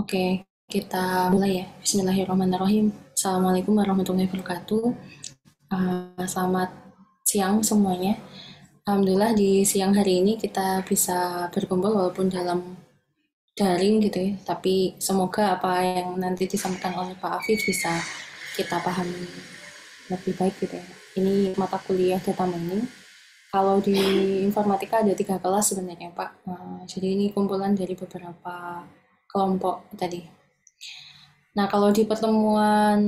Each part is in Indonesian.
Oke, kita mulai ya. Bismillahirrahmanirrahim. Assalamualaikum warahmatullahi wabarakatuh. Uh, selamat siang semuanya. Alhamdulillah di siang hari ini kita bisa berkumpul walaupun dalam daring gitu ya. Tapi semoga apa yang nanti disampaikan oleh Pak Afif bisa kita pahami lebih baik gitu ya. Ini mata kuliah data mining. Kalau di informatika ada tiga kelas sebenarnya Pak. Uh, jadi ini kumpulan dari beberapa kelompok tadi. Nah, kalau di pertemuan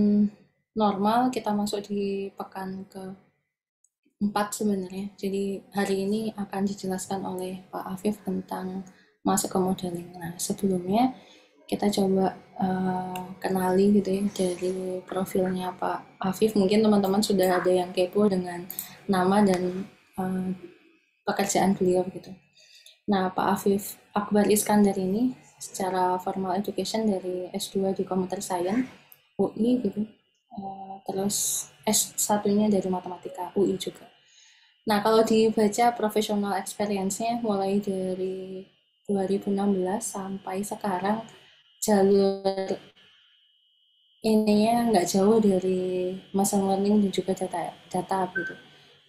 normal kita masuk di pekan ke empat sebenarnya. Jadi hari ini akan dijelaskan oleh Pak Afif tentang masuk ke modeling. Nah, sebelumnya kita coba uh, kenali gitu ya dari profilnya Pak Afif. Mungkin teman-teman sudah ada yang kepo dengan nama dan uh, pekerjaan beliau gitu. Nah, Pak Afif Akbar Iskandar ini secara formal education dari S2 di computer science UI gitu eh, terus S satunya dari matematika UI juga nah kalau dibaca professional experience-nya mulai dari 2016 sampai sekarang jalur ini ya nggak jauh dari machine learning dan juga data data gitu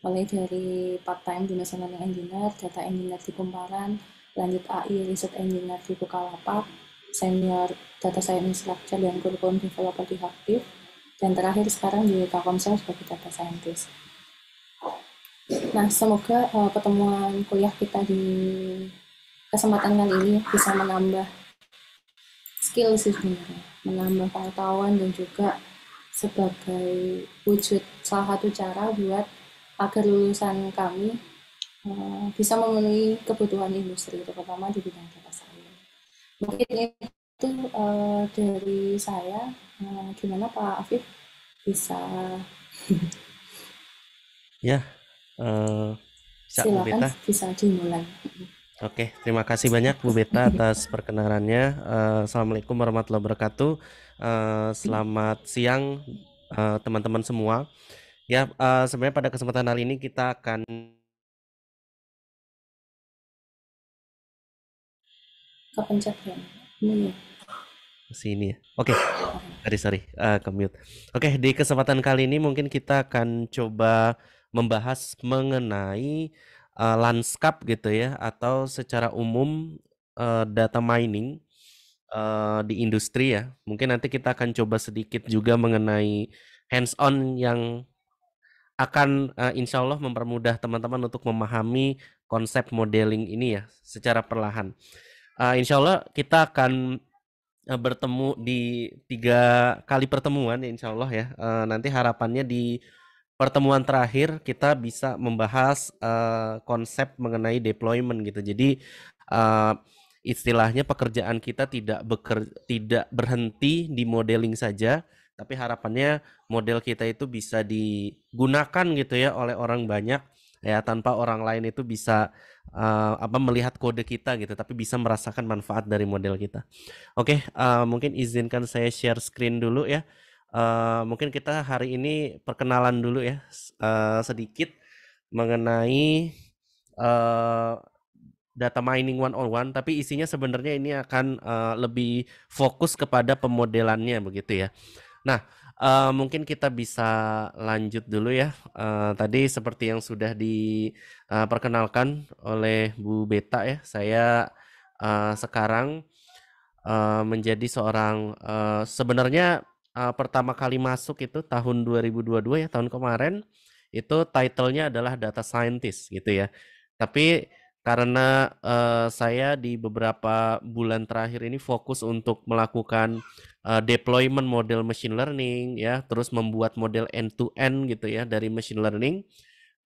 mulai dari part time di machine learning engineer data engineer di kumparan lanjut AI Research Engineer di Bukalapak, Senior Data Science Instructor dan Kurikulum Developer di Haktif, dan terakhir sekarang di Telkomsel sebagai Data Scientist. Nah, semoga uh, pertemuan kuliah kita di kesempatan kali ini bisa menambah skill sih sebenarnya, menambah pengetahuan dan juga sebagai wujud salah satu cara buat agar lulusan kami Eh, bisa memenuhi kebutuhan industri terutama di bidang data science. Mungkin itu uh, dari saya. Uh, gimana Pak Afif bisa? ya, uh, silakan bisa dimulai. Oke, terima kasih banyak Bu Beta atas perkenalannya. Uh, Assalamualaikum warahmatullahi wabarakatuh. Uh, selamat siang teman-teman uh, semua. Ya, uh, sebenarnya pada kesempatan kali ini kita akan kepencet ya ini sini ya. Oke, okay. sorry sorry, uh, eh, commute. Oke, okay, di kesempatan kali ini mungkin kita akan coba membahas mengenai uh, lanskap gitu ya, atau secara umum uh, data mining uh, di industri ya. Mungkin nanti kita akan coba sedikit juga mengenai hands on yang akan uh, insya Allah mempermudah teman-teman untuk memahami konsep modeling ini ya secara perlahan uh, insya Allah kita akan uh, bertemu di tiga kali pertemuan ya insya Allah ya uh, nanti harapannya di pertemuan terakhir kita bisa membahas uh, konsep mengenai deployment gitu jadi uh, istilahnya pekerjaan kita tidak beker tidak berhenti di modeling saja tapi harapannya model kita itu bisa digunakan gitu ya oleh orang banyak ya tanpa orang lain itu bisa uh, apa melihat kode kita gitu tapi bisa merasakan manfaat dari model kita oke okay, uh, eh, mungkin izinkan saya share screen dulu ya uh, mungkin kita hari ini perkenalan dulu ya uh, sedikit mengenai uh, data mining one on one tapi isinya sebenarnya ini akan uh, lebih fokus kepada pemodelannya begitu ya nah Eh, mungkin kita bisa lanjut dulu ya. Uh, tadi seperti yang sudah diperkenalkan eh, uh, oleh Bu Beta ya, saya uh, sekarang uh, menjadi seorang uh, sebenarnya uh, pertama kali masuk itu tahun 2022 ya, tahun kemarin itu titlenya adalah data scientist gitu ya. Tapi karena uh, saya di beberapa bulan terakhir ini fokus untuk melakukan uh, deployment model machine learning ya terus membuat model end to end gitu ya dari machine learning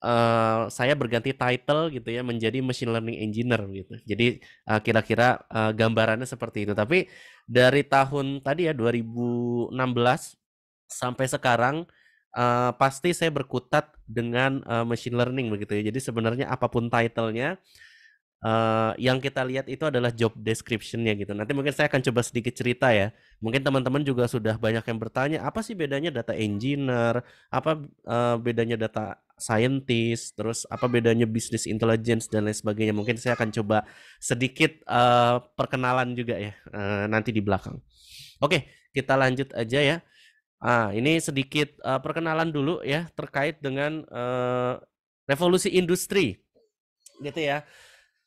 uh, saya berganti title gitu ya menjadi machine learning engineer gitu jadi kira-kira uh, gambarannya seperti itu tapi dari tahun tadi ya 2016 sampai sekarang uh, pasti saya berkutat dengan uh, machine learning begitu ya. Jadi sebenarnya apapun titlenya uh, yang kita lihat itu adalah job descriptionnya gitu. Nanti mungkin saya akan coba sedikit cerita ya. Mungkin teman-teman juga sudah banyak yang bertanya, apa sih bedanya data engineer, apa uh, bedanya data scientist, terus apa bedanya business intelligence dan lain sebagainya. Mungkin saya akan coba sedikit uh, perkenalan juga ya uh, nanti di belakang. Oke, kita lanjut aja ya. Ah, ini sedikit uh, perkenalan dulu ya terkait dengan uh, revolusi industri. Gitu ya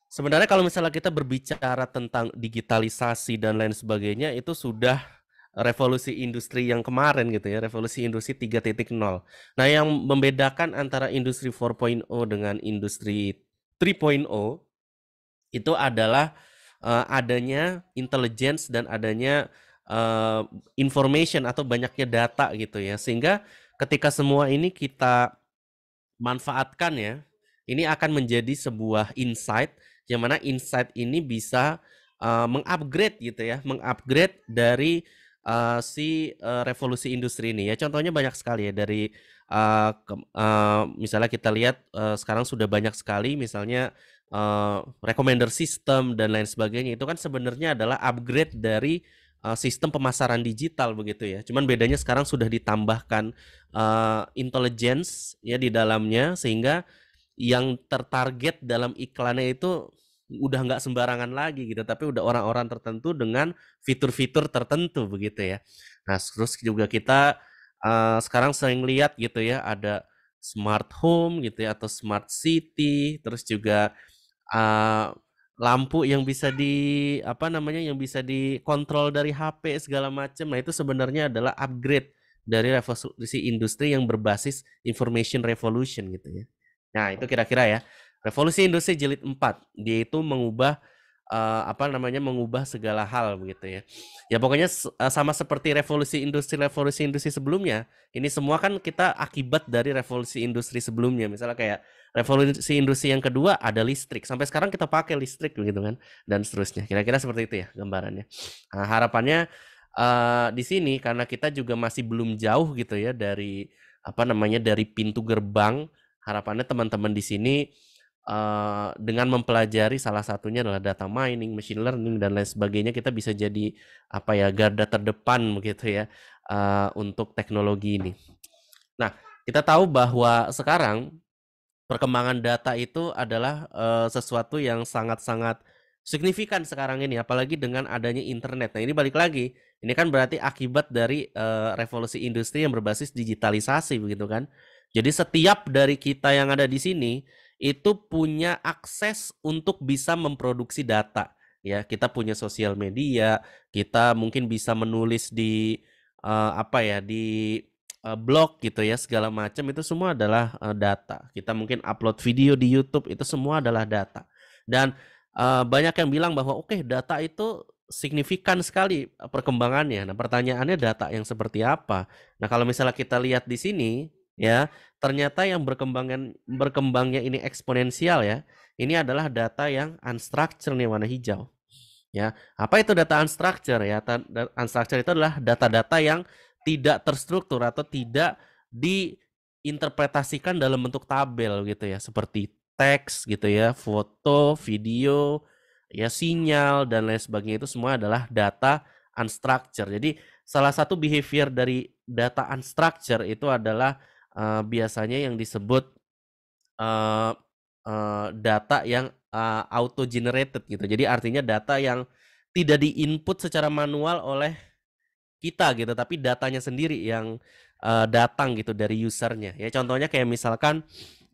Sebenarnya kalau misalnya kita berbicara tentang digitalisasi dan lain sebagainya itu sudah revolusi industri yang kemarin gitu ya, revolusi industri 3.0. Nah, yang membedakan antara industri 4.0 dengan industri 3.0 itu adalah uh, adanya intelligence dan adanya uh, information atau banyaknya data gitu ya. Sehingga ketika semua ini kita manfaatkan ya, ini akan menjadi sebuah insight yang mana insight ini bisa uh, mengupgrade gitu ya, mengupgrade dari uh, si uh, revolusi industri ini ya. Contohnya banyak sekali ya dari uh, ke, uh, misalnya kita lihat uh, sekarang sudah banyak sekali misalnya uh, recommender system dan lain sebagainya itu kan sebenarnya adalah upgrade dari sistem pemasaran digital begitu ya. Cuman bedanya sekarang sudah ditambahkan uh, intelligence ya di dalamnya sehingga yang tertarget dalam iklannya itu udah nggak sembarangan lagi gitu tapi udah orang-orang tertentu dengan fitur-fitur tertentu begitu ya nah terus juga kita uh, sekarang sering lihat gitu ya ada smart home gitu ya atau smart city terus juga uh, lampu yang bisa di apa namanya yang bisa dikontrol dari HP segala macam nah itu sebenarnya adalah upgrade dari revolusi industri yang berbasis information revolution gitu ya nah itu kira-kira ya Revolusi Industri Jilid 4. Dia itu mengubah uh, apa namanya mengubah segala hal begitu ya. Ya pokoknya uh, sama seperti revolusi industri revolusi industri sebelumnya. Ini semua kan kita akibat dari revolusi industri sebelumnya. Misalnya kayak revolusi industri yang kedua ada listrik. Sampai sekarang kita pakai listrik begitu kan dan seterusnya. Kira-kira seperti itu ya gambarannya. Nah, harapannya uh, di sini karena kita juga masih belum jauh gitu ya dari apa namanya dari pintu gerbang harapannya teman-teman di sini uh, dengan mempelajari salah satunya adalah data mining, machine learning dan lain sebagainya kita bisa jadi apa ya garda terdepan begitu ya uh, untuk teknologi ini. Nah, kita tahu bahwa sekarang perkembangan data itu adalah uh, sesuatu yang sangat-sangat signifikan sekarang ini apalagi dengan adanya internet. Nah, ini balik lagi. Ini kan berarti akibat dari uh, revolusi industri yang berbasis digitalisasi begitu kan. Jadi setiap dari kita yang ada di sini itu punya akses untuk bisa memproduksi data ya kita punya sosial media kita mungkin bisa menulis di uh, apa ya di uh, blog gitu ya segala macam itu semua adalah uh, data kita mungkin upload video di YouTube itu semua adalah data dan uh, banyak yang bilang bahwa oke okay, data itu signifikan sekali perkembangannya nah pertanyaannya data yang seperti apa nah kalau misalnya kita lihat di sini ya ternyata yang berkembangan berkembangnya ini eksponensial ya ini adalah data yang unstructured nih warna hijau ya apa itu data unstructured ya unstructured itu adalah data-data yang tidak terstruktur atau tidak diinterpretasikan dalam bentuk tabel gitu ya seperti teks gitu ya foto video ya sinyal dan lain sebagainya itu semua adalah data unstructured jadi salah satu behavior dari data unstructured itu adalah uh, biasanya yang disebut uh, uh, data yang uh, auto generated gitu. Jadi artinya data yang tidak diinput secara manual oleh kita gitu, tapi datanya sendiri yang uh, datang gitu dari usernya. Ya contohnya kayak misalkan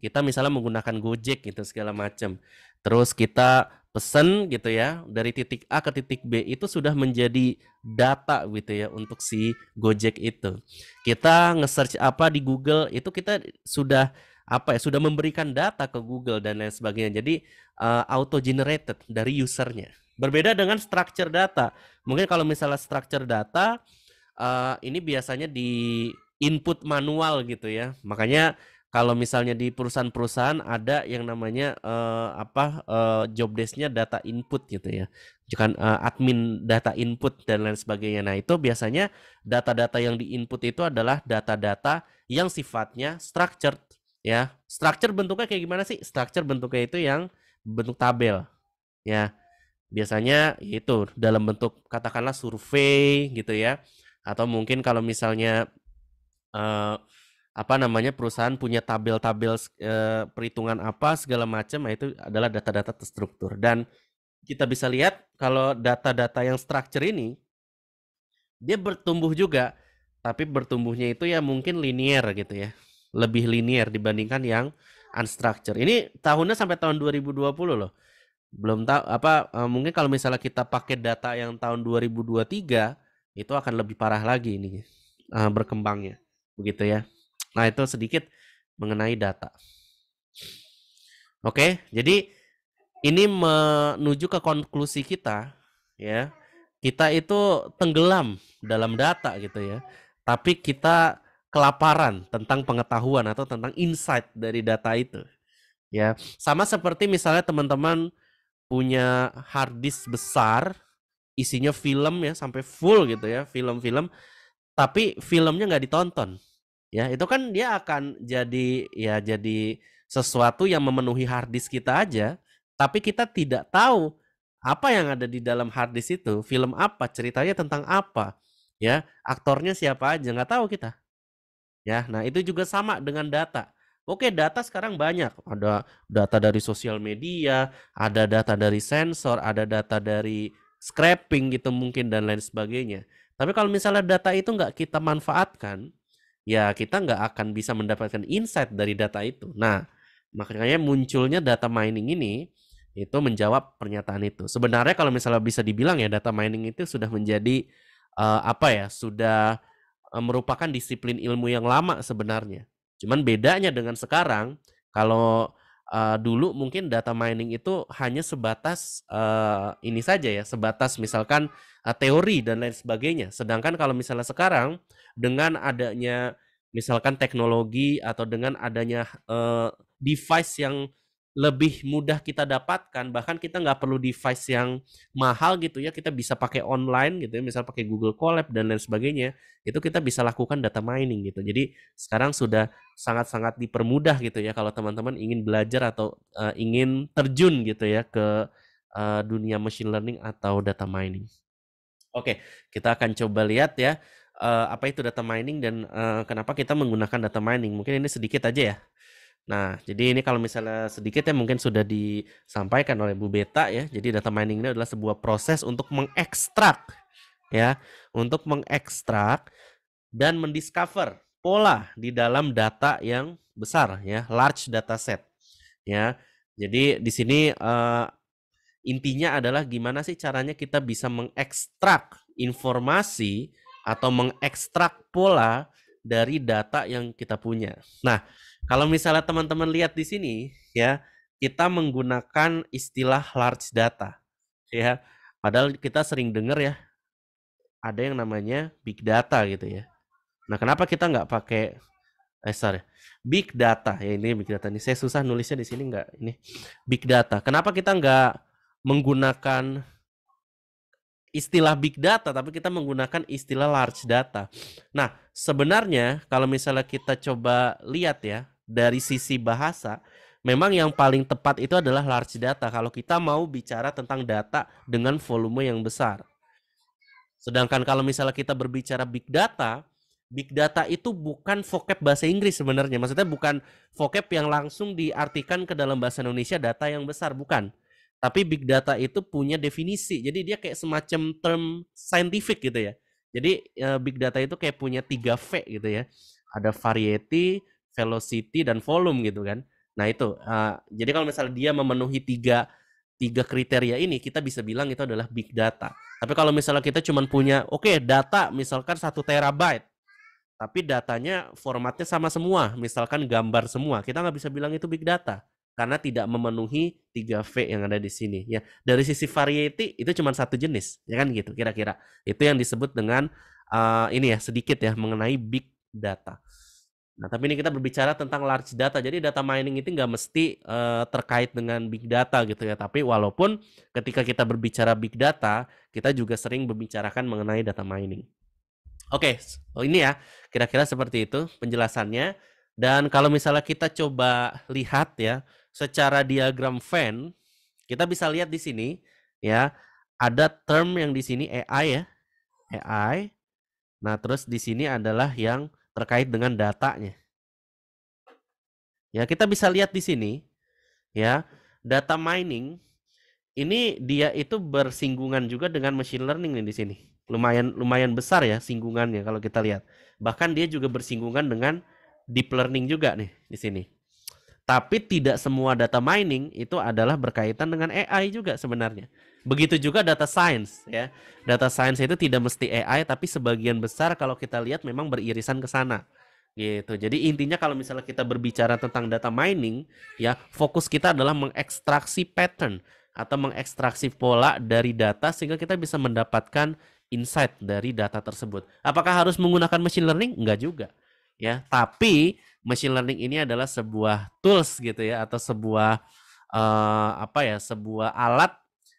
kita misalnya menggunakan Gojek gitu segala macam. Terus kita pesan gitu ya dari titik A ke titik B itu sudah menjadi data gitu ya untuk si Gojek itu. Kita nge-search apa di Google itu kita sudah apa ya sudah memberikan data ke Google dan lain sebagainya. Jadi uh, eh, auto generated dari usernya. Berbeda dengan structure data. Mungkin kalau misalnya structure data uh, ini biasanya di input manual gitu ya. Makanya kalau misalnya di perusahaan-perusahaan ada yang namanya uh, apa uh, job desknya data input gitu ya bukan uh, eh, admin data input dan lain sebagainya nah itu biasanya data-data yang di input itu adalah data-data yang sifatnya structured ya structure bentuknya kayak gimana sih structure bentuknya itu yang bentuk tabel ya biasanya itu dalam bentuk katakanlah survei gitu ya atau mungkin kalau misalnya uh, apa namanya perusahaan punya tabel-tabel eh, perhitungan apa segala macam nah itu adalah data-data terstruktur dan kita bisa lihat kalau data-data yang structure ini dia bertumbuh juga tapi bertumbuhnya itu ya mungkin linear gitu ya lebih linear dibandingkan yang unstructured ini tahunnya sampai tahun 2020 loh belum tahu apa eh, mungkin kalau misalnya kita pakai data yang tahun 2023 itu akan lebih parah lagi ini eh, berkembangnya begitu ya Nah, itu sedikit mengenai data. Oke, jadi ini menuju ke konklusi kita ya. Kita itu tenggelam dalam data gitu ya. Tapi kita kelaparan tentang pengetahuan atau tentang insight dari data itu. Ya, sama seperti misalnya teman-teman punya hard disk besar isinya film ya sampai full gitu ya film-film tapi filmnya nggak ditonton Ya, itu kan dia akan jadi ya jadi sesuatu yang memenuhi hard disk kita aja, tapi kita tidak tahu apa yang ada di dalam hard disk itu, film apa, ceritanya tentang apa, ya, aktornya siapa aja nggak tahu kita. Ya, nah itu juga sama dengan data. Oke, data sekarang banyak. Ada data dari sosial media, ada data dari sensor, ada data dari scraping gitu mungkin dan lain sebagainya. Tapi kalau misalnya data itu nggak kita manfaatkan, ya kita nggak akan bisa mendapatkan insight dari data itu. Nah, makanya munculnya data mining ini itu menjawab pernyataan itu. Sebenarnya kalau misalnya bisa dibilang ya data mining itu sudah menjadi uh, apa ya, sudah eh, merupakan disiplin ilmu yang lama sebenarnya. Cuman bedanya dengan sekarang kalau uh, dulu mungkin data mining itu hanya sebatas uh, ini saja ya, sebatas misalkan Eh, teori dan lain sebagainya. Sedangkan kalau misalnya sekarang dengan adanya misalkan teknologi atau dengan adanya uh, device yang lebih mudah kita dapatkan bahkan kita nggak perlu device yang mahal gitu ya kita bisa pakai online gitu ya misal pakai Google Colab dan lain sebagainya itu kita bisa lakukan data mining gitu jadi sekarang sudah sangat-sangat dipermudah gitu ya kalau teman-teman ingin belajar atau uh, ingin terjun gitu ya ke uh, dunia machine learning atau data mining. Oke, kita akan coba lihat ya apa itu data mining dan kenapa kita menggunakan data mining. Mungkin ini sedikit aja ya. Nah, jadi ini kalau misalnya sedikit ya mungkin sudah disampaikan oleh Bu Beta ya. Jadi data mining ini adalah sebuah proses untuk mengekstrak ya, untuk mengekstrak dan mendiscover pola di dalam data yang besar ya, large dataset ya. Jadi di sini Intinya adalah gimana sih caranya kita bisa mengekstrak informasi atau mengekstrak pola dari data yang kita punya. Nah, kalau misalnya teman-teman lihat di sini ya, kita menggunakan istilah large data. Ya, padahal kita sering dengar ya ada yang namanya big data gitu ya. Nah, kenapa kita nggak pakai eh sorry, big data ya ini big data ini saya susah nulisnya di sini nggak ini big data. Kenapa kita nggak menggunakan istilah big data, tapi kita menggunakan istilah large data. Nah, sebenarnya kalau misalnya kita coba lihat ya dari sisi bahasa, memang yang paling tepat itu adalah large data kalau kita mau bicara tentang data dengan volume yang besar. Sedangkan kalau misalnya kita berbicara big data, big data itu bukan vocab bahasa Inggris sebenarnya. Maksudnya bukan vocab yang langsung diartikan ke dalam bahasa Indonesia data yang besar, bukan tapi big data itu punya definisi. Jadi dia kayak semacam term scientific gitu ya. Jadi uh, big data itu kayak punya tiga V gitu ya. Ada variety, velocity, dan volume gitu kan. Nah itu. Uh, jadi kalau misalnya dia memenuhi tiga tiga kriteria ini kita bisa bilang itu adalah big data. Tapi kalau misalnya kita cuma punya oke okay, data misalkan satu terabyte, tapi datanya formatnya sama semua, misalkan gambar semua, kita nggak bisa bilang itu big data karena tidak memenuhi 3V yang ada di sini ya. Dari sisi variety itu cuma satu jenis, ya kan gitu kira-kira. Itu yang disebut dengan uh, ini ya sedikit ya mengenai big data. Nah, tapi ini kita berbicara tentang large data. Jadi data mining itu nggak mesti uh, terkait dengan big data gitu ya. Tapi walaupun ketika kita berbicara big data, kita juga sering membicarakan mengenai data mining. Oke, okay, oh ini ya kira-kira seperti itu penjelasannya. Dan kalau misalnya kita coba lihat ya, secara diagram Venn kita bisa lihat di sini ya ada term yang di sini AI ya AI nah terus di sini adalah yang terkait dengan datanya ya kita bisa lihat di sini ya data mining ini dia itu bersinggungan juga dengan machine learning nih di sini lumayan lumayan besar ya singgungannya kalau kita lihat bahkan dia juga bersinggungan dengan deep learning juga nih di sini tapi tidak semua data mining itu adalah berkaitan dengan AI juga sebenarnya. Begitu juga data science ya. Data science itu tidak mesti AI tapi sebagian besar kalau kita lihat memang beririsan ke sana. Gitu. Jadi intinya kalau misalnya kita berbicara tentang data mining ya, fokus kita adalah mengekstraksi pattern atau mengekstraksi pola dari data sehingga kita bisa mendapatkan insight dari data tersebut. Apakah harus menggunakan machine learning? Enggak juga. Ya, tapi machine learning ini adalah sebuah tools gitu ya atau sebuah uh, apa ya sebuah alat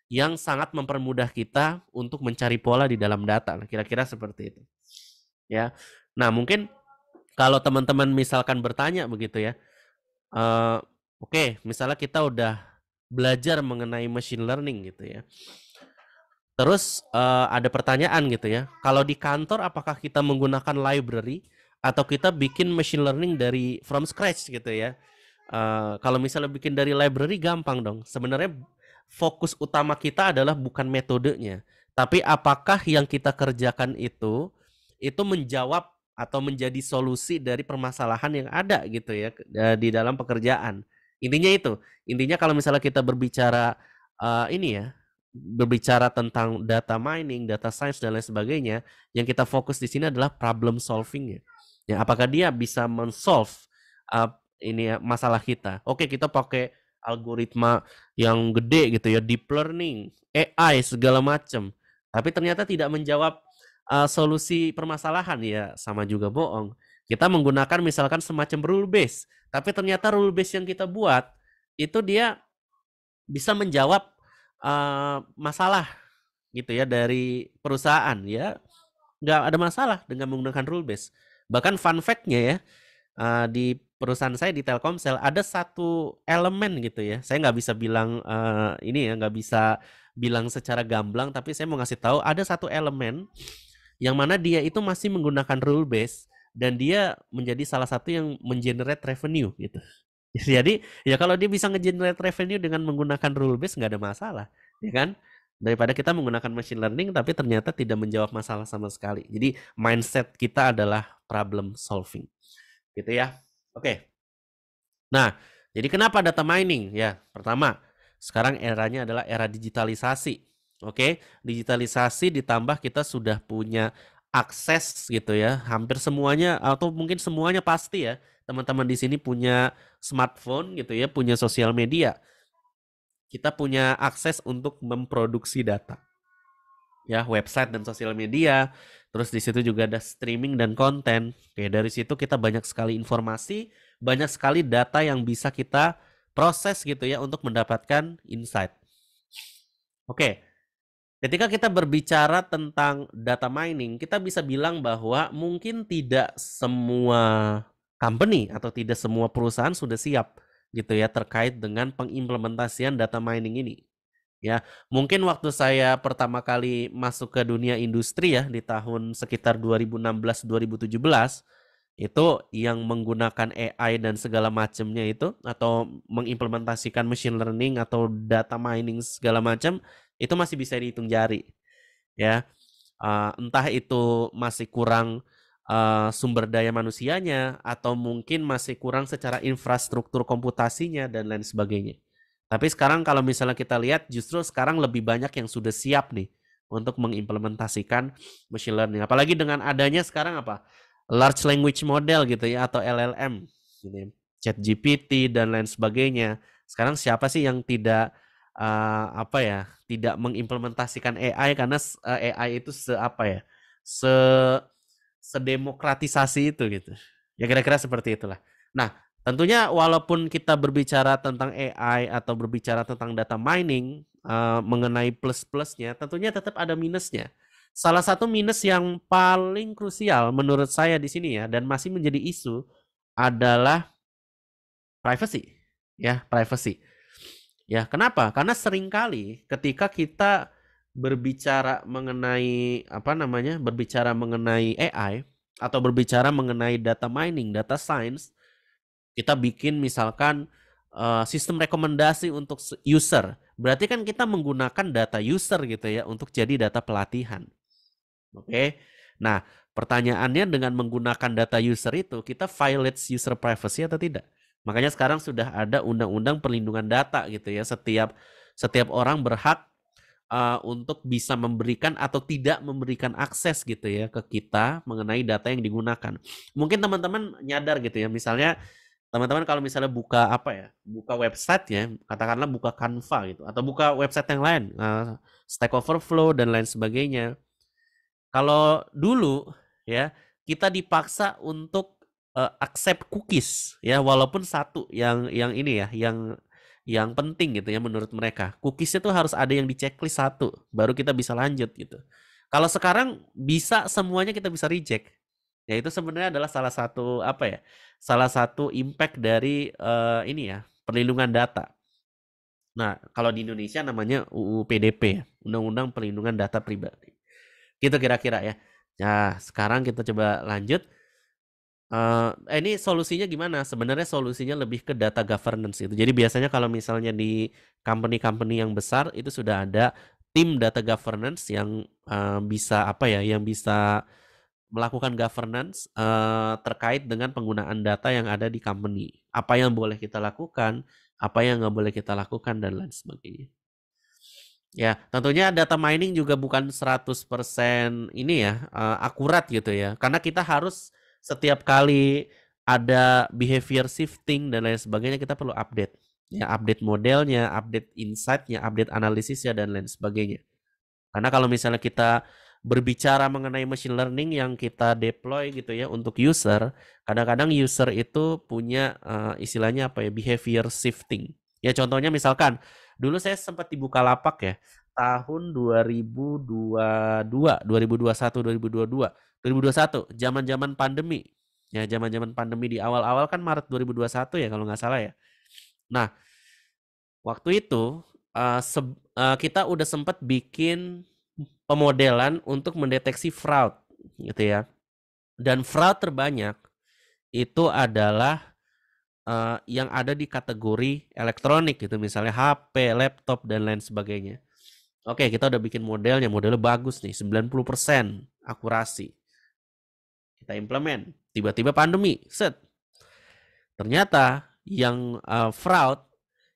yang sangat mempermudah kita untuk mencari pola di dalam data. Nah, kira-kira seperti itu. Ya. Nah, mungkin kalau teman-teman misalkan bertanya begitu ya. Uh, oke, okay, misalnya kita udah belajar mengenai machine learning gitu ya. Terus uh, ada pertanyaan gitu ya. Kalau di kantor apakah kita menggunakan library? atau kita bikin machine learning dari from scratch gitu ya. Uh, kalau misalnya bikin dari library gampang dong. Sebenarnya fokus utama kita adalah bukan metodenya, tapi apakah yang kita kerjakan itu itu menjawab atau menjadi solusi dari permasalahan yang ada gitu ya eh, di dalam pekerjaan. Intinya itu. Intinya kalau misalnya kita berbicara uh, ini ya, berbicara tentang data mining, data science dan lain sebagainya, yang kita fokus di sini adalah problem solving ya. Ya, apakah dia bisa mensolve uh, ini ya, masalah kita? Oke, kita pakai algoritma yang gede gitu ya, deep learning, AI segala macam. Tapi ternyata tidak menjawab uh, solusi permasalahan ya, sama juga bohong. Kita menggunakan misalkan semacam rule base, tapi ternyata rule base yang kita buat itu dia bisa menjawab uh, masalah gitu ya dari perusahaan ya nggak ada masalah dengan menggunakan rule base Bahkan fun fact-nya ya, uh, di perusahaan saya di Telkomsel ada satu elemen gitu ya. Saya nggak bisa bilang uh, ini ya, nggak bisa bilang secara gamblang, tapi saya mau ngasih tahu ada satu elemen yang mana dia itu masih menggunakan rule base dan dia menjadi salah satu yang mengenerate revenue gitu. Jadi ya kalau dia bisa ngegenerate revenue dengan menggunakan rule base nggak ada masalah, ya kan? daripada kita menggunakan machine learning tapi ternyata tidak menjawab masalah sama sekali. Jadi mindset kita adalah problem solving. Gitu ya. Oke. Nah, jadi kenapa data mining? Ya, pertama, sekarang eranya adalah era digitalisasi. Oke, digitalisasi ditambah kita sudah punya akses gitu ya. Hampir semuanya atau mungkin semuanya pasti ya, teman-teman di sini punya smartphone gitu ya, punya sosial media kita punya akses untuk memproduksi data. Ya, website dan sosial media, terus di situ juga ada streaming dan konten. Oke, dari situ kita banyak sekali informasi, banyak sekali data yang bisa kita proses gitu ya untuk mendapatkan insight. Oke. Ketika kita berbicara tentang data mining, kita bisa bilang bahwa mungkin tidak semua company atau tidak semua perusahaan sudah siap gitu ya terkait dengan pengimplementasian data mining ini. Ya, mungkin waktu saya pertama kali masuk ke dunia industri ya di tahun sekitar 2016-2017 itu yang menggunakan AI dan segala macamnya itu atau mengimplementasikan machine learning atau data mining segala macam itu masih bisa dihitung jari. Ya. Uh, entah itu masih kurang Eh, sumber daya manusianya atau mungkin masih kurang secara infrastruktur komputasinya dan lain sebagainya. Tapi sekarang kalau misalnya kita lihat justru sekarang lebih banyak yang sudah siap nih untuk mengimplementasikan machine learning. Apalagi dengan adanya sekarang apa? large language model gitu ya atau LLM gitu. Ya. Chat GPT dan lain sebagainya. Sekarang siapa sih yang tidak uh, apa ya, tidak mengimplementasikan AI karena eh, AI itu se ya? se sedemokratisasi itu gitu. Ya kira-kira seperti itulah. Nah, tentunya walaupun kita berbicara tentang AI atau berbicara tentang data mining uh, mengenai plus-plusnya, tentunya tetap ada minusnya. Salah satu minus yang paling krusial menurut saya di sini ya dan masih menjadi isu adalah privacy. Ya, privacy. Ya, kenapa? Karena seringkali ketika kita berbicara mengenai apa namanya berbicara mengenai AI atau berbicara mengenai data mining, data science, kita bikin misalkan uh, sistem rekomendasi untuk user. Berarti kan kita menggunakan data user gitu ya untuk jadi data pelatihan. Oke. Okay? Nah, pertanyaannya dengan menggunakan data user itu kita violates user privacy atau tidak? Makanya sekarang sudah ada undang-undang perlindungan data gitu ya. Setiap setiap orang berhak uh, untuk bisa memberikan atau tidak memberikan akses gitu ya ke kita mengenai data yang digunakan. Mungkin teman-teman nyadar gitu ya, misalnya teman-teman kalau misalnya buka apa ya, buka website ya, katakanlah buka Canva gitu, atau buka website yang lain, uh, Stack Overflow dan lain sebagainya. Kalau dulu ya kita dipaksa untuk uh, accept cookies ya walaupun satu yang yang ini ya yang yang penting gitu ya menurut mereka. Cookiesnya tuh harus ada yang di checklist satu, baru kita bisa lanjut gitu. Kalau sekarang bisa semuanya kita bisa reject. Ya itu sebenarnya adalah salah satu apa ya? Salah satu impact dari uh, ini ya, perlindungan data. Nah, kalau di Indonesia namanya UU PDP, ya, Undang-Undang Perlindungan Data Pribadi. Gitu kira-kira ya. Nah, sekarang kita coba lanjut Uh, ini solusinya gimana? Sebenarnya solusinya lebih ke data governance itu. Jadi biasanya kalau misalnya di company-company yang besar itu sudah ada tim data governance yang uh, bisa apa ya? Yang bisa melakukan governance uh, terkait dengan penggunaan data yang ada di company. Apa yang boleh kita lakukan, apa yang nggak boleh kita lakukan dan lain sebagainya. Ya, tentunya data mining juga bukan 100% ini ya, uh, akurat gitu ya. Karena kita harus setiap kali ada behavior shifting dan lain sebagainya kita perlu update ya update modelnya, update insightnya, update analisisnya dan lain sebagainya. Karena kalau misalnya kita berbicara mengenai machine learning yang kita deploy gitu ya untuk user, kadang-kadang user itu punya uh, istilahnya apa ya behavior shifting. Ya contohnya misalkan dulu saya sempat dibuka lapak ya, tahun 2022, 2021, 2022, 2021, zaman-zaman pandemi. Ya, zaman-zaman pandemi di awal-awal kan Maret 2021 ya kalau nggak salah ya. Nah, waktu itu uh, uh, kita udah sempat bikin pemodelan untuk mendeteksi fraud gitu ya. Dan fraud terbanyak itu adalah uh, yang ada di kategori elektronik gitu misalnya HP, laptop dan lain sebagainya. Oke, kita udah bikin modelnya, modelnya bagus nih, 90% akurasi. Kita implement, tiba-tiba pandemi, set. Ternyata yang uh, fraud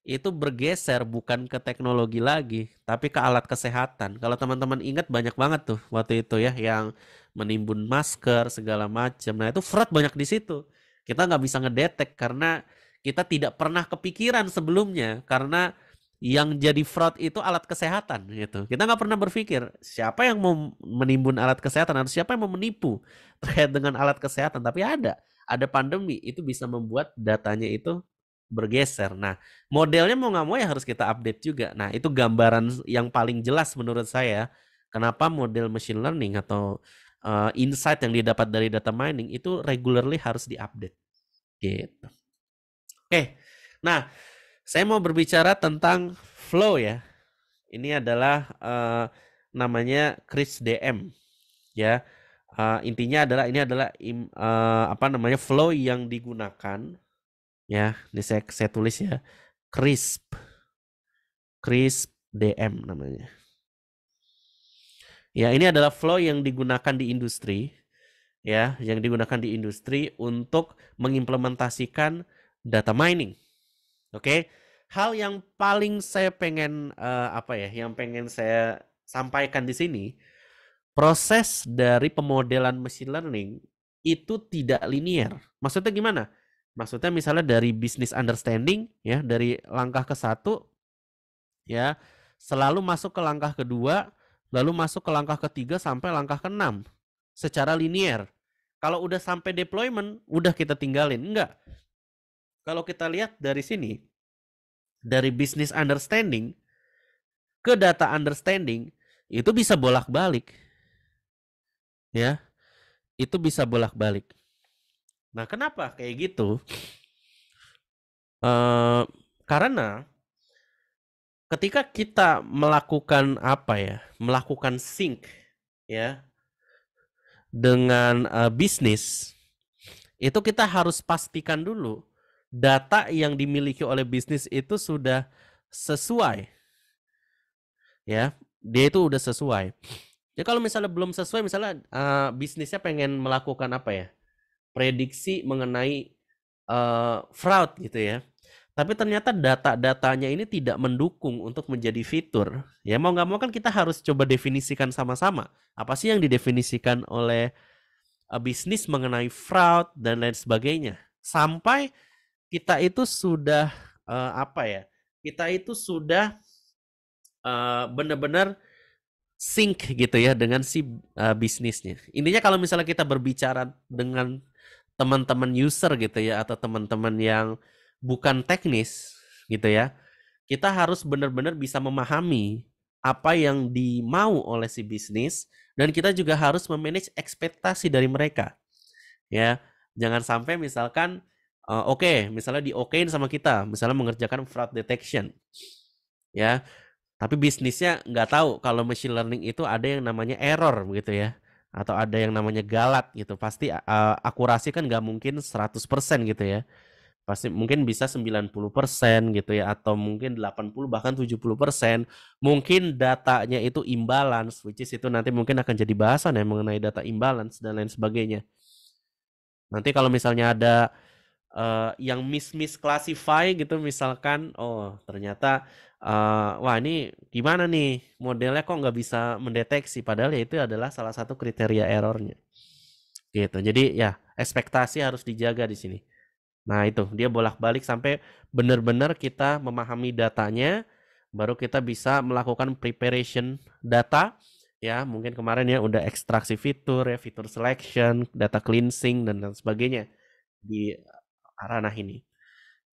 itu bergeser bukan ke teknologi lagi, tapi ke alat kesehatan. Kalau teman-teman ingat banyak banget tuh waktu itu ya yang menimbun masker segala macam. Nah itu fraud banyak di situ. Kita nggak bisa ngedetek karena kita tidak pernah kepikiran sebelumnya karena yang jadi fraud itu alat kesehatan gitu. Kita nggak pernah berpikir siapa yang mau menimbun alat kesehatan atau siapa yang mau menipu terkait dengan alat kesehatan. Tapi ada, ada pandemi itu bisa membuat datanya itu bergeser. Nah, modelnya mau nggak mau ya harus kita update juga. Nah, itu gambaran yang paling jelas menurut saya kenapa model machine learning atau uh, insight yang didapat dari data mining itu regularly harus diupdate. Gitu. Oke. Okay. Nah, saya mau berbicara tentang flow ya. Ini adalah uh, namanya Chris DM ya. Uh, intinya adalah ini adalah im, uh, apa namanya flow yang digunakan ya. Ini saya saya tulis ya. Crisp. Crisp DM namanya. Ya, ini adalah flow yang digunakan di industri ya, yang digunakan di industri untuk mengimplementasikan data mining. Oke. Okay? hal yang paling saya pengen uh, apa ya, yang pengen saya sampaikan di sini, proses dari pemodelan machine learning itu tidak linier. Maksudnya gimana? Maksudnya misalnya dari business understanding ya, dari langkah ke satu ya, selalu masuk ke langkah kedua, lalu masuk ke langkah ketiga sampai langkah keenam secara linier. Kalau udah sampai deployment, udah kita tinggalin. Enggak. Kalau kita lihat dari sini, dari bisnis understanding ke data understanding itu bisa bolak-balik. Ya. Itu bisa bolak-balik. Nah, kenapa kayak gitu? Uh, karena ketika kita melakukan apa ya? Melakukan sync ya dengan uh, bisnis itu kita harus pastikan dulu data yang dimiliki oleh bisnis itu sudah sesuai. Ya, dia itu udah sesuai. Ya kalau misalnya belum sesuai, misalnya uh, bisnisnya pengen melakukan apa ya? Prediksi mengenai uh, fraud gitu ya. Tapi ternyata data-datanya ini tidak mendukung untuk menjadi fitur. Ya mau nggak mau kan kita harus coba definisikan sama-sama. Apa sih yang didefinisikan oleh uh, bisnis mengenai fraud dan lain sebagainya. Sampai kita itu sudah uh, apa ya? Kita itu sudah uh, benar-benar sync gitu ya dengan si uh, bisnisnya. Intinya kalau misalnya kita berbicara dengan teman-teman user gitu ya atau teman-teman yang bukan teknis gitu ya, kita harus benar-benar bisa memahami apa yang dimau oleh si bisnis dan kita juga harus memanage ekspektasi dari mereka. Ya, jangan sampai misalkan Eh, oke okay, misalnya di okein sama kita misalnya mengerjakan fraud detection ya tapi bisnisnya nggak tahu kalau machine learning itu ada yang namanya error begitu ya atau ada yang namanya galat gitu pasti uh, akurasi kan nggak mungkin 100% gitu ya pasti mungkin bisa 90% gitu ya atau mungkin 80 bahkan 70% mungkin datanya itu imbalance which is itu nanti mungkin akan jadi bahasan ya mengenai data imbalance dan lain sebagainya nanti kalau misalnya ada uh, yang miss miss classify gitu misalkan oh ternyata uh, wah ini gimana nih modelnya kok nggak bisa mendeteksi padahal ya itu adalah salah satu kriteria errornya gitu jadi ya ekspektasi harus dijaga di sini nah itu dia bolak balik sampai benar-benar kita memahami datanya baru kita bisa melakukan preparation data ya mungkin kemarin ya udah ekstraksi fitur ya fitur selection data cleansing dan lain sebagainya di ranah ini.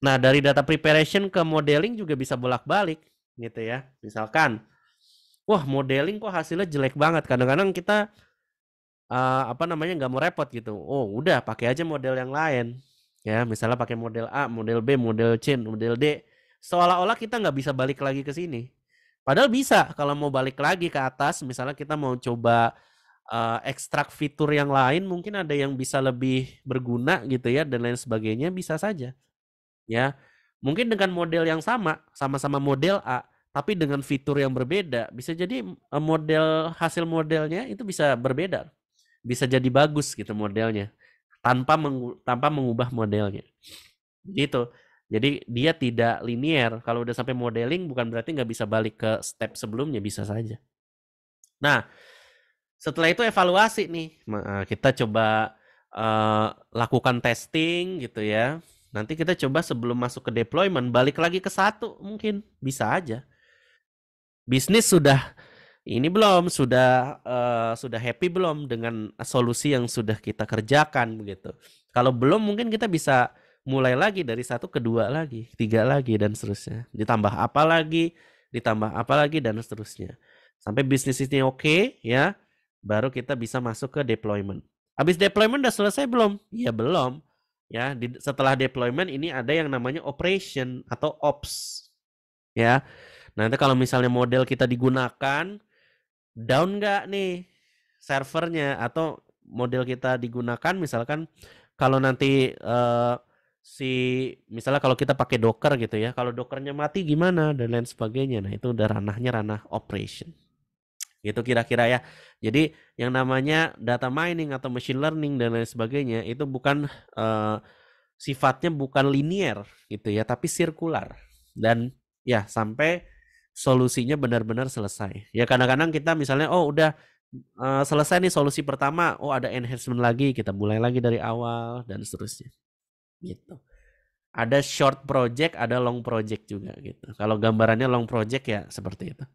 Nah, dari data preparation ke modeling juga bisa bolak-balik gitu ya. Misalkan, wah modeling kok hasilnya jelek banget. Kadang-kadang kita uh, apa namanya nggak mau repot gitu. Oh udah pakai aja model yang lain ya. Misalnya pakai model A, model B, model C, model D. Seolah-olah kita nggak bisa balik lagi ke sini. Padahal bisa kalau mau balik lagi ke atas, misalnya kita mau coba uh, ekstrak fitur yang lain mungkin ada yang bisa lebih berguna gitu ya dan lain sebagainya bisa saja ya mungkin dengan model yang sama sama-sama model A tapi dengan fitur yang berbeda bisa jadi eh, model hasil modelnya itu bisa berbeda bisa jadi bagus gitu modelnya tanpa meng, tanpa mengubah modelnya gitu jadi dia tidak linier kalau udah sampai modeling bukan berarti nggak bisa balik ke step sebelumnya bisa saja nah setelah itu evaluasi nih. Eh, kita coba uh, lakukan testing gitu ya. Nanti kita coba sebelum masuk ke deployment balik lagi ke satu mungkin bisa aja. Bisnis sudah ini belum sudah uh, sudah happy belum dengan solusi yang sudah kita kerjakan begitu. Kalau belum mungkin kita bisa mulai lagi dari satu ke dua lagi, tiga lagi dan seterusnya. Ditambah apa lagi, ditambah apa lagi dan seterusnya. Sampai bisnis ini oke okay, ya baru kita bisa masuk ke deployment. Habis deployment udah selesai belum? Ya belum. Ya, di, setelah deployment ini ada yang namanya operation atau ops. Ya. Nanti kalau misalnya model kita digunakan down nggak nih servernya atau model kita digunakan misalkan kalau nanti uh, si misalnya kalau kita pakai docker gitu ya, kalau dokernya mati gimana dan lain sebagainya. Nah, itu udah ranahnya ranah operation gitu kira-kira ya. Jadi yang namanya data mining atau machine learning dan lain sebagainya itu bukan uh, sifatnya bukan linier gitu ya, tapi sirkular dan ya sampai solusinya benar-benar selesai. Ya kadang-kadang kita misalnya oh udah uh, selesai nih solusi pertama, oh ada enhancement lagi, kita mulai lagi dari awal dan seterusnya. Gitu. Ada short project, ada long project juga gitu. Kalau gambarannya long project ya seperti itu.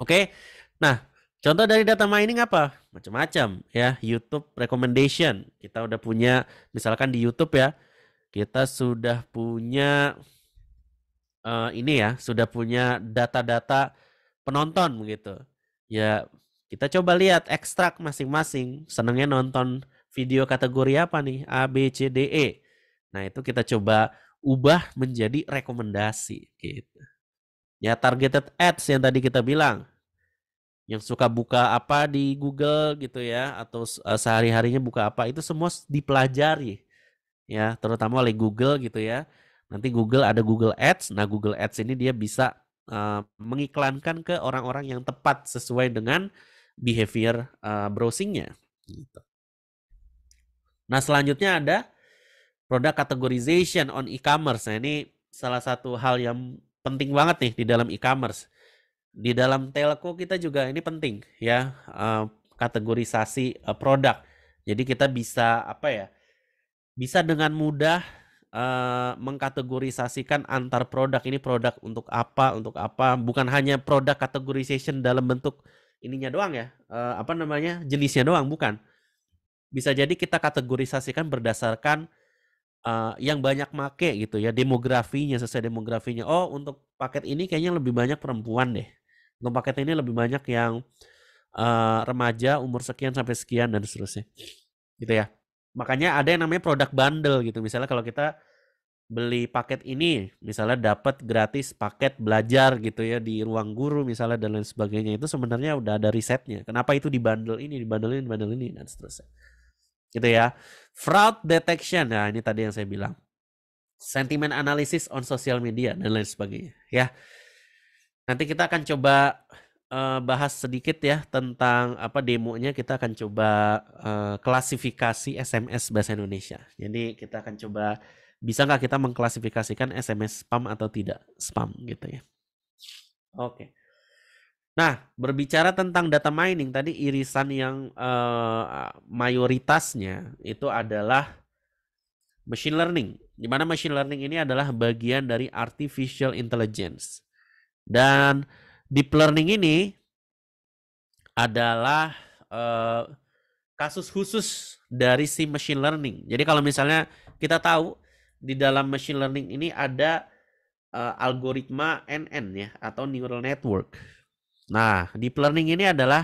Oke. Nah, contoh dari data mining apa? Macam-macam ya. YouTube recommendation. Kita udah punya misalkan di YouTube ya. Kita sudah punya uh, ini ya, sudah punya data-data penonton begitu. Ya, kita coba lihat ekstrak masing-masing. Senangnya nonton video kategori apa nih? A, B, C, D, E. Nah, itu kita coba ubah menjadi rekomendasi gitu. Ya targeted ads yang tadi kita bilang. Yang suka buka apa di Google gitu ya atau eh, sehari-harinya buka apa itu semua dipelajari. Ya, terutama oleh Google gitu ya. Nanti Google ada Google Ads. Nah, Google Ads ini dia bisa uh, mengiklankan ke orang-orang yang tepat sesuai dengan behavior uh, browsingnya. Gitu. Nah, selanjutnya ada produk categorization on e-commerce. Nah, ini salah satu hal yang penting banget nih di dalam e-commerce. Di dalam telco kita juga ini penting ya uh, kategorisasi uh, produk. Jadi kita bisa apa ya? Bisa dengan mudah uh, mengkategorisasikan antar produk ini produk untuk apa, untuk apa, bukan hanya produk categorization dalam bentuk ininya doang ya. Uh, apa namanya? jenisnya doang bukan. Bisa jadi kita kategorisasikan berdasarkan Eh, yang banyak make gitu ya, demografinya, sesuai demografinya. Oh, untuk paket ini kayaknya lebih banyak perempuan deh. Untuk paket ini lebih banyak yang, uh, remaja umur sekian sampai sekian dan seterusnya, gitu ya. Makanya ada yang namanya produk bundle gitu. Misalnya kalau kita beli paket ini, misalnya dapat gratis paket belajar gitu ya di ruang guru misalnya dan lain sebagainya. Itu sebenarnya udah ada risetnya. Kenapa itu di bundle ini, di bundle ini, di bundle ini dan seterusnya. Gitu ya. Fraud detection, nah ini tadi yang saya bilang. Sentiment analysis on social media dan lain sebagainya. Ya, nanti kita akan coba uh, bahas sedikit ya tentang apa demonya. Kita akan coba uh, klasifikasi SMS bahasa Indonesia. Jadi kita akan coba bisa nggak kita mengklasifikasikan SMS spam atau tidak spam gitu ya. Oke. Okay. Nah, berbicara tentang data mining tadi irisan yang uh, mayoritasnya itu adalah machine learning. Di mana machine learning ini adalah bagian dari artificial intelligence. Dan deep learning ini adalah uh, kasus khusus dari si machine learning. Jadi kalau misalnya kita tahu di dalam machine learning ini ada uh, algoritma NN ya atau neural network Nah, deep learning ini adalah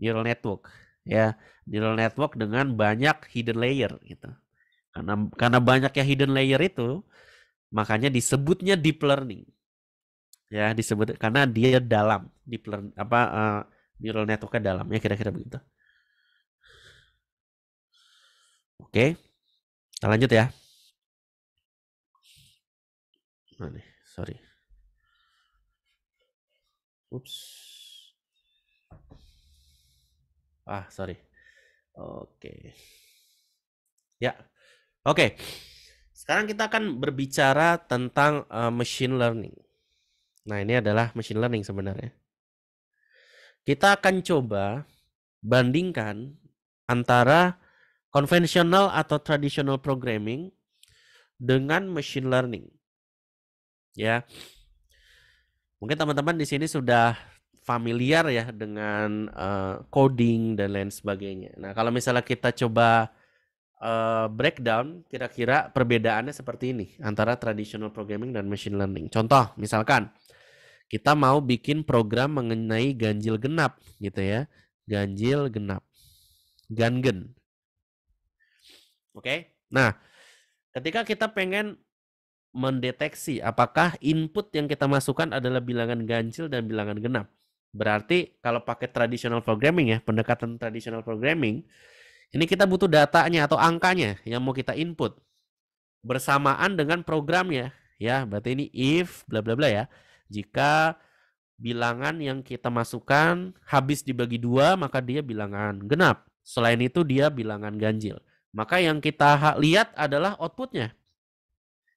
neural network ya, neural network dengan banyak hidden layer gitu. Karena karena banyaknya hidden layer itu makanya disebutnya deep learning. Ya, disebut karena dia dalam deep learning apa uh, neural networknya dalam ya kira-kira begitu. Oke. Kita lanjut ya. Nah, nih? Sorry. Ups. Ah, sorry. Oke. Okay. Ya. Oke. Okay. Sekarang kita akan berbicara tentang uh, machine learning. Nah, ini adalah machine learning sebenarnya. Kita akan coba bandingkan antara konvensional atau traditional programming dengan machine learning. Ya. Mungkin teman-teman di sini sudah familiar ya dengan uh, coding dan lain sebagainya. Nah, kalau misalnya kita coba uh, breakdown kira-kira perbedaannya seperti ini antara traditional programming dan machine learning. Contoh, misalkan kita mau bikin program mengenai ganjil genap gitu ya. Ganjil genap. Gangen. Oke. Okay? Nah, ketika kita pengen mendeteksi apakah input yang kita masukkan adalah bilangan ganjil dan bilangan genap. Berarti kalau pakai traditional programming ya, pendekatan traditional programming, ini kita butuh datanya atau angkanya yang mau kita input bersamaan dengan programnya ya. Berarti ini if bla bla bla ya. Jika bilangan yang kita masukkan habis dibagi dua maka dia bilangan genap. Selain itu dia bilangan ganjil. Maka yang kita lihat adalah outputnya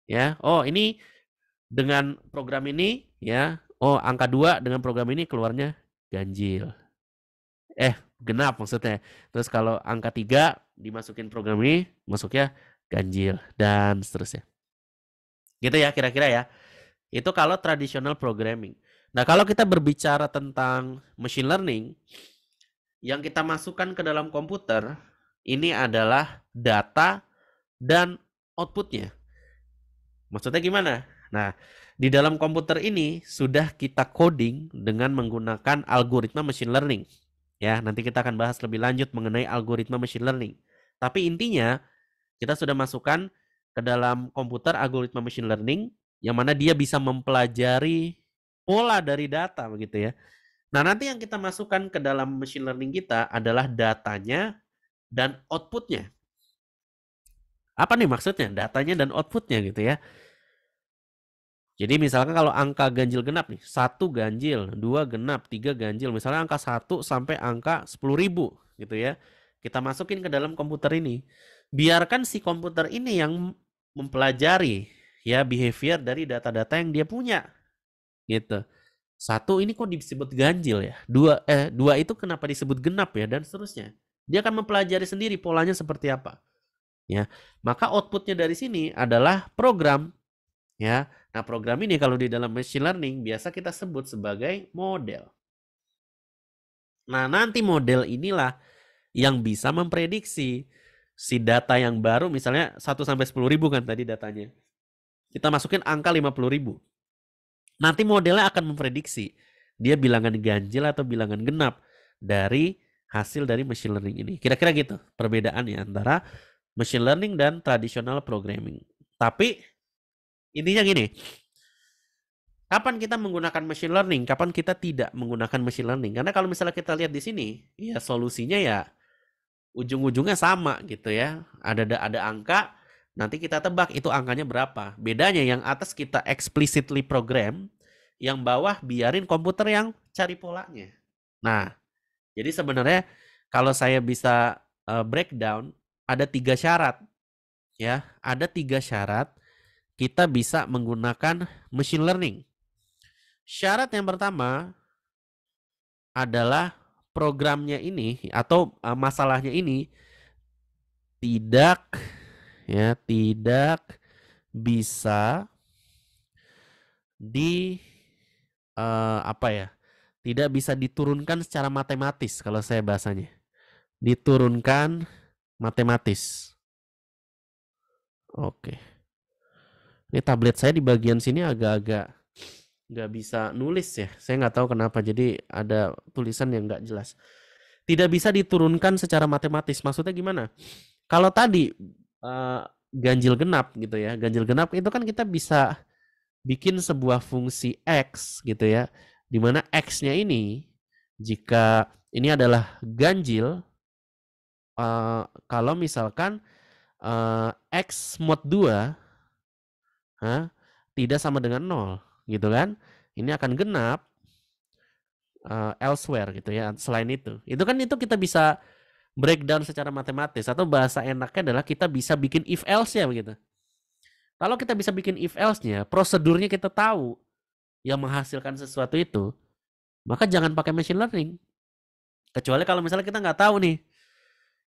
ya oh ini dengan program ini ya oh angka dua dengan program ini keluarnya ganjil eh genap maksudnya terus kalau angka tiga dimasukin program ini masuknya ganjil dan seterusnya gitu ya kira-kira ya itu kalau tradisional programming nah kalau kita berbicara tentang machine learning yang kita masukkan ke dalam komputer ini adalah data dan outputnya Maksudnya gimana? Nah, di dalam komputer ini sudah kita coding dengan menggunakan algoritma machine learning. Ya, nanti kita akan bahas lebih lanjut mengenai algoritma machine learning. Tapi intinya kita sudah masukkan ke dalam komputer algoritma machine learning yang mana dia bisa mempelajari pola dari data begitu ya. Nah, nanti yang kita masukkan ke dalam machine learning kita adalah datanya dan outputnya. Apa nih maksudnya? Datanya dan outputnya gitu ya. Jadi misalkan kalau angka ganjil genap nih, satu ganjil, dua genap, tiga ganjil, misalnya angka satu sampai angka sepuluh ribu gitu ya. Kita masukin ke dalam komputer ini. Biarkan si komputer ini yang mempelajari ya behavior dari data-data yang dia punya gitu. Satu ini kok disebut ganjil ya. Dua eh dua itu kenapa disebut genap ya dan seterusnya. Dia akan mempelajari sendiri polanya seperti apa ya maka outputnya dari sini adalah program ya nah program ini kalau di dalam machine learning biasa kita sebut sebagai model nah nanti model inilah yang bisa memprediksi si data yang baru misalnya 1 sampai 10 ribu kan tadi datanya kita masukin angka 50 ribu nanti modelnya akan memprediksi dia bilangan ganjil atau bilangan genap dari hasil dari machine learning ini kira-kira gitu perbedaannya antara machine learning dan traditional programming. Tapi intinya gini, kapan kita menggunakan machine learning, kapan kita tidak menggunakan machine learning. Karena kalau misalnya kita lihat di sini, ya solusinya ya ujung-ujungnya sama gitu ya. Ada ada angka, nanti kita tebak itu angkanya berapa. Bedanya yang atas kita explicitly program, yang bawah biarin komputer yang cari polanya. Nah, jadi sebenarnya kalau saya bisa eh, breakdown ada tiga syarat ya ada tiga syarat kita bisa menggunakan machine learning syarat yang pertama adalah programnya ini atau e, masalahnya ini tidak ya tidak bisa di uh, apa ya tidak bisa diturunkan secara matematis kalau saya bahasanya diturunkan matematis. Oke. Ini tablet saya di bagian sini agak-agak nggak bisa nulis ya. Saya nggak tahu kenapa. Jadi ada tulisan yang nggak jelas. Tidak bisa diturunkan secara matematis. Maksudnya gimana? Kalau tadi uh, ganjil genap gitu ya. Ganjil genap itu kan kita bisa bikin sebuah fungsi x gitu ya. Dimana x-nya ini jika ini adalah ganjil uh, kalau misalkan uh, X mod 2 huh, tidak sama dengan 0 gitu kan. Ini akan genap uh, elsewhere gitu ya selain itu. Itu kan itu kita bisa breakdown secara matematis atau bahasa enaknya adalah kita bisa bikin if else ya begitu. Kalau kita bisa bikin if else-nya, prosedurnya kita tahu yang menghasilkan sesuatu itu, maka jangan pakai machine learning. Kecuali kalau misalnya kita nggak tahu nih,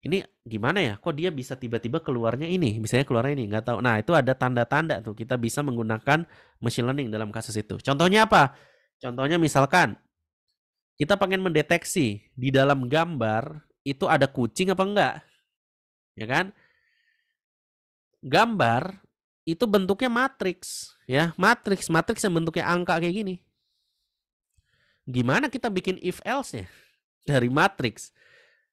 ini gimana ya kok dia bisa tiba-tiba keluarnya ini misalnya keluarnya ini nggak tahu nah itu ada tanda-tanda tuh kita bisa menggunakan machine learning dalam kasus itu contohnya apa contohnya misalkan kita pengen mendeteksi di dalam gambar itu ada kucing apa enggak ya kan gambar itu bentuknya matriks ya matriks matriks yang bentuknya angka kayak gini gimana kita bikin if else nya dari matriks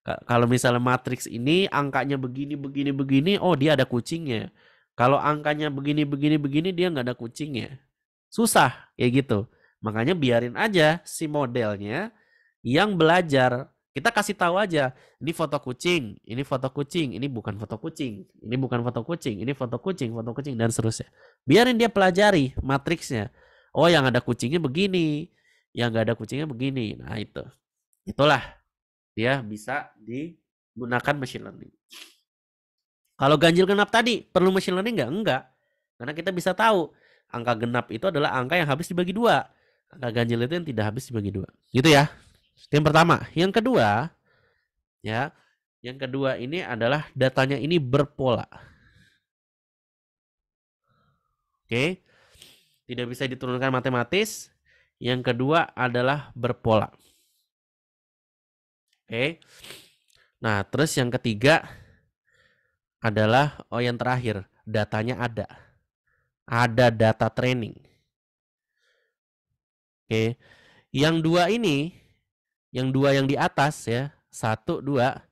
Eh, kalau misalnya matriks ini angkanya begini begini begini, oh dia ada kucingnya. Kalau angkanya begini begini begini dia nggak ada kucingnya. Susah kayak gitu. Makanya biarin aja si modelnya yang belajar kita kasih tahu aja ini foto kucing ini foto kucing ini bukan foto kucing ini bukan foto kucing ini foto kucing foto kucing dan seterusnya biarin dia pelajari matriksnya oh yang ada kucingnya begini yang nggak ada kucingnya begini nah itu itulah dia bisa digunakan machine learning. Kalau ganjil genap tadi perlu machine learning nggak? Enggak. Karena kita bisa tahu angka genap itu adalah angka yang habis dibagi dua. Angka ganjil itu yang tidak habis dibagi dua. Gitu ya. yang pertama. Yang kedua, ya, yang kedua ini adalah datanya ini berpola. Oke. Tidak bisa diturunkan matematis. Yang kedua adalah berpola. Oke, nah terus yang ketiga adalah oh yang terakhir datanya ada ada data training oke yang dua ini yang dua yang di atas ya satu dua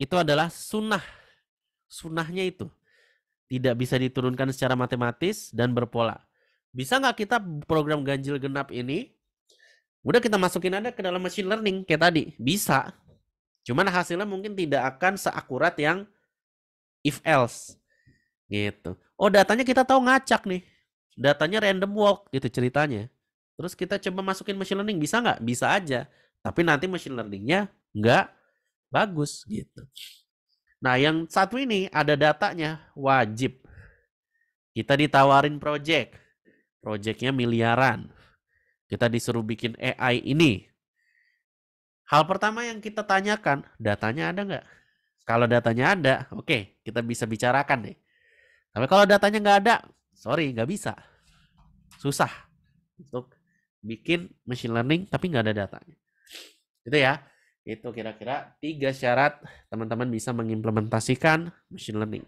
itu adalah sunnah sunnahnya itu tidak bisa diturunkan secara matematis dan berpola bisa nggak kita program ganjil genap ini udah kita masukin ada ke dalam machine learning kayak tadi bisa cuman hasilnya mungkin tidak akan seakurat yang if else gitu oh datanya kita tahu ngacak nih datanya random walk gitu ceritanya terus kita coba masukin machine learning bisa nggak bisa aja tapi nanti machine learningnya nggak bagus gitu nah yang satu ini ada datanya wajib kita ditawarin project projectnya miliaran kita disuruh bikin AI ini. Hal pertama yang kita tanyakan, datanya ada nggak? Kalau datanya ada, oke, okay, kita bisa bicarakan deh Tapi kalau datanya nggak ada, sorry, nggak bisa. Susah untuk bikin machine learning tapi nggak ada datanya. Gitu ya. Itu kira-kira tiga syarat teman-teman bisa mengimplementasikan machine learning.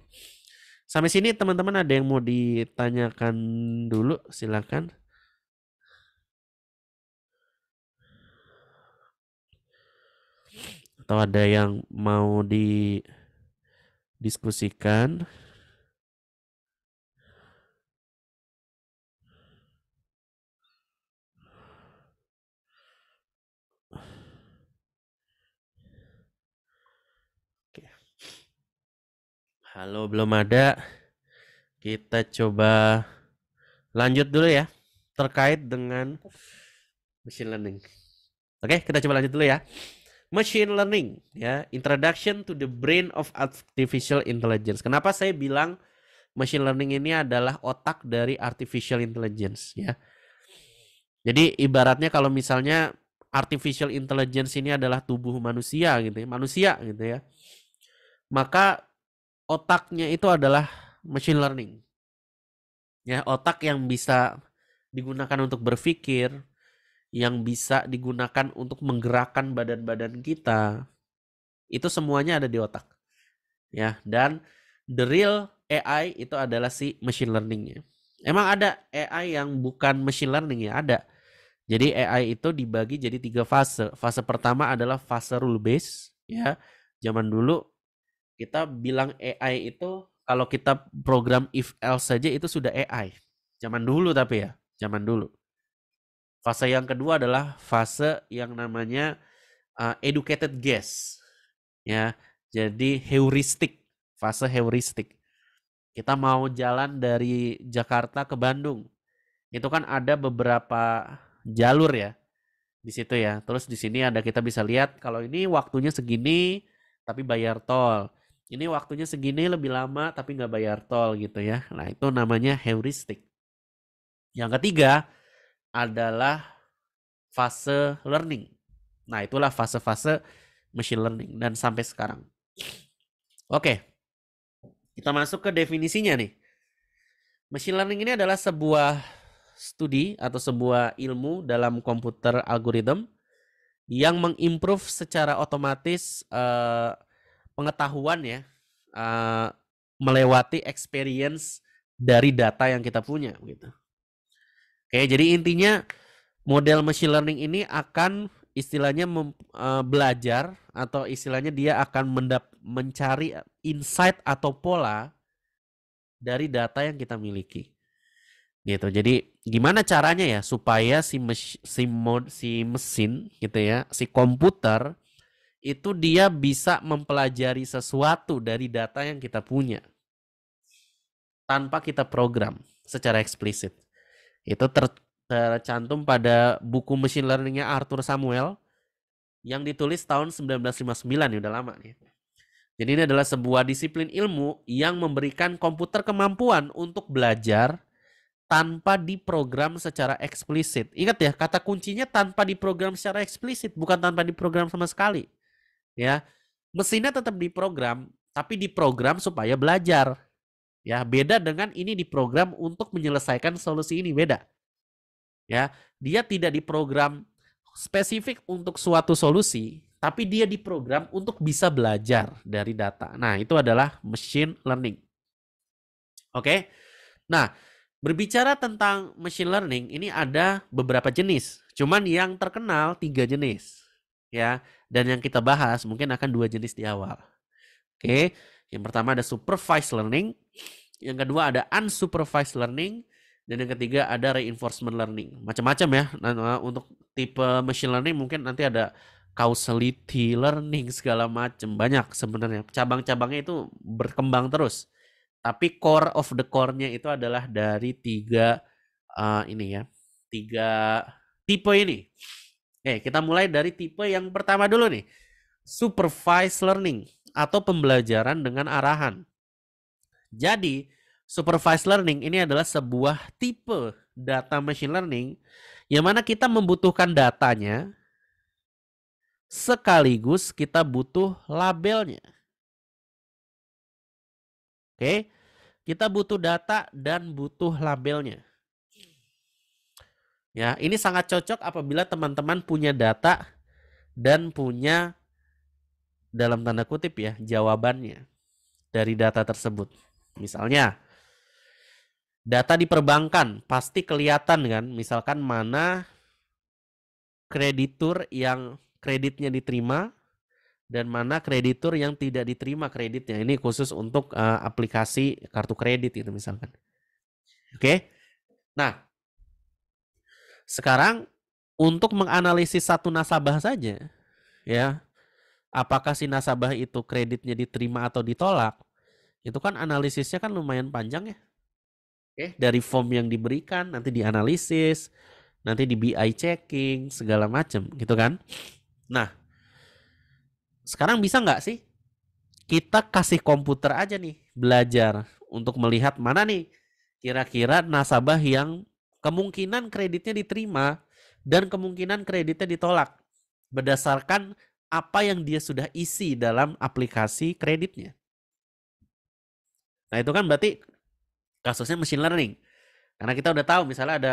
Sampai sini teman-teman ada yang mau ditanyakan dulu, silakan. atau ada yang mau didiskusikan? Halo, belum ada. Kita coba lanjut dulu ya terkait dengan machine learning. Oke, kita coba lanjut dulu ya machine learning ya introduction to the brain of artificial intelligence kenapa saya bilang machine learning ini adalah otak dari artificial intelligence ya jadi ibaratnya kalau misalnya artificial intelligence ini adalah tubuh manusia gitu ya manusia gitu ya maka otaknya itu adalah machine learning ya otak yang bisa digunakan untuk berpikir yang bisa digunakan untuk menggerakkan badan-badan kita itu semuanya ada di otak ya dan the real AI itu adalah si machine learningnya emang ada AI yang bukan machine learning ya ada jadi AI itu dibagi jadi tiga fase fase pertama adalah fase rule base, ya zaman dulu kita bilang AI itu kalau kita program if else saja itu sudah AI zaman dulu tapi ya zaman dulu Fase yang kedua adalah fase yang namanya uh, educated guess. Ya, jadi heuristik, fase heuristik. Kita mau jalan dari Jakarta ke Bandung. Itu kan ada beberapa jalur ya di situ ya. Terus di sini ada kita bisa lihat kalau ini waktunya segini tapi bayar tol. Ini waktunya segini lebih lama tapi nggak bayar tol gitu ya. Nah itu namanya heuristik. Yang ketiga adalah fase learning. Nah, itulah fase-fase machine learning dan sampai sekarang. Oke. Kita masuk ke definisinya nih. Machine learning ini adalah sebuah studi atau sebuah ilmu dalam komputer algoritm yang mengimprove secara otomatis uh, pengetahuan ya uh, melewati experience dari data yang kita punya gitu. Oke, jadi intinya model machine learning ini akan istilahnya mem, uh, belajar atau istilahnya dia akan mendap mencari insight atau pola dari data yang kita miliki. Gitu. Jadi gimana caranya ya supaya si mes, si mod, si mesin gitu ya, si komputer itu dia bisa mempelajari sesuatu dari data yang kita punya tanpa kita program secara eksplisit. Itu ter tercantum pada buku machine learningnya Arthur Samuel yang ditulis tahun 1959 ya udah lama nih. Jadi ini adalah sebuah disiplin ilmu yang memberikan komputer kemampuan untuk belajar tanpa diprogram secara eksplisit. Ingat ya, kata kuncinya tanpa diprogram secara eksplisit, bukan tanpa diprogram sama sekali. Ya. Mesinnya tetap diprogram, tapi diprogram supaya belajar. Ya, beda dengan ini diprogram untuk menyelesaikan solusi ini beda. Ya, dia tidak diprogram spesifik untuk suatu solusi, tapi dia diprogram untuk bisa belajar dari data. Nah, itu adalah machine learning. Oke. Nah, berbicara tentang machine learning, ini ada beberapa jenis. Cuman yang terkenal tiga jenis, ya. Dan yang kita bahas mungkin akan dua jenis di awal. Oke. Yang pertama ada supervised learning, yang kedua ada unsupervised learning, dan yang ketiga ada reinforcement learning. Macam-macam ya. Nah, nah untuk tipe machine learning mungkin nanti ada causality learning segala macam banyak sebenarnya. Cabang-cabangnya itu berkembang terus. Tapi core of the core-nya itu adalah dari tiga uh, ini ya, tiga tipe ini. Oke, kita mulai dari tipe yang pertama dulu nih. Supervised learning atau pembelajaran dengan arahan. Jadi, supervised learning ini adalah sebuah tipe data machine learning yang mana kita membutuhkan datanya sekaligus kita butuh labelnya. Oke, kita butuh data dan butuh labelnya. Ya, ini sangat cocok apabila teman-teman punya data dan punya dalam tanda kutip ya jawabannya dari data tersebut. Misalnya data di perbankan pasti kelihatan kan, misalkan mana kreditur yang kreditnya diterima dan mana kreditur yang tidak diterima kreditnya. Ini khusus untuk uh, aplikasi kartu kredit itu misalkan. Oke. Okay? Nah, sekarang untuk menganalisis satu nasabah saja ya, apakah si nasabah itu kreditnya diterima atau ditolak, itu kan analisisnya kan lumayan panjang ya. Okay. Dari form yang diberikan nanti dianalisis, nanti di BI checking segala macam gitu kan. Nah, sekarang bisa nggak sih kita kasih komputer aja nih belajar untuk melihat mana nih kira-kira nasabah yang kemungkinan kreditnya diterima dan kemungkinan kreditnya ditolak berdasarkan apa yang dia sudah isi dalam aplikasi kreditnya. Nah itu kan berarti kasusnya machine learning. Karena kita udah tahu misalnya ada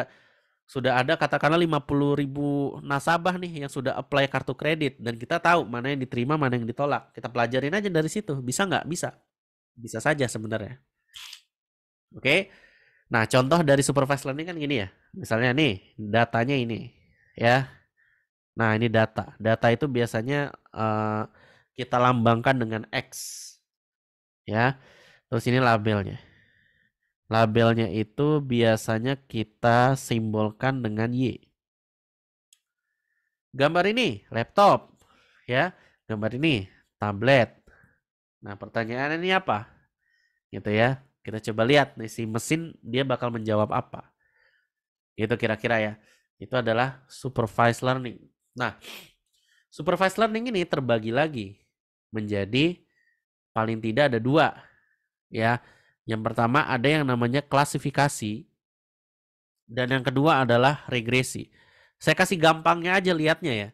sudah ada katakanlah 50 ribu nasabah nih yang sudah apply kartu kredit dan kita tahu mana yang diterima mana yang ditolak kita pelajarin aja dari situ bisa nggak bisa bisa saja sebenarnya oke nah contoh dari supervised learning kan gini ya misalnya nih datanya ini ya nah ini data data itu biasanya uh, kita lambangkan dengan x ya Terus ini labelnya. Labelnya itu biasanya kita simbolkan dengan Y. Gambar ini laptop, ya. Gambar ini tablet. Nah, pertanyaannya ini apa? Gitu ya. Kita coba lihat nih si mesin dia bakal menjawab apa. Itu kira-kira ya. Itu adalah supervised learning. Nah, supervised learning ini terbagi lagi menjadi paling tidak ada dua ya. Yang pertama ada yang namanya klasifikasi dan yang kedua adalah regresi. Saya kasih gampangnya aja lihatnya ya.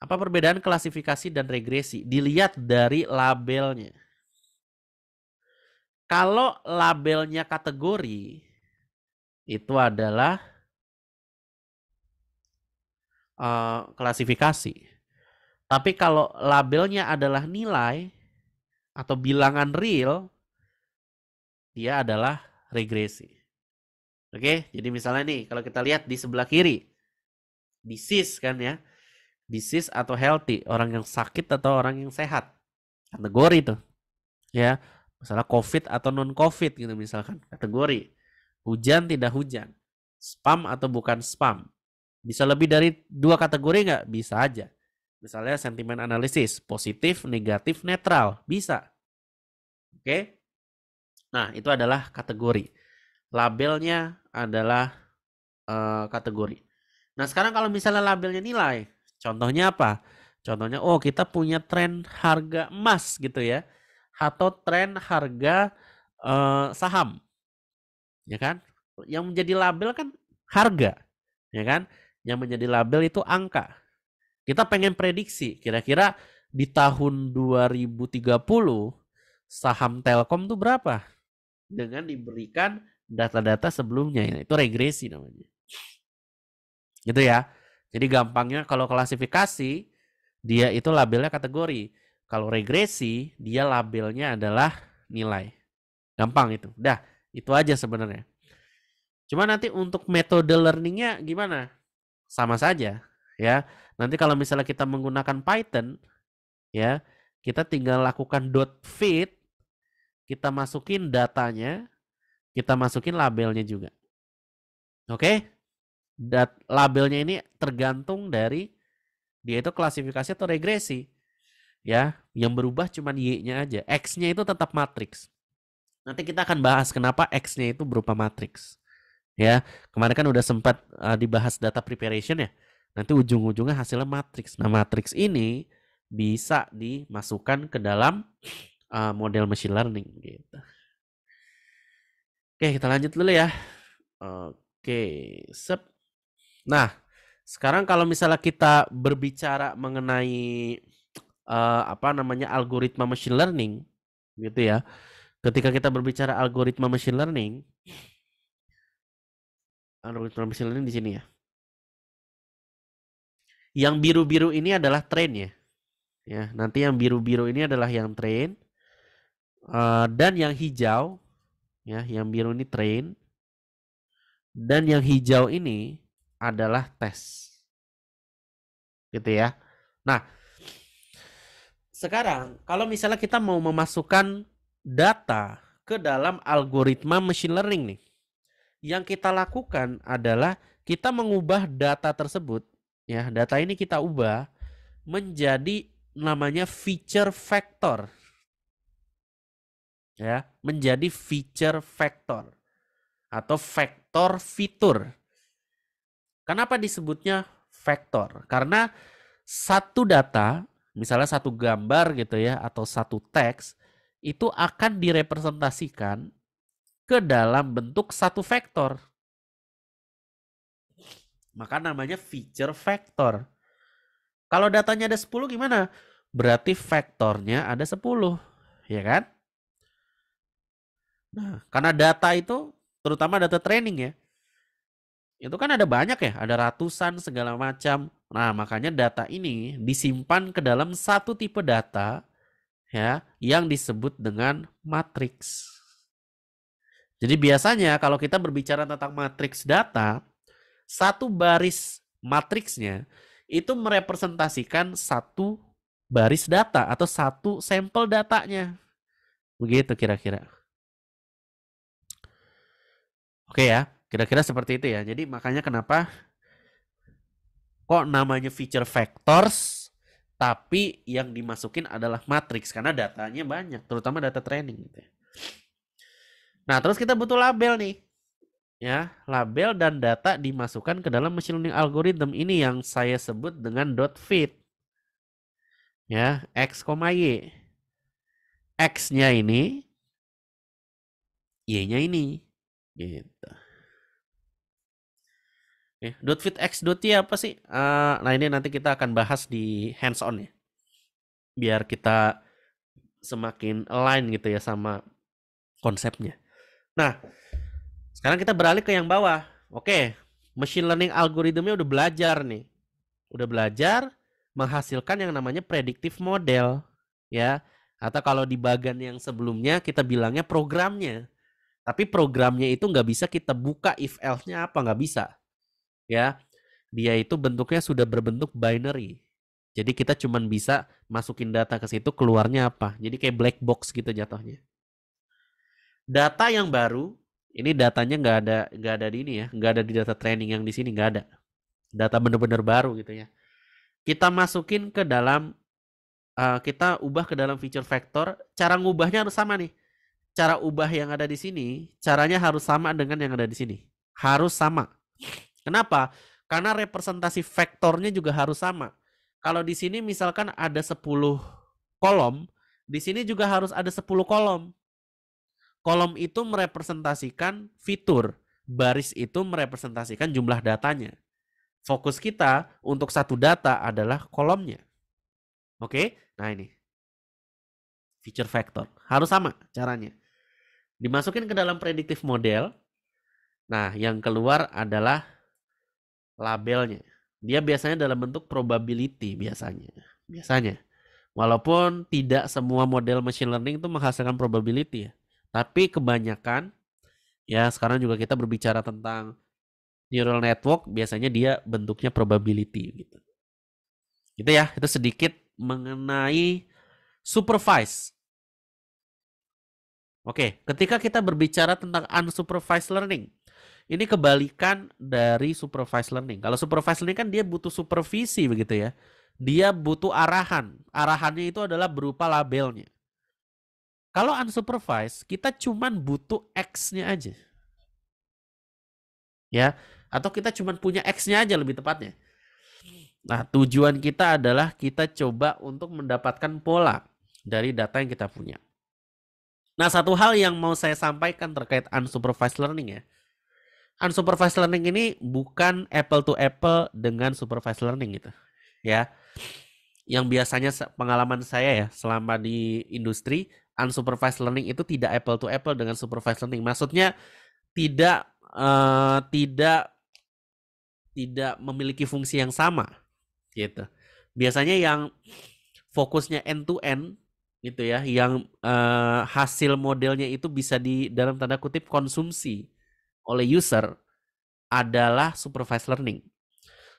Apa perbedaan klasifikasi dan regresi? Dilihat dari labelnya. Kalau labelnya kategori itu adalah uh, klasifikasi. Tapi kalau labelnya adalah nilai atau bilangan real, dia adalah regresi. Oke, jadi misalnya nih kalau kita lihat di sebelah kiri disease kan ya. Disease atau healthy, orang yang sakit atau orang yang sehat. Kategori itu, Ya, misalnya covid atau non covid gitu misalkan kategori. Hujan tidak hujan. Spam atau bukan spam. Bisa lebih dari dua kategori nggak? Bisa aja. Misalnya sentimen analisis, positif, negatif, netral. Bisa. Oke. Nah, itu adalah kategori. Labelnya adalah uh, kategori. Nah, sekarang kalau misalnya labelnya nilai, contohnya apa? Contohnya, oh kita punya tren harga emas gitu ya. Atau tren harga uh, saham. Ya kan? Yang menjadi label kan harga. Ya kan? Yang menjadi label itu angka. Kita pengen prediksi kira-kira di tahun 2030 saham Telkom tuh berapa? dengan diberikan data-data sebelumnya. Ya. Itu regresi namanya. Gitu ya. Jadi gampangnya kalau klasifikasi dia itu labelnya kategori. Kalau regresi dia labelnya adalah nilai. Gampang itu. Dah, itu aja sebenarnya. Cuma nanti untuk metode learningnya gimana? Sama saja ya. Nanti kalau misalnya kita menggunakan Python ya, kita tinggal lakukan dot fit kita masukin datanya, kita masukin labelnya juga. Oke? Okay? labelnya ini tergantung dari dia itu klasifikasi atau regresi. Ya, yang berubah cuman Y-nya aja. X-nya itu tetap matriks. Nanti kita akan bahas kenapa X-nya itu berupa matriks. Ya, kemarin kan udah sempat uh, dibahas data preparation ya. Nanti ujung-ujungnya hasilnya matriks. Nah, matriks ini bisa dimasukkan ke dalam uh, model machine learning gitu. Oke, kita lanjut dulu ya. Oke, sep. Nah, sekarang kalau misalnya kita berbicara mengenai uh, apa namanya algoritma machine learning gitu ya. Ketika kita berbicara algoritma machine learning algoritma machine learning di sini ya. Yang biru-biru ini adalah train ya. Ya, nanti yang biru-biru ini adalah yang train. Eh, dan yang hijau, ya, yang biru ini train. Dan yang hijau ini adalah tes. Gitu ya. Nah, sekarang kalau misalnya kita mau memasukkan data ke dalam algoritma machine learning nih. Yang kita lakukan adalah kita mengubah data tersebut ya, data ini kita ubah menjadi namanya feature factor ya menjadi feature vector atau faktor fitur. Kenapa disebutnya faktor? Karena satu data, misalnya satu gambar gitu ya, atau satu teks, itu akan direpresentasikan ke dalam bentuk satu vektor. Maka namanya feature vector. Kalau datanya ada 10 gimana? Berarti faktornya ada 10, ya kan? Nah, karena data itu terutama data training ya. Itu kan ada banyak ya, ada ratusan segala macam. Nah, makanya data ini disimpan ke dalam satu tipe data ya yang disebut dengan matriks. Jadi biasanya kalau kita berbicara tentang matriks data, satu baris matriksnya itu merepresentasikan satu baris data atau satu sampel datanya. Begitu kira-kira. Oke ya, kira-kira seperti itu ya. Jadi makanya kenapa kok namanya feature factors tapi yang dimasukin adalah matrix karena datanya banyak, terutama data training gitu ya. Nah, terus kita butuh label nih. Ya, label dan data dimasukkan ke dalam machine learning algorithm ini yang saya sebut dengan dot fit. Ya, x, y. X-nya ini, y-nya ini. Gitu. Dot fit X dot apa sih? Uh, nah ini nanti kita akan bahas di hands on ya. Biar kita semakin align gitu ya sama konsepnya. Nah, sekarang kita beralih ke yang bawah. Oke, machine learning algoritmnya udah belajar nih. Udah belajar menghasilkan yang namanya predictive model ya. Atau kalau di bagan yang sebelumnya kita bilangnya programnya. Tapi programnya itu nggak bisa kita buka if else-nya apa nggak bisa. Ya, dia itu bentuknya sudah berbentuk binary. Jadi kita cuma bisa masukin data ke situ keluarnya apa. Jadi kayak black box gitu jatuhnya. Data yang baru ini datanya nggak ada nggak ada di ini ya, nggak ada di data training yang di sini nggak ada. Data bener-bener baru gitu ya. Kita masukin ke dalam eh, kita ubah ke dalam feature vector. Cara ngubahnya harus sama nih cara ubah yang ada di sini, caranya harus sama dengan yang ada di sini. Harus sama. Kenapa? Karena representasi vektornya juga harus sama. Kalau di sini misalkan ada 10 kolom, di sini juga harus ada 10 kolom. Kolom itu merepresentasikan fitur, baris itu merepresentasikan jumlah datanya. Fokus kita untuk satu data adalah kolomnya. Oke, nah ini feature factor. Harus sama caranya. Dimasukin ke dalam predictive model. Nah, yang keluar adalah labelnya. Dia biasanya dalam bentuk probability biasanya. Biasanya. Walaupun tidak semua model machine learning itu menghasilkan probability ya. Tapi kebanyakan ya sekarang juga kita berbicara tentang neural network biasanya dia bentuknya probability gitu. Gitu ya, itu sedikit mengenai supervised. Oke, ketika kita berbicara tentang unsupervised learning, ini kebalikan dari supervised learning. Kalau supervised learning kan dia butuh supervisi begitu ya. Dia butuh arahan. Arahannya itu adalah berupa labelnya. Kalau unsupervised, kita cuman butuh X-nya aja. Ya, atau kita cuman punya X-nya aja lebih tepatnya. Nah, tujuan kita adalah kita coba untuk mendapatkan pola dari data yang kita punya. Nah, satu hal yang mau saya sampaikan terkait unsupervised learning ya. Unsupervised learning ini bukan apple to apple dengan supervised learning gitu. Ya. Yang biasanya pengalaman saya ya selama di industri, unsupervised learning itu tidak apple to apple dengan supervised learning. Maksudnya tidak uh, tidak tidak memiliki fungsi yang sama gitu. Biasanya yang fokusnya end to end gitu ya yang uh, hasil modelnya itu bisa di dalam tanda kutip konsumsi oleh user adalah supervised learning.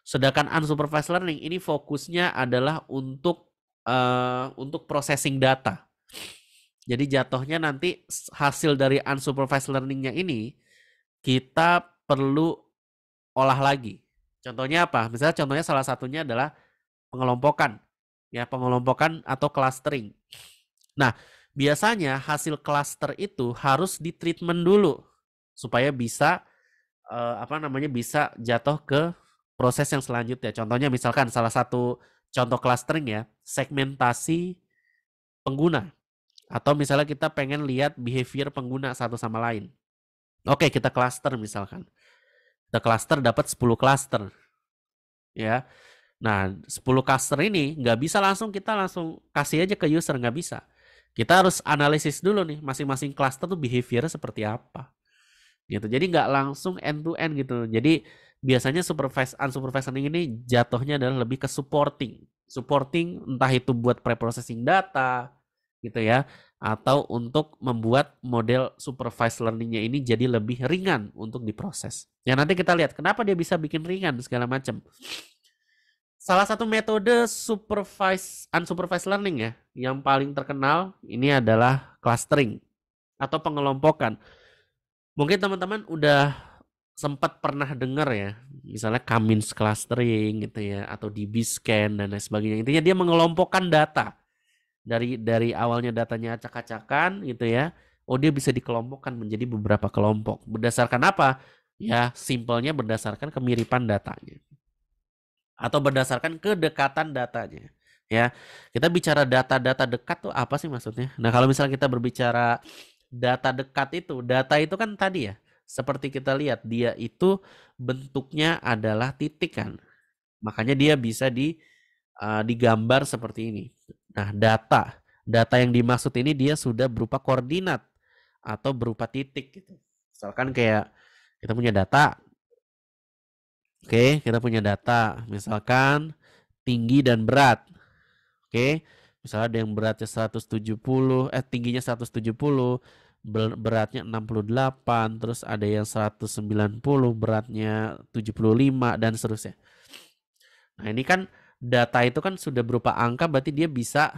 Sedangkan unsupervised learning ini fokusnya adalah untuk uh, untuk processing data. Jadi jatuhnya nanti hasil dari unsupervised learningnya ini kita perlu olah lagi. Contohnya apa? Misalnya contohnya salah satunya adalah pengelompokan. Ya, pengelompokan atau clustering. Nah, biasanya hasil klaster itu harus ditreatment dulu supaya bisa eh, apa namanya bisa jatuh ke proses yang selanjutnya. Contohnya misalkan salah satu contoh clustering ya, segmentasi pengguna hmm. atau misalnya kita pengen lihat behavior pengguna satu sama lain. Oke, kita cluster misalkan. Kita cluster dapat 10 cluster. Ya. Nah, 10 cluster ini nggak bisa langsung kita langsung kasih aja ke user, nggak bisa kita harus analisis dulu nih masing-masing cluster tuh behavior seperti apa gitu jadi nggak langsung end to end gitu jadi biasanya supervised unsupervised learning ini jatuhnya adalah lebih ke supporting supporting entah itu buat preprocessing data gitu ya atau untuk membuat model supervised learningnya ini jadi lebih ringan untuk diproses ya nanti kita lihat kenapa dia bisa bikin ringan segala macam Salah satu metode supervised unsupervised learning ya, yang paling terkenal ini adalah clustering atau pengelompokan. Mungkin teman-teman udah sempat pernah dengar ya, misalnya Kamins clustering gitu ya atau DB scan dan lain sebagainya. Intinya dia mengelompokkan data. Dari dari awalnya datanya acak-acakan gitu ya. Oh, dia bisa dikelompokkan menjadi beberapa kelompok. Berdasarkan apa? Ya, simpelnya berdasarkan kemiripan datanya atau berdasarkan kedekatan datanya ya kita bicara data-data dekat tuh apa sih maksudnya nah kalau misalnya kita berbicara data dekat itu data itu kan tadi ya seperti kita lihat dia itu bentuknya adalah titik kan makanya dia bisa di uh, digambar seperti ini nah data data yang dimaksud ini dia sudah berupa koordinat atau berupa titik gitu misalkan kayak kita punya data Oke, okay, kita punya data, misalkan tinggi dan berat. Oke, okay, misalnya ada yang beratnya 170, eh tingginya 170, beratnya 68, terus ada yang 190, beratnya 75 dan seterusnya. Nah, ini kan data itu kan sudah berupa angka berarti dia bisa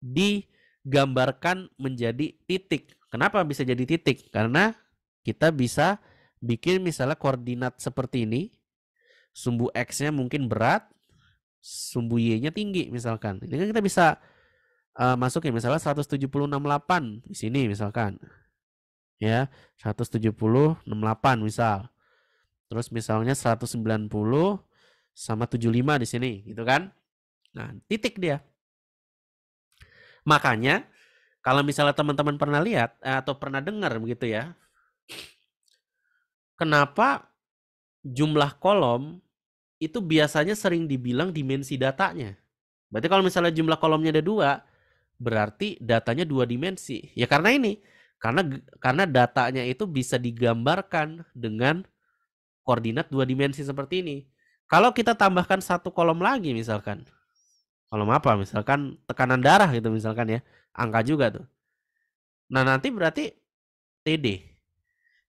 digambarkan menjadi titik. Kenapa bisa jadi titik? Karena kita bisa bikin misalnya koordinat seperti ini sumbu X-nya mungkin berat, sumbu Y-nya tinggi misalkan. Ini kan kita bisa uh, eh, masuk ya misalnya 176.8 di sini misalkan. Ya, 170.68 misal. Terus misalnya 190 sama 75 di sini gitu kan. Nah, titik dia. Makanya kalau misalnya teman-teman pernah lihat eh, atau pernah dengar begitu ya. Kenapa jumlah kolom itu biasanya sering dibilang dimensi datanya. Berarti kalau misalnya jumlah kolomnya ada dua, berarti datanya dua dimensi. Ya karena ini, karena karena datanya itu bisa digambarkan dengan koordinat dua dimensi seperti ini. Kalau kita tambahkan satu kolom lagi misalkan, kolom apa? Misalkan tekanan darah gitu misalkan ya, angka juga tuh. Nah nanti berarti TD,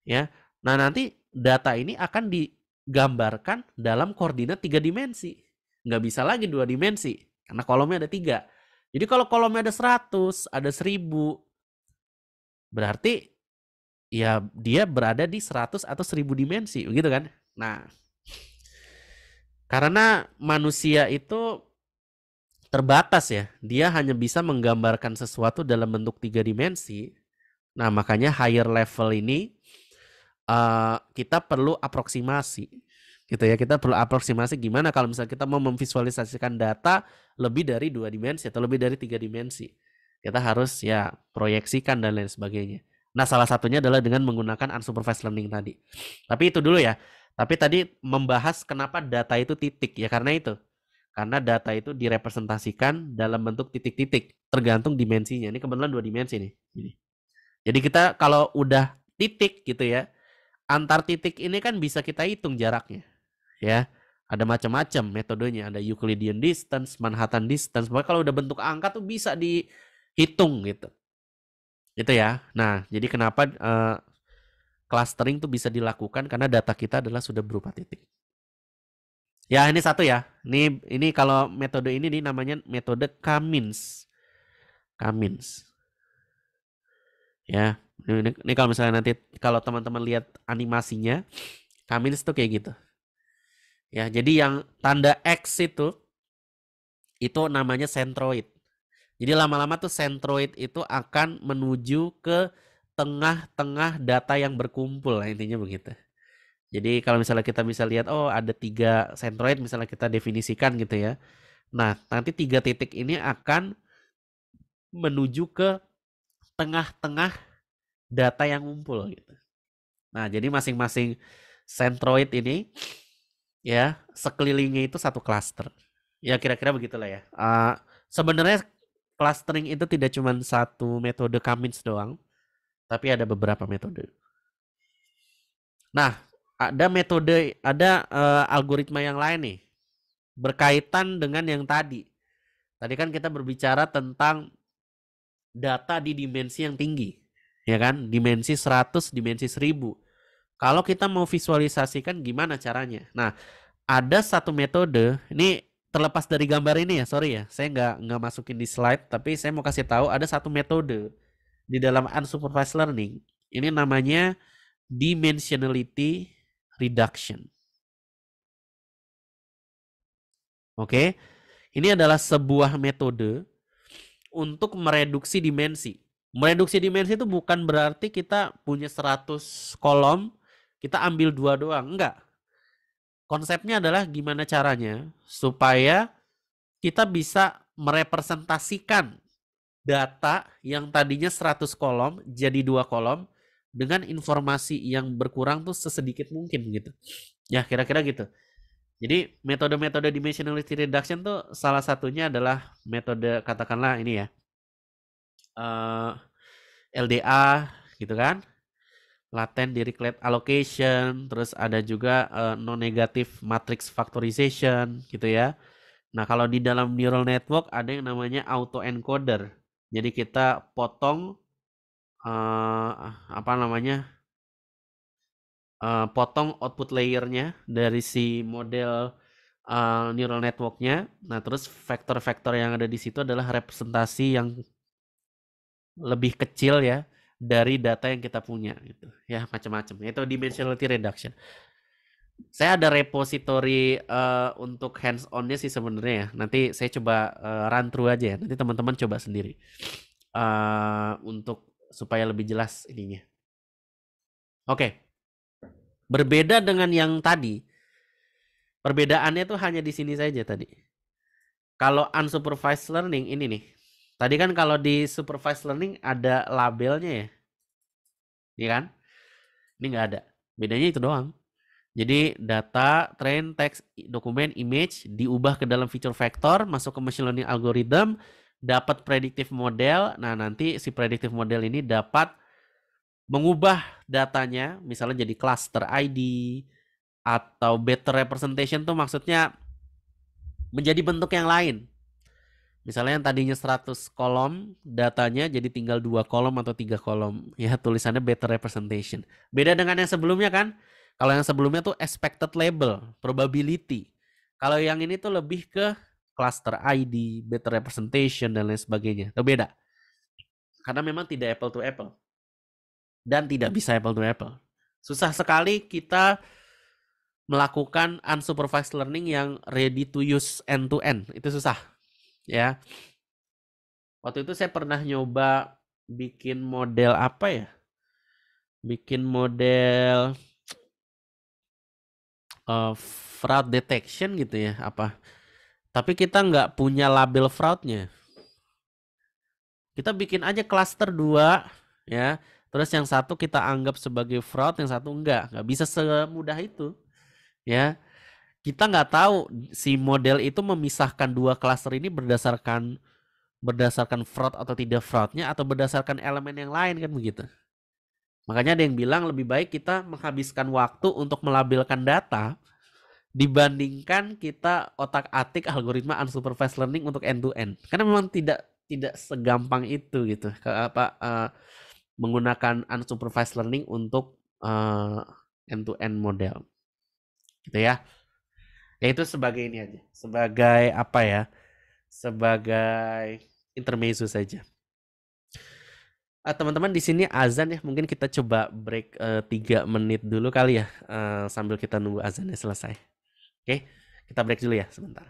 ya. Nah nanti data ini akan di gambarkan dalam koordinat tiga dimensi. Nggak bisa lagi dua dimensi, karena kolomnya ada tiga. Jadi kalau kolomnya ada seratus, ada seribu, berarti ya dia berada di seratus atau seribu dimensi, begitu kan? Nah, karena manusia itu terbatas ya, dia hanya bisa menggambarkan sesuatu dalam bentuk tiga dimensi. Nah, makanya higher level ini uh, kita perlu aproksimasi gitu ya kita perlu aproksimasi gimana kalau misalnya kita mau memvisualisasikan data lebih dari dua dimensi atau lebih dari tiga dimensi kita harus ya proyeksikan dan lain sebagainya nah salah satunya adalah dengan menggunakan unsupervised learning tadi tapi itu dulu ya tapi tadi membahas kenapa data itu titik ya karena itu karena data itu direpresentasikan dalam bentuk titik-titik tergantung dimensinya ini kebetulan dua dimensi nih ini jadi kita kalau udah titik gitu ya antar titik ini kan bisa kita hitung jaraknya ya ada macam-macam metodenya ada Euclidean distance Manhattan distance pokoknya kalau udah bentuk angka tuh bisa dihitung gitu itu ya nah jadi kenapa uh, clustering tuh bisa dilakukan karena data kita adalah sudah berupa titik ya ini satu ya ini ini kalau metode ini nih namanya metode Kamins Kamins ya ini, ini kalau misalnya nanti kalau teman-teman lihat animasinya, Kamins tuh kayak gitu. Ya, jadi yang tanda X itu itu namanya centroid. Jadi lama-lama tuh centroid itu akan menuju ke tengah-tengah data yang berkumpul lah intinya begitu. Jadi kalau misalnya kita bisa lihat oh ada tiga centroid, misalnya kita definisikan gitu ya. Nah nanti tiga titik ini akan menuju ke tengah-tengah data yang ngumpul gitu. Nah, jadi masing-masing centroid ini ya sekelilingnya itu satu klaster. Ya kira-kira begitulah ya. Uh, sebenarnya clustering itu tidak cuma satu metode Kamins doang, tapi ada beberapa metode. Nah, ada metode, ada uh, algoritma yang lain nih berkaitan dengan yang tadi. Tadi kan kita berbicara tentang data di dimensi yang tinggi ya kan? Dimensi 100, dimensi 1000. Kalau kita mau visualisasikan gimana caranya? Nah, ada satu metode, ini terlepas dari gambar ini ya, sorry ya, saya nggak nggak masukin di slide, tapi saya mau kasih tahu ada satu metode di dalam unsupervised learning. Ini namanya dimensionality reduction. Oke, ini adalah sebuah metode untuk mereduksi dimensi. Mereduksi dimensi itu bukan berarti kita punya 100 kolom, kita ambil dua doang. Enggak. Konsepnya adalah gimana caranya supaya kita bisa merepresentasikan data yang tadinya 100 kolom jadi dua kolom dengan informasi yang berkurang tuh sesedikit mungkin gitu. Ya, kira-kira gitu. Jadi metode-metode dimensionality reduction tuh salah satunya adalah metode katakanlah ini ya uh, eh, LDA gitu kan latent Dirichlet allocation terus ada juga uh, eh, non negatif matrix factorization gitu ya nah kalau di dalam neural network ada yang namanya auto encoder jadi kita potong uh, apa namanya uh, potong output layernya dari si model uh, neural networknya nah terus vektor-vektor yang ada di situ adalah representasi yang lebih kecil ya dari data yang kita punya gitu ya macam-macam itu dimensionality reduction saya ada repository uh, untuk hands onnya sih sebenarnya ya nanti saya coba uh, run through aja ya nanti teman-teman coba sendiri uh, untuk supaya lebih jelas ininya oke okay. berbeda dengan yang tadi perbedaannya tuh hanya di sini saja tadi kalau unsupervised learning ini nih Tadi kan kalau di supervised learning ada labelnya ya. Iya kan? Ini nggak ada. Bedanya itu doang. Jadi data, train, text, dokumen, image diubah ke dalam feature vector, masuk ke machine learning algorithm, dapat predictive model. Nah, nanti si predictive model ini dapat mengubah datanya misalnya jadi cluster ID atau better representation tuh maksudnya menjadi bentuk yang lain. Misalnya yang tadinya 100 kolom datanya jadi tinggal dua kolom atau tiga kolom. Ya tulisannya better representation. Beda dengan yang sebelumnya kan. Kalau yang sebelumnya tuh expected label, probability. Kalau yang ini tuh lebih ke cluster ID, better representation dan lain sebagainya. Itu beda. Karena memang tidak apple to apple. Dan tidak bisa apple to apple. Susah sekali kita melakukan unsupervised learning yang ready to use end to end. Itu susah ya waktu itu saya pernah nyoba bikin model apa ya bikin model uh, fraud detection gitu ya apa tapi kita nggak punya label fraudnya kita bikin aja cluster dua ya terus yang satu kita anggap sebagai fraud yang satu enggak nggak bisa semudah itu ya kita nggak tahu si model itu memisahkan dua klaster ini berdasarkan berdasarkan fraud atau tidak fraudnya atau berdasarkan elemen yang lain kan begitu. Makanya ada yang bilang lebih baik kita menghabiskan waktu untuk melabelkan data dibandingkan kita otak-atik algoritma unsupervised learning untuk end to end. Karena memang tidak tidak segampang itu gitu. Apa uh, menggunakan unsupervised learning untuk uh, end to end model. Gitu ya ya itu sebagai ini aja sebagai apa ya sebagai intermezzo saja ah, teman-teman uh, di sini azan ya mungkin kita coba break eh, tiga uh, menit dulu kali ya uh, sambil kita nunggu azannya selesai oke okay? kita break dulu ya sebentar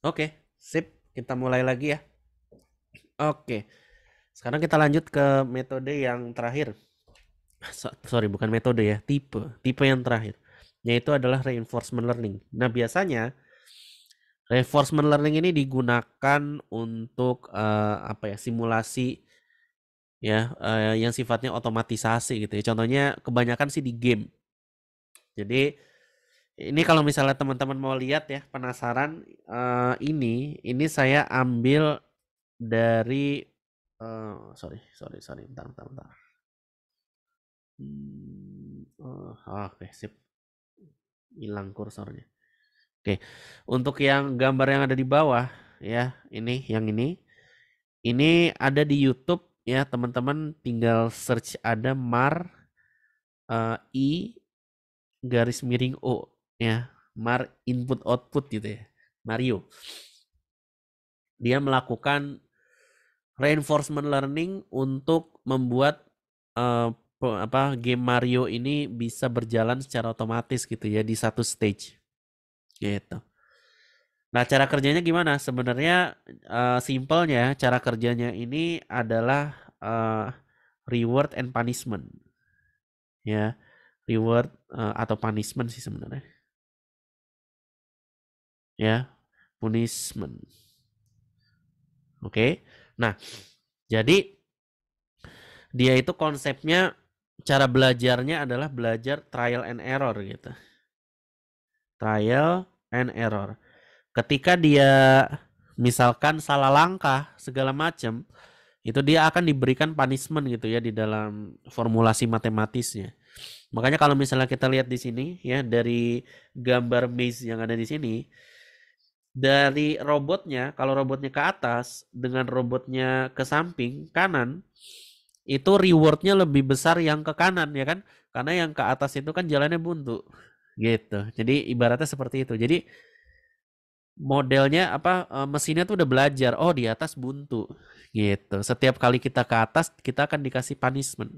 Oke, sip. Kita mulai lagi ya. Oke. Sekarang kita lanjut ke metode yang terakhir. So, sorry, bukan metode ya, tipe. Tipe yang terakhir, yaitu adalah reinforcement learning. Nah, biasanya reinforcement learning ini digunakan untuk uh, apa ya, simulasi ya, uh, yang sifatnya otomatisasi gitu ya. Contohnya kebanyakan sih di game. Jadi ini kalau misalnya teman-teman mau lihat ya penasaran uh, ini ini saya ambil dari uh, sorry sorry sorry bentar bentar bentar hmm, uh, oke okay, sip hilang kursornya oke okay. untuk yang gambar yang ada di bawah ya ini yang ini ini ada di YouTube ya teman-teman tinggal search ada mar uh, i garis miring o ya mar input output gitu ya Mario dia melakukan reinforcement learning untuk membuat uh, apa game Mario ini bisa berjalan secara otomatis gitu ya di satu stage gitu nah cara kerjanya gimana sebenarnya uh, simpelnya cara kerjanya ini adalah uh, reward and punishment ya reward uh, atau punishment sih sebenarnya ya punishment oke okay? nah jadi dia itu konsepnya cara belajarnya adalah belajar trial and error gitu trial and error ketika dia misalkan salah langkah segala macam itu dia akan diberikan punishment gitu ya di dalam formulasi matematisnya. Makanya kalau misalnya kita lihat di sini ya dari gambar maze yang ada di sini dari robotnya kalau robotnya ke atas dengan robotnya ke samping kanan itu rewardnya lebih besar yang ke kanan ya kan karena yang ke atas itu kan jalannya buntu gitu jadi ibaratnya seperti itu jadi modelnya apa eh, mesinnya tuh udah belajar oh di atas buntu gitu setiap kali kita ke atas kita akan dikasih punishment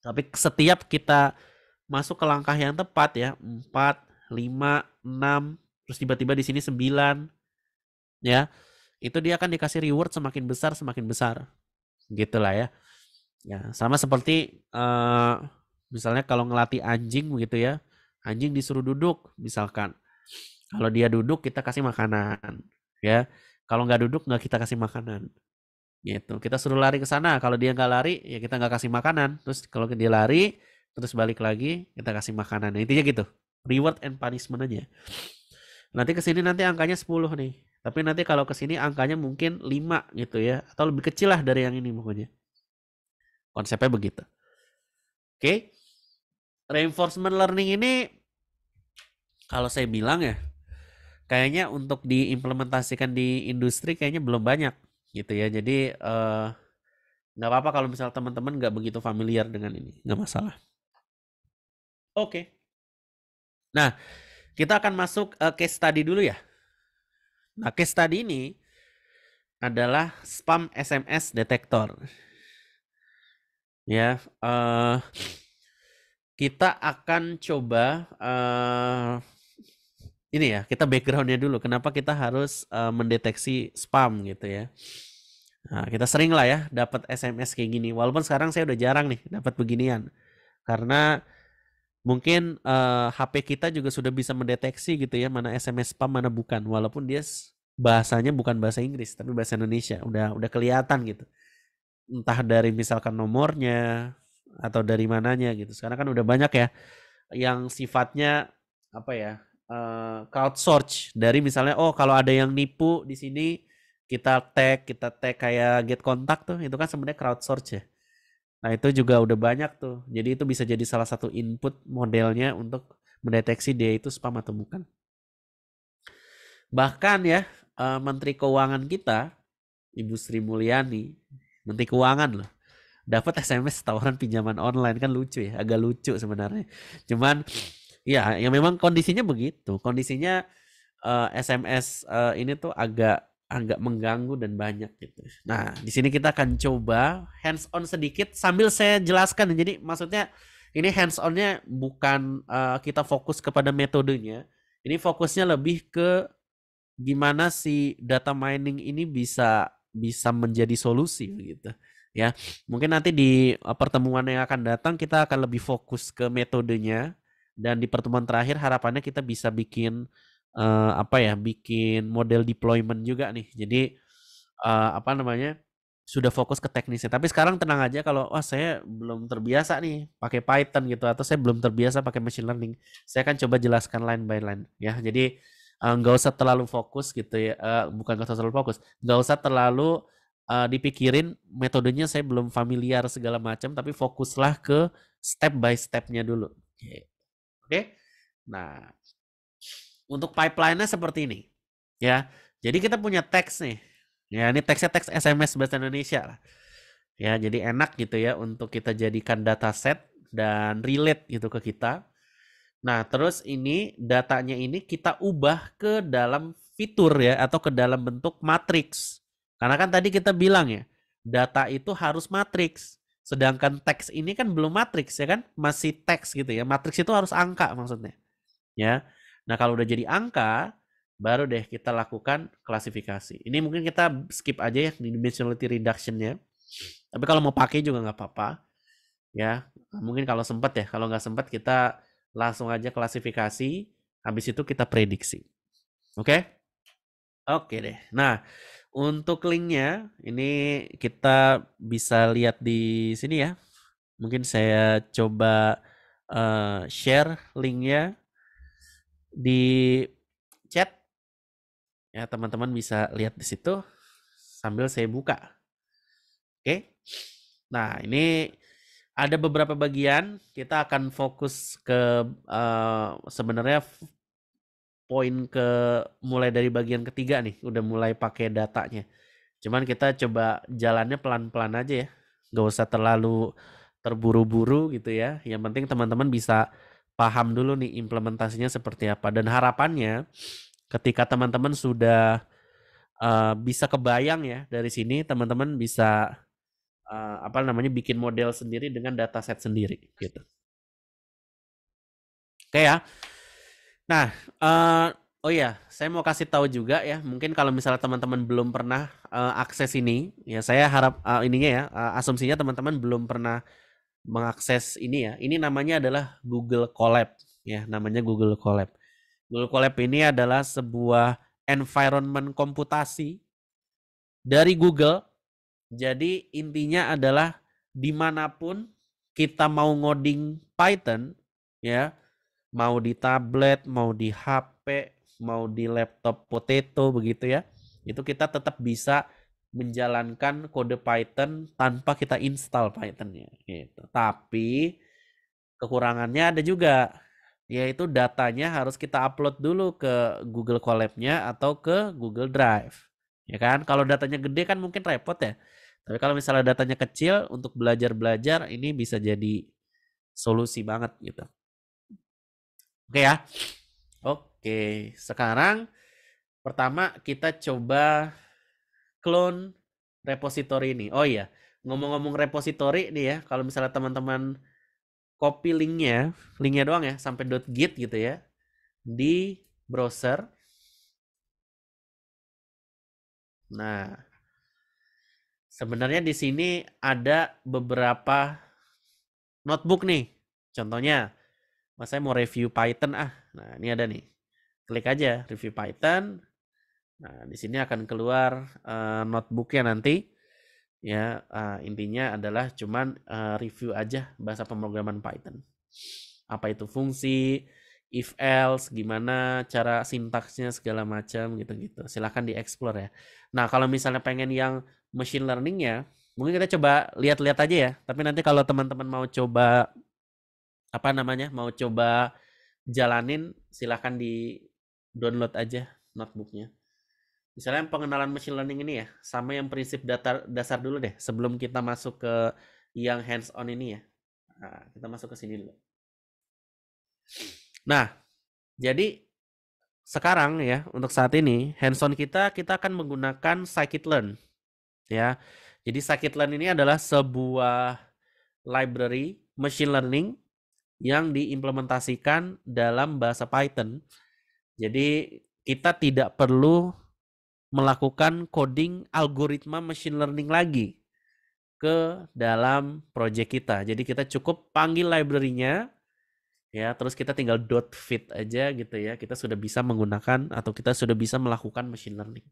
tapi setiap kita masuk ke langkah yang tepat ya 4 5 6 terus tiba-tiba di sini 9 ya itu dia akan dikasih reward semakin besar semakin besar gitulah ya ya sama seperti uh, misalnya kalau ngelatih anjing begitu ya anjing disuruh duduk misalkan kalau dia duduk kita kasih makanan ya kalau nggak duduk nggak kita kasih makanan gitu kita suruh lari ke sana kalau dia nggak lari ya kita nggak kasih makanan terus kalau dia lari terus balik lagi kita kasih makanan nah, intinya gitu reward and punishment aja Nanti ke sini nanti angkanya 10 nih. Tapi nanti kalau ke sini angkanya mungkin 5 gitu ya atau lebih kecil lah dari yang ini pokoknya. Konsepnya begitu. Oke. Okay. Reinforcement learning ini kalau saya bilang ya kayaknya untuk diimplementasikan di industri kayaknya belum banyak gitu ya. Jadi uh, nggak apa-apa kalau misal teman-teman nggak begitu familiar dengan ini nggak masalah oke okay. nah kita akan masuk uh, case study dulu ya. Nah, case study ini adalah spam SMS detektor. Ya, uh, kita akan coba uh, ini ya, kita backgroundnya dulu. Kenapa kita harus uh, mendeteksi spam gitu ya? Nah, kita sering lah ya dapat SMS kayak gini. Walaupun sekarang saya udah jarang nih dapat beginian karena mungkin uh, eh, HP kita juga sudah bisa mendeteksi gitu ya mana SMS spam mana bukan walaupun dia bahasanya bukan bahasa Inggris tapi bahasa Indonesia udah udah kelihatan gitu entah dari misalkan nomornya atau dari mananya gitu sekarang kan udah banyak ya yang sifatnya apa ya uh, eh, search dari misalnya oh kalau ada yang nipu di sini kita tag kita tag kayak get kontak tuh itu kan sebenarnya crowd search ya Nah itu juga udah banyak tuh. Jadi itu bisa jadi salah satu input modelnya untuk mendeteksi dia itu spam atau bukan. Bahkan ya eh, Menteri Keuangan kita, Ibu Sri Mulyani, Menteri Keuangan loh, dapat SMS tawaran pinjaman online kan lucu ya, agak lucu sebenarnya. Cuman ya yang memang kondisinya begitu, kondisinya uh, eh, SMS eh, ini tuh agak agak mengganggu dan banyak gitu. Nah, di sini kita akan coba hands on sedikit sambil saya jelaskan. Jadi maksudnya ini hands onnya bukan uh, kita fokus kepada metodenya. Ini fokusnya lebih ke gimana si data mining ini bisa bisa menjadi solusi gitu ya. Mungkin nanti di eh, pertemuan yang akan datang kita akan lebih fokus ke metodenya dan di pertemuan terakhir harapannya kita bisa bikin uh, apa ya bikin model deployment juga nih jadi uh, apa namanya sudah fokus ke teknisnya tapi sekarang tenang aja kalau wah saya belum terbiasa nih pakai Python gitu atau saya belum terbiasa pakai machine learning saya akan coba jelaskan line by line ya jadi eh, nggak uh, usah terlalu fokus gitu ya uh, bukan nggak usah terlalu fokus nggak usah terlalu uh, dipikirin metodenya saya belum familiar segala macam tapi fokuslah ke step by stepnya dulu oke okay. okay? nah untuk pipeline-nya seperti ini. Ya. Jadi kita punya teks nih. Ya, ini teksnya teks SMS bahasa Indonesia Ya, jadi enak gitu ya untuk kita jadikan data set dan relate gitu ke kita. Nah, terus ini datanya ini kita ubah ke dalam fitur ya atau ke dalam bentuk matriks. Karena kan tadi kita bilang ya, data itu harus matriks. Sedangkan teks ini kan belum matriks ya kan, masih teks gitu ya. Matriks itu harus angka maksudnya. Ya. Nah, kalau udah jadi angka, baru deh kita lakukan klasifikasi. Ini mungkin kita skip aja ya dimensionality reduction-nya. Tapi kalau mau pakai juga nggak apa-apa. Ya, mungkin kalau sempat ya. Kalau nggak sempat kita langsung aja klasifikasi. Habis itu kita prediksi. Oke? Okay? Oke okay deh. Nah, untuk linknya ini kita bisa lihat di sini ya. Mungkin saya coba uh, share linknya di chat ya teman-teman bisa lihat di situ sambil saya buka. Oke. Nah, ini ada beberapa bagian kita akan fokus ke uh, sebenarnya poin ke mulai dari bagian ketiga nih, udah mulai pakai datanya. Cuman kita coba jalannya pelan-pelan aja ya. nggak usah terlalu terburu-buru gitu ya. Yang penting teman-teman bisa paham dulu nih implementasinya seperti apa dan harapannya ketika teman-teman sudah uh, bisa kebayang ya dari sini teman-teman bisa uh, apa namanya bikin model sendiri dengan dataset sendiri gitu. Oke ya. Nah, uh, oh ya, saya mau kasih tahu juga ya, mungkin kalau misalnya teman-teman belum pernah uh, akses ini, ya saya harap uh, ininya ya, uh, asumsinya teman-teman belum pernah mengakses ini ya. Ini namanya adalah Google Colab ya, namanya Google Colab. Google Colab ini adalah sebuah environment komputasi dari Google. Jadi intinya adalah dimanapun kita mau ngoding Python ya, mau di tablet, mau di HP, mau di laptop potato begitu ya. Itu kita tetap bisa menjalankan kode Python tanpa kita install Pythonnya gitu. Tapi kekurangannya ada juga yaitu datanya harus kita upload dulu ke Google Colab-nya atau ke Google Drive. Ya kan? Kalau datanya gede kan mungkin repot ya. Tapi kalau misalnya datanya kecil untuk belajar-belajar ini bisa jadi solusi banget gitu. Oke ya. Oke, sekarang pertama kita coba clone repository ini. Oh iya, ngomong-ngomong repository nih ya, kalau misalnya teman-teman copy linknya, linknya doang ya, sampai .git gitu ya, di browser. Nah, sebenarnya di sini ada beberapa notebook nih. Contohnya, mas saya mau review Python ah. Nah, ini ada nih. Klik aja review Python. Nah, di sini akan keluar uh, notebooknya nanti. Ya, uh, intinya adalah cuman uh, review aja bahasa pemrograman Python. Apa itu fungsi, if else, gimana cara sintaksnya segala macam gitu-gitu. Silahkan dieksplor ya. Nah, kalau misalnya pengen yang machine learningnya, mungkin kita coba lihat-lihat aja ya. Tapi nanti kalau teman-teman mau coba apa namanya, mau coba jalanin, silahkan di download aja notebooknya misalnya pengenalan machine learning ini ya sama yang prinsip data dasar dulu deh sebelum kita masuk ke yang hands on ini ya nah, kita masuk ke sini dulu nah jadi sekarang ya untuk saat ini hands on kita kita akan menggunakan scikit-learn ya jadi scikit-learn ini adalah sebuah library machine learning yang diimplementasikan dalam bahasa Python jadi kita tidak perlu melakukan coding algoritma machine learning lagi ke dalam project kita. Jadi kita cukup panggil library-nya ya, terus kita tinggal dot fit aja gitu ya. Kita sudah bisa menggunakan atau kita sudah bisa melakukan machine learning.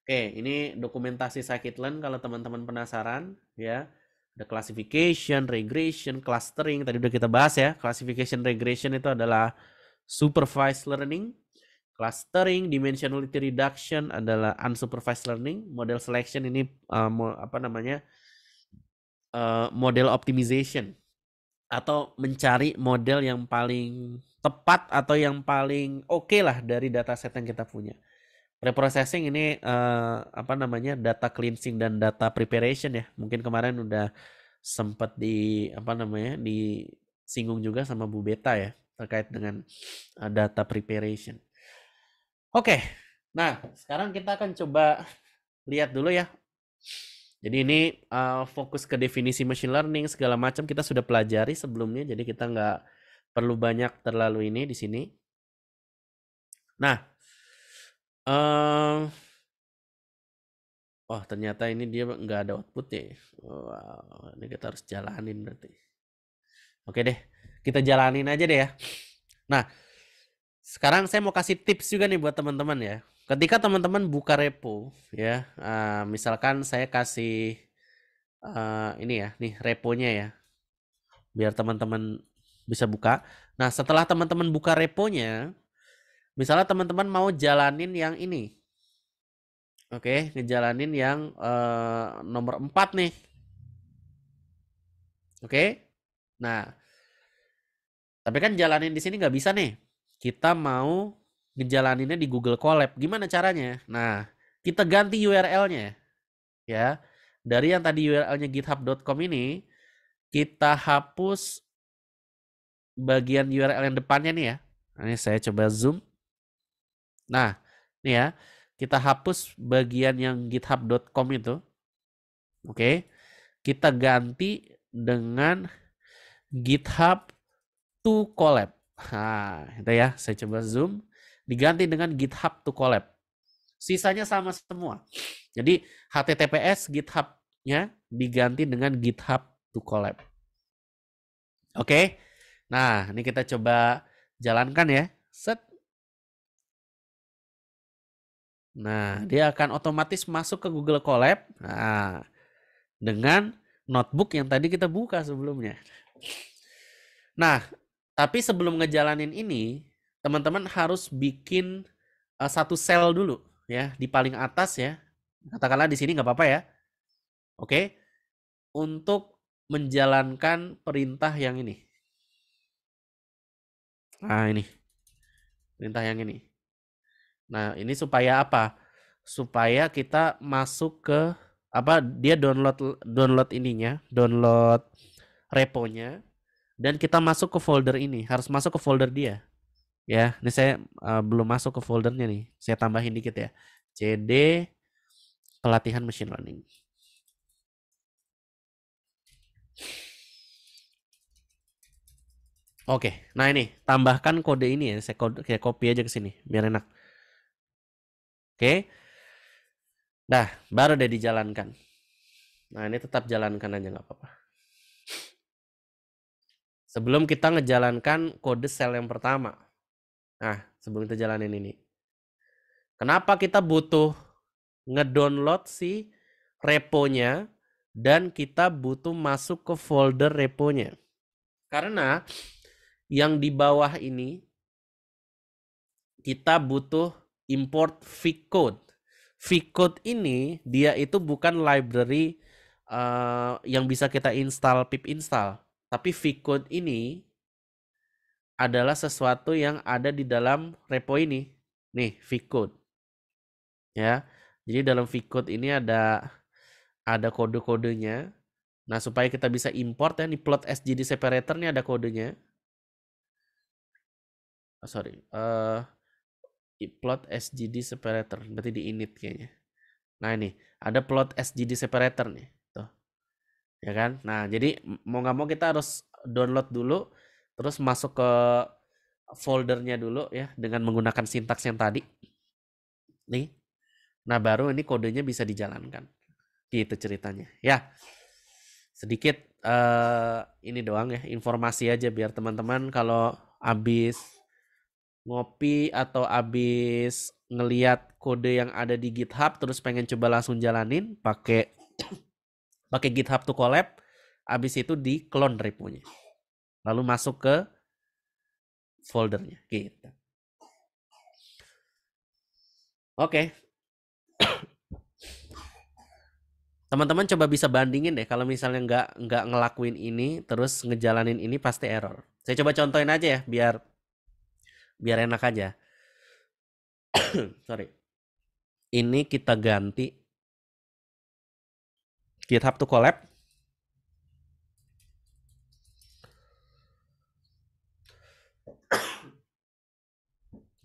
Oke, ini dokumentasi scikit-learn kalau teman-teman penasaran ya ada classification, regression, clustering. Tadi udah kita bahas ya. Classification regression itu adalah supervised learning. Clustering, dimensionality reduction adalah unsupervised learning, model selection ini uh, apa namanya uh, model optimization atau mencari model yang paling tepat atau yang paling oke okay lah dari data set yang kita punya. Preprocessing ini uh, apa namanya data cleansing dan data preparation ya. Mungkin kemarin udah sempat di apa namanya disinggung juga sama Bu Beta ya terkait dengan data preparation. Oke, nah sekarang kita akan coba lihat dulu ya. Jadi ini uh, fokus ke definisi machine learning segala macam kita sudah pelajari sebelumnya, jadi kita nggak perlu banyak terlalu ini di sini. Nah, um, oh ternyata ini dia nggak ada output ya. Wow, ini kita harus jalanin berarti. Oke deh, kita jalanin aja deh ya. Nah, sekarang saya mau kasih tips juga nih buat teman-teman ya. Ketika teman-teman buka repo ya, uh, misalkan saya kasih uh, ini ya, nih reponya ya, biar teman-teman bisa buka. Nah setelah teman-teman buka reponya, misalnya teman-teman mau jalanin yang ini, oke, okay, ngejalanin yang uh, nomor 4 nih, oke. Okay? Nah, tapi kan jalanin di sini nggak bisa nih kita mau ngejalaninnya di Google Colab. Gimana caranya? Nah, kita ganti URL-nya. Ya. Dari yang tadi URL-nya github.com ini, kita hapus bagian URL yang depannya nih ya. Ini saya coba zoom. Nah, ini ya. Kita hapus bagian yang github.com itu. Oke. Kita ganti dengan github to collab. Nah, itu ya, saya coba zoom. Diganti dengan GitHub to Collab. Sisanya sama semua. Jadi HTTPS GitHub-nya diganti dengan GitHub to Collab. Oke, nah ini kita coba jalankan ya. Set. Nah, dia akan otomatis masuk ke Google Collab. Nah, dengan notebook yang tadi kita buka sebelumnya. Nah, tapi sebelum ngejalanin ini, teman-teman harus bikin uh, satu sel dulu ya di paling atas ya. Katakanlah di sini nggak apa-apa ya. Oke. Okay? Untuk menjalankan perintah yang ini. Nah, ini. Perintah yang ini. Nah, ini supaya apa? Supaya kita masuk ke apa dia download download ininya, download reponya dan kita masuk ke folder ini harus masuk ke folder dia ya ini saya uh, belum masuk ke foldernya nih saya tambahin dikit ya CD pelatihan machine learning Oke, nah ini tambahkan kode ini ya. Saya kode, kayak copy aja ke sini biar enak. Oke. Nah, baru deh dijalankan. Nah, ini tetap jalankan aja nggak apa-apa sebelum kita ngejalankan kode sel yang pertama. Nah, sebelum kita jalanin ini. Kenapa kita butuh ngedownload si reponya dan kita butuh masuk ke folder reponya. Karena yang di bawah ini kita butuh import vcode. Vcode ini dia itu bukan library uh, yang bisa kita install pip install tapi v ini adalah sesuatu yang ada di dalam repo ini. Nih, v Ya. Jadi dalam v ini ada ada kode-kodenya. Nah, supaya kita bisa import ya di plot SGD separator ini ada kodenya. Oh, sorry. Uh, eh, plot SGD separator berarti di init kayaknya. Nah, ini ada plot SGD separator nih ya kan? Nah, jadi mau nggak mau kita harus download dulu, terus masuk ke foldernya dulu ya dengan menggunakan sintaks yang tadi. Nih. Nah, baru ini kodenya bisa dijalankan. Gitu ceritanya. Ya. Sedikit uh, ini doang ya, informasi aja biar teman-teman kalau abis ngopi atau abis ngeliat kode yang ada di GitHub terus pengen coba langsung jalanin pakai pakai GitHub to Collab, habis itu di clone repo-nya. Lalu masuk ke foldernya gitu. Oke. Teman-teman coba bisa bandingin deh kalau misalnya nggak nggak ngelakuin ini terus ngejalanin ini pasti error. Saya coba contohin aja ya biar biar enak aja. Sorry. Ini kita ganti GitHub to Collab.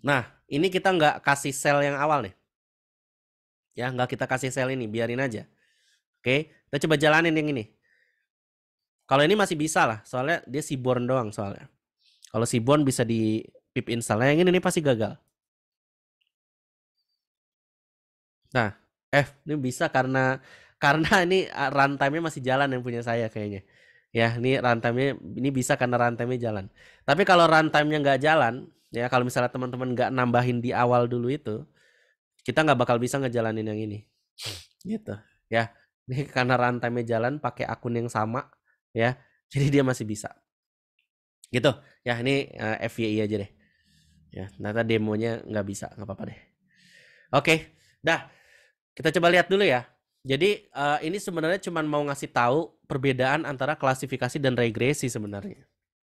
Nah, ini kita nggak kasih sel yang awal nih. Ya, nggak kita kasih sel ini, biarin aja. Oke, kita coba jalanin yang ini. Kalau ini masih bisa lah, soalnya dia si born doang soalnya. Kalau si born bisa di pip install. Nah, yang ini, ini pasti gagal. Nah, F ini bisa karena karena ini ah, runtime-nya masih jalan yang punya saya kayaknya ya ini runtime-nya ini bisa karena runtime-nya jalan tapi kalau runtime-nya nggak jalan ya kalau misalnya teman-teman nggak nambahin di awal dulu itu kita nggak bakal bisa ngejalanin yang ini gitu ya ini karena runtime-nya jalan pakai akun yang sama ya jadi dia masih bisa gitu ya ini uh, eh, FYI aja deh ya ternyata demonya nggak bisa nggak apa-apa deh oke dah kita coba lihat dulu ya jadi uh, ini sebenarnya cuma mau ngasih tahu perbedaan antara klasifikasi dan regresi sebenarnya.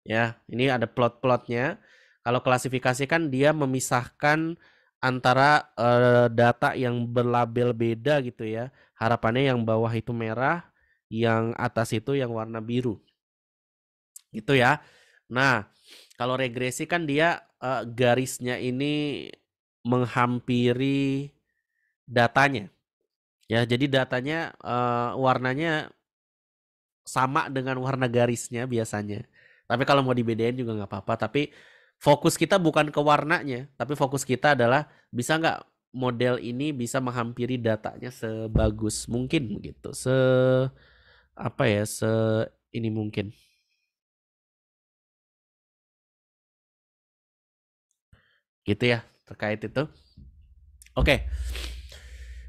Ya, ini ada plot-plotnya. Kalau klasifikasi kan dia memisahkan antara uh, data yang berlabel beda gitu ya. Harapannya yang bawah itu merah, yang atas itu yang warna biru. Gitu ya. Nah, kalau regresi kan dia uh, garisnya ini menghampiri datanya. Ya, jadi datanya uh, warnanya sama dengan warna garisnya biasanya. Tapi kalau mau dibedain juga nggak apa-apa. Tapi fokus kita bukan ke warnanya, tapi fokus kita adalah bisa nggak model ini bisa menghampiri datanya sebagus mungkin gitu. Se apa ya? Se ini mungkin. Gitu ya terkait itu. Oke. Okay.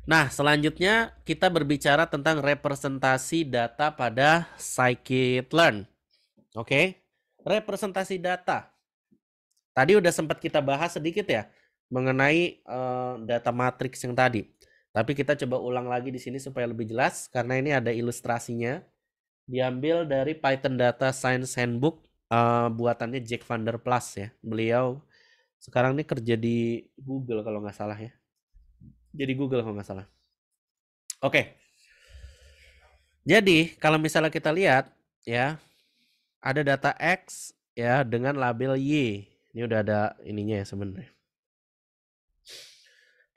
Nah, selanjutnya kita berbicara tentang representasi data pada scikit-learn. Oke, representasi data. Tadi udah sempat kita bahas sedikit ya mengenai uh, data matriks yang tadi. Tapi kita coba ulang lagi di sini supaya lebih jelas karena ini ada ilustrasinya. Diambil dari Python Data Science Handbook uh, buatannya Jack Van Der ya. Beliau sekarang ini kerja di Google kalau nggak salah ya jadi Google kalau nggak salah. Oke. Okay. Jadi kalau misalnya kita lihat ya ada data X ya dengan label Y. Ini udah ada ininya ya sebenarnya.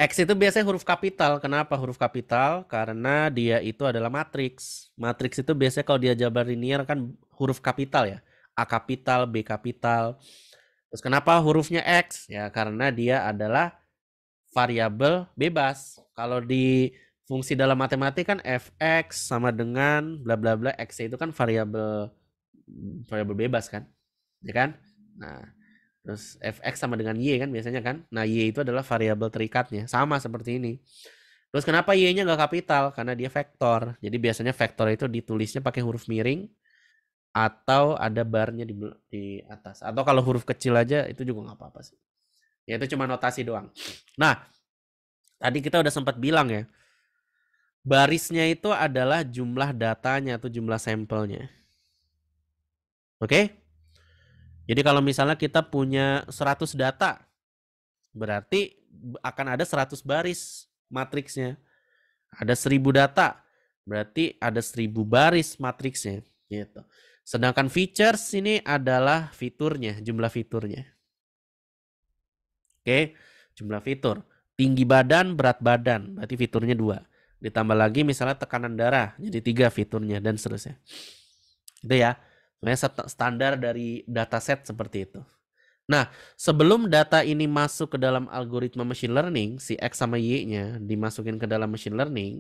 X itu biasanya huruf kapital. Kenapa huruf kapital? Karena dia itu adalah matriks. Matriks itu biasanya kalau dia jabar linear kan huruf kapital ya. A kapital, B kapital. Terus kenapa hurufnya X? Ya karena dia adalah variabel bebas. Kalau di fungsi dalam matematik kan fx sama dengan bla bla bla x itu kan variabel variabel bebas kan, ya kan? Nah, terus fx sama dengan y kan biasanya kan. Nah y itu adalah variabel terikatnya, sama seperti ini. Terus kenapa y-nya nggak kapital? Karena dia vektor. Jadi biasanya vektor itu ditulisnya pakai huruf miring atau ada barnya di, di atas. Atau kalau huruf kecil aja itu juga nggak apa-apa sih ya itu cuma notasi doang nah tadi kita udah sempat bilang ya barisnya itu adalah jumlah datanya atau jumlah sampelnya oke jadi kalau misalnya kita punya 100 data berarti akan ada 100 baris matriksnya ada 1000 data berarti ada 1000 baris matriksnya gitu sedangkan features ini adalah fiturnya jumlah fiturnya Oke, jumlah fitur. Tinggi badan, berat badan, berarti fiturnya dua. Ditambah lagi misalnya tekanan darah, jadi tiga fiturnya dan seterusnya. Itu ya, sebenarnya standar dari dataset seperti itu. Nah, sebelum data ini masuk ke dalam algoritma machine learning, si X sama Y-nya dimasukin ke dalam machine learning,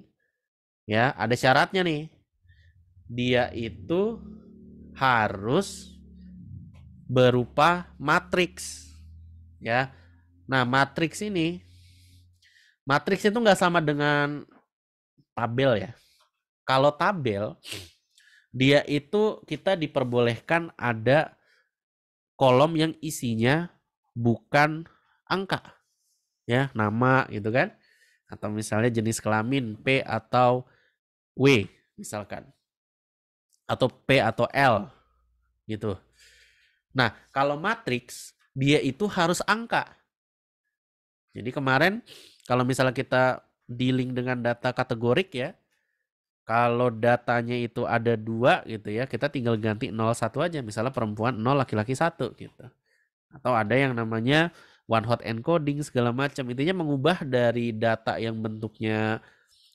ya ada syaratnya nih. Dia itu harus berupa matriks, ya Nah, matriks ini matriks itu nggak sama dengan tabel ya. Kalau tabel dia itu kita diperbolehkan ada kolom yang isinya bukan angka. Ya, nama gitu kan. Atau misalnya jenis kelamin P atau W misalkan. Atau P atau L gitu. Nah, kalau matriks dia itu harus angka jadi kemarin kalau misalnya kita dealing dengan data kategorik ya, kalau datanya itu ada dua gitu ya, kita tinggal ganti satu aja. Misalnya perempuan 0, laki-laki 1 gitu. Atau ada yang namanya one hot encoding segala macam. Intinya mengubah dari data yang bentuknya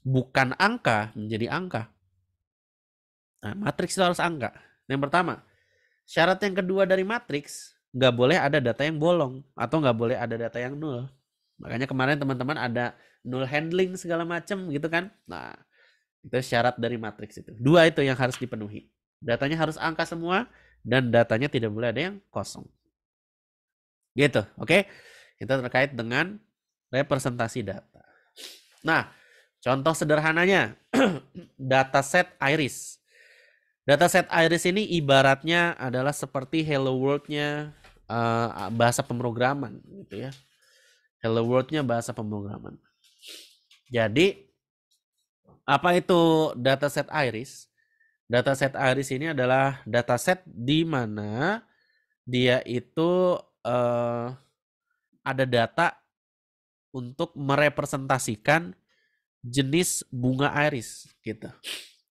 bukan angka menjadi angka. Nah, matriks itu harus angka. Yang pertama, syarat yang kedua dari matriks nggak boleh ada data yang bolong atau nggak boleh ada data yang nol. Makanya kemarin teman-teman ada null handling segala macam gitu kan. Nah, itu syarat dari matriks itu. Dua itu yang harus dipenuhi. Datanya harus angka semua dan datanya tidak boleh ada yang kosong. Gitu, oke? Okay? Itu terkait dengan representasi data. Nah, contoh sederhananya data set iris. data set iris ini ibaratnya adalah seperti hello world-nya uh, bahasa pemrograman gitu ya. Hello World-nya bahasa pemrograman. Jadi apa itu dataset Iris? Dataset Iris ini adalah dataset di mana dia itu eh, ada data untuk merepresentasikan jenis bunga iris gitu.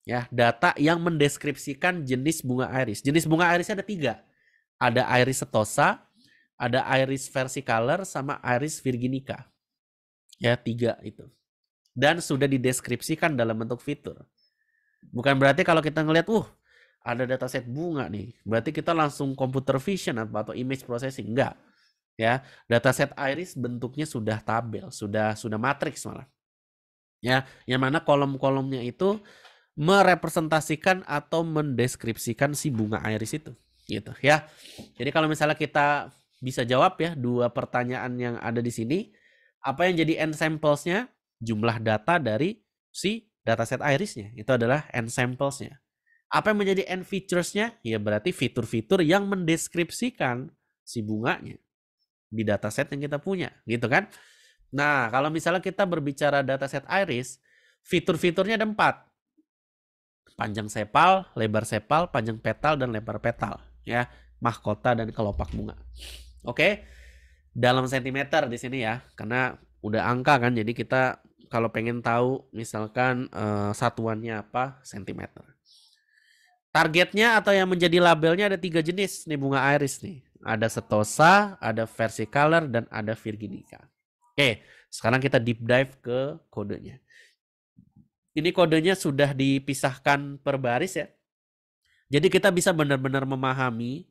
Ya, data yang mendeskripsikan jenis bunga iris. Jenis bunga iris ada tiga. Ada iris setosa, ada iris versi color sama iris virginica. Ya, tiga itu. Dan sudah dideskripsikan dalam bentuk fitur. Bukan berarti kalau kita ngelihat, uh, ada dataset bunga nih. Berarti kita langsung computer vision atau, atau image processing. Enggak. Ya, dataset iris bentuknya sudah tabel, sudah sudah matriks malah. Ya, yang mana kolom-kolomnya itu merepresentasikan atau mendeskripsikan si bunga iris itu gitu ya. Jadi kalau misalnya kita bisa jawab ya dua pertanyaan yang ada di sini. Apa yang jadi n samplesnya? Jumlah data dari si dataset irisnya. Itu adalah n samplesnya. Apa yang menjadi n featuresnya? Ya berarti fitur-fitur yang mendeskripsikan si bunganya di dataset yang kita punya, gitu kan? Nah, kalau misalnya kita berbicara dataset iris, fitur-fiturnya ada empat. Panjang sepal, lebar sepal, panjang petal, dan lebar petal. Ya, mahkota dan kelopak bunga. Oke. Okay? Dalam sentimeter di sini ya, karena udah angka kan jadi kita kalau pengen tahu misalkan uh, satuannya apa sentimeter. Targetnya atau yang menjadi labelnya ada tiga jenis nih bunga iris nih. Ada setosa, ada versi color dan ada virginica. Oke, sekarang kita deep dive ke kodenya. Ini kodenya sudah dipisahkan per baris ya. Jadi kita bisa benar-benar memahami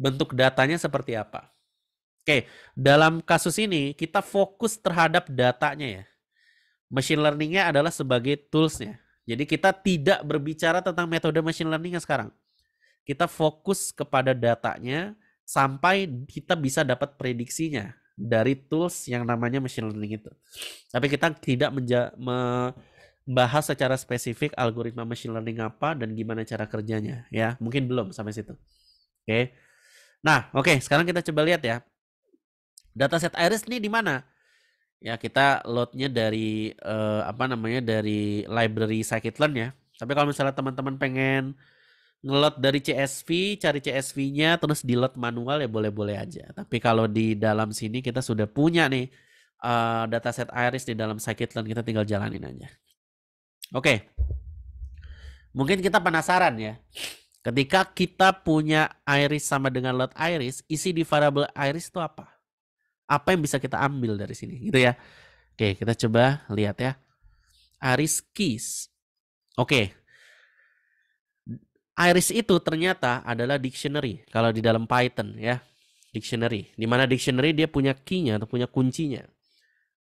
bentuk datanya seperti apa. Oke, dalam kasus ini kita fokus terhadap datanya ya. Machine learningnya adalah sebagai toolsnya. Jadi kita tidak berbicara tentang metode machine learningnya sekarang. Kita fokus kepada datanya sampai kita bisa dapat prediksinya dari tools yang namanya machine learning itu. Tapi kita tidak membahas secara spesifik algoritma machine learning apa dan gimana cara kerjanya ya. Mungkin belum sampai situ. Oke. Nah, oke, sekarang kita coba lihat ya Dataset iris ini di mana? Ya kita loadnya dari uh, apa namanya dari library scikit-learn ya. Tapi kalau misalnya teman-teman pengen ngelot dari CSV, cari CSV-nya, terus di load manual ya boleh-boleh aja. Tapi kalau di dalam sini kita sudah punya nih uh, eh, dataset iris di dalam scikit-learn, kita tinggal jalanin aja. Oke, okay. mungkin kita penasaran ya. Ketika kita punya iris sama dengan load iris, isi di variable iris itu apa? Apa yang bisa kita ambil dari sini gitu ya. Oke, kita coba lihat ya. Aris Keys. Oke. Iris itu ternyata adalah dictionary kalau di dalam Python ya. Dictionary. Di mana dictionary dia punya key-nya atau punya kuncinya.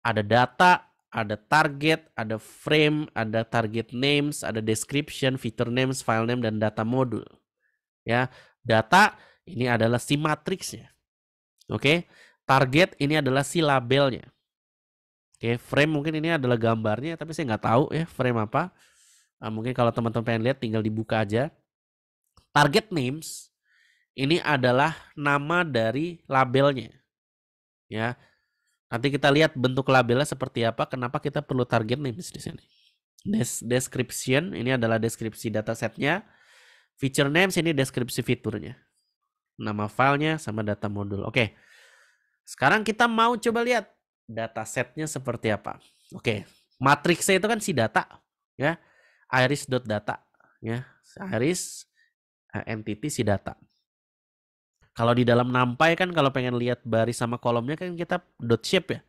Ada data, ada target, ada frame, ada target names, ada description, feature names, file name, dan data modul. Ya, data ini adalah si matrixnya Oke, okay? target ini adalah si labelnya. Oke, frame mungkin ini adalah gambarnya, tapi saya nggak tahu ya frame apa. Nah, mungkin kalau teman-teman pengen lihat tinggal dibuka aja. Target names ini adalah nama dari labelnya. Ya. Nanti kita lihat bentuk labelnya seperti apa, kenapa kita perlu target names di sini. Des description ini adalah deskripsi datasetnya. Feature names ini deskripsi fiturnya. Nama filenya sama data modul. Oke. Okay. Sekarang kita mau coba lihat data setnya seperti apa. Oke, matriksnya itu kan si data ya. iris dot data ya. Iris eh, entity si data. Kalau di dalam nampai kan kalau pengen lihat baris sama kolomnya kan kita dot shape ya.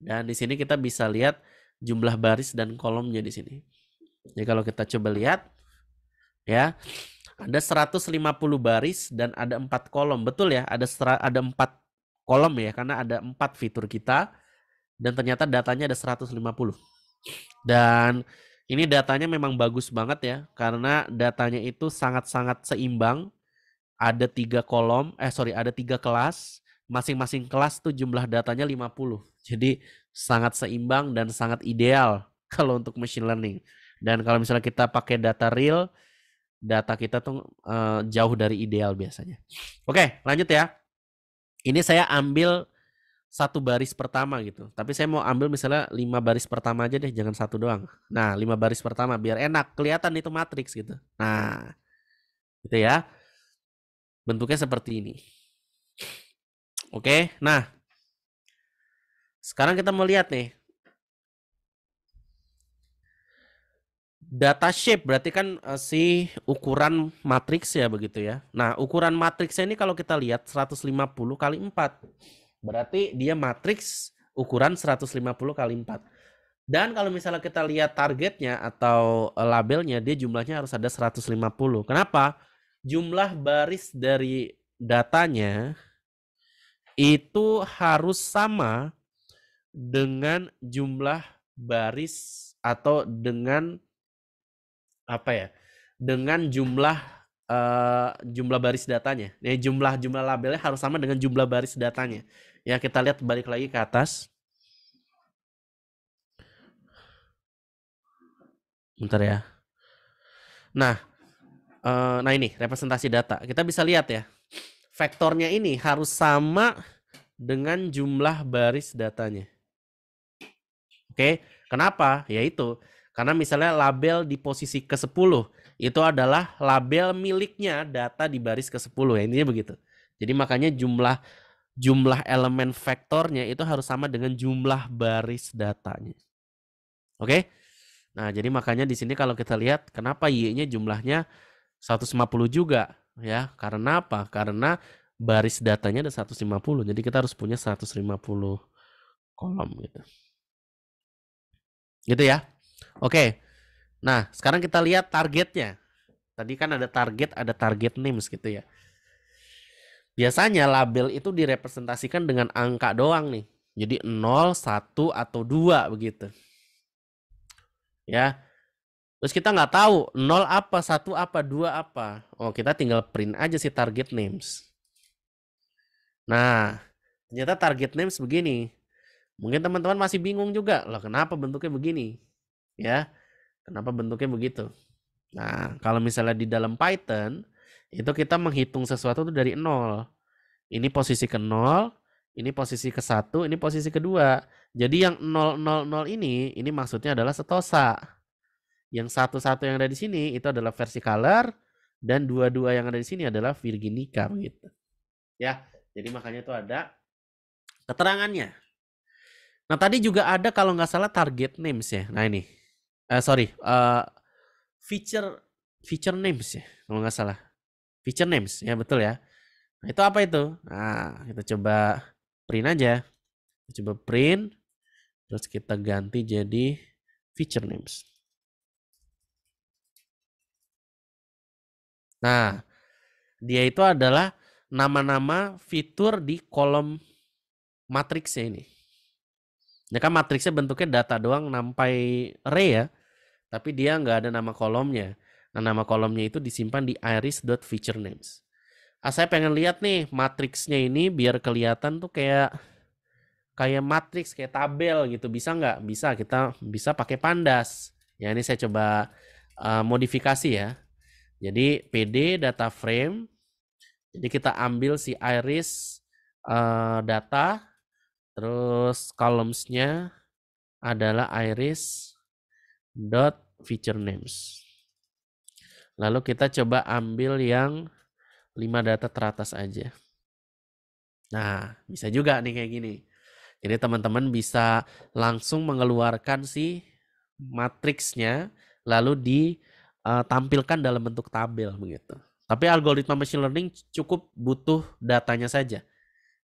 Dan di sini kita bisa lihat jumlah baris dan kolomnya di sini. Jadi kalau kita coba lihat ya ada 150 baris dan ada empat kolom. Betul ya, ada ada empat kolom ya karena ada empat fitur kita dan ternyata datanya ada 150. Dan ini datanya memang bagus banget ya karena datanya itu sangat-sangat seimbang. Ada tiga kolom, eh sorry ada tiga kelas. Masing-masing kelas tuh jumlah datanya 50. Jadi sangat seimbang dan sangat ideal kalau untuk machine learning. Dan kalau misalnya kita pakai data real, data kita tuh uh, jauh dari ideal biasanya. Oke, lanjut ya ini saya ambil satu baris pertama gitu. Tapi saya mau ambil misalnya lima baris pertama aja deh, jangan satu doang. Nah, lima baris pertama biar enak, kelihatan itu matriks gitu. Nah, gitu ya. Bentuknya seperti ini. Oke, nah. Sekarang kita mau lihat nih. data shape berarti kan uh, si ukuran matriks ya begitu ya. Nah, ukuran matriksnya ini kalau kita lihat 150 kali 4. Berarti dia matriks ukuran 150 kali 4. Dan kalau misalnya kita lihat targetnya atau eh, labelnya dia jumlahnya harus ada 150. Kenapa? Jumlah baris dari datanya itu harus sama dengan jumlah baris atau dengan apa ya dengan jumlah uh, jumlah baris datanya ya jumlah jumlah labelnya harus sama dengan jumlah baris datanya ya kita lihat balik lagi ke atas bentar ya nah uh, nah ini representasi data kita bisa lihat ya vektornya ini harus sama dengan jumlah baris datanya oke kenapa yaitu karena misalnya label di posisi ke-10 itu adalah label miliknya data di baris ke-10 ya intinya begitu. Jadi makanya jumlah jumlah elemen vektornya itu harus sama dengan jumlah baris datanya. Oke? Nah, jadi makanya di sini kalau kita lihat kenapa y-nya jumlahnya 150 juga ya. Karena apa? Karena baris datanya ada 150. Jadi kita harus punya 150 kolom gitu. Gitu ya. Oke. Nah, sekarang kita lihat targetnya. Tadi kan ada target, ada target names gitu ya. Biasanya label itu direpresentasikan dengan angka doang nih. Jadi 0, 1, atau 2 begitu. Ya. Terus kita nggak tahu 0 apa, 1 apa, 2 apa. Oh, kita tinggal print aja sih target names. Nah, ternyata target names begini. Mungkin teman-teman masih bingung juga. Loh, kenapa bentuknya begini? ya kenapa bentuknya begitu nah kalau misalnya di dalam Python itu kita menghitung sesuatu itu dari nol ini posisi ke nol ini posisi ke satu ini posisi kedua jadi yang nol nol nol ini ini maksudnya adalah setosa yang satu-satu yang ada di sini itu adalah versi color dan dua-dua yang ada di sini adalah Virginica gitu ya jadi makanya itu ada keterangannya. Nah tadi juga ada kalau nggak salah target names ya. Nah ini uh, sorry uh, feature feature names ya kalau nggak salah feature names ya betul ya nah, itu apa itu nah kita coba print aja kita coba print terus kita ganti jadi feature names nah dia itu adalah nama-nama fitur di kolom matriksnya ini. Ya kan matriksnya bentuknya data doang nampai array ya tapi dia nggak ada nama kolomnya. Nah, nama kolomnya itu disimpan di iris.featurenames. Ah, saya pengen lihat nih matriksnya ini biar kelihatan tuh kayak kayak matriks kayak tabel gitu bisa nggak bisa kita bisa pakai pandas ya ini saya coba uh, modifikasi ya jadi pd data frame jadi kita ambil si iris uh, data terus columnsnya adalah iris dot feature names. Lalu kita coba ambil yang 5 data teratas aja. Nah, bisa juga nih kayak gini. Jadi teman-teman bisa langsung mengeluarkan si matriksnya lalu ditampilkan eh, dalam bentuk tabel begitu. Tapi algoritma machine learning cukup butuh datanya saja.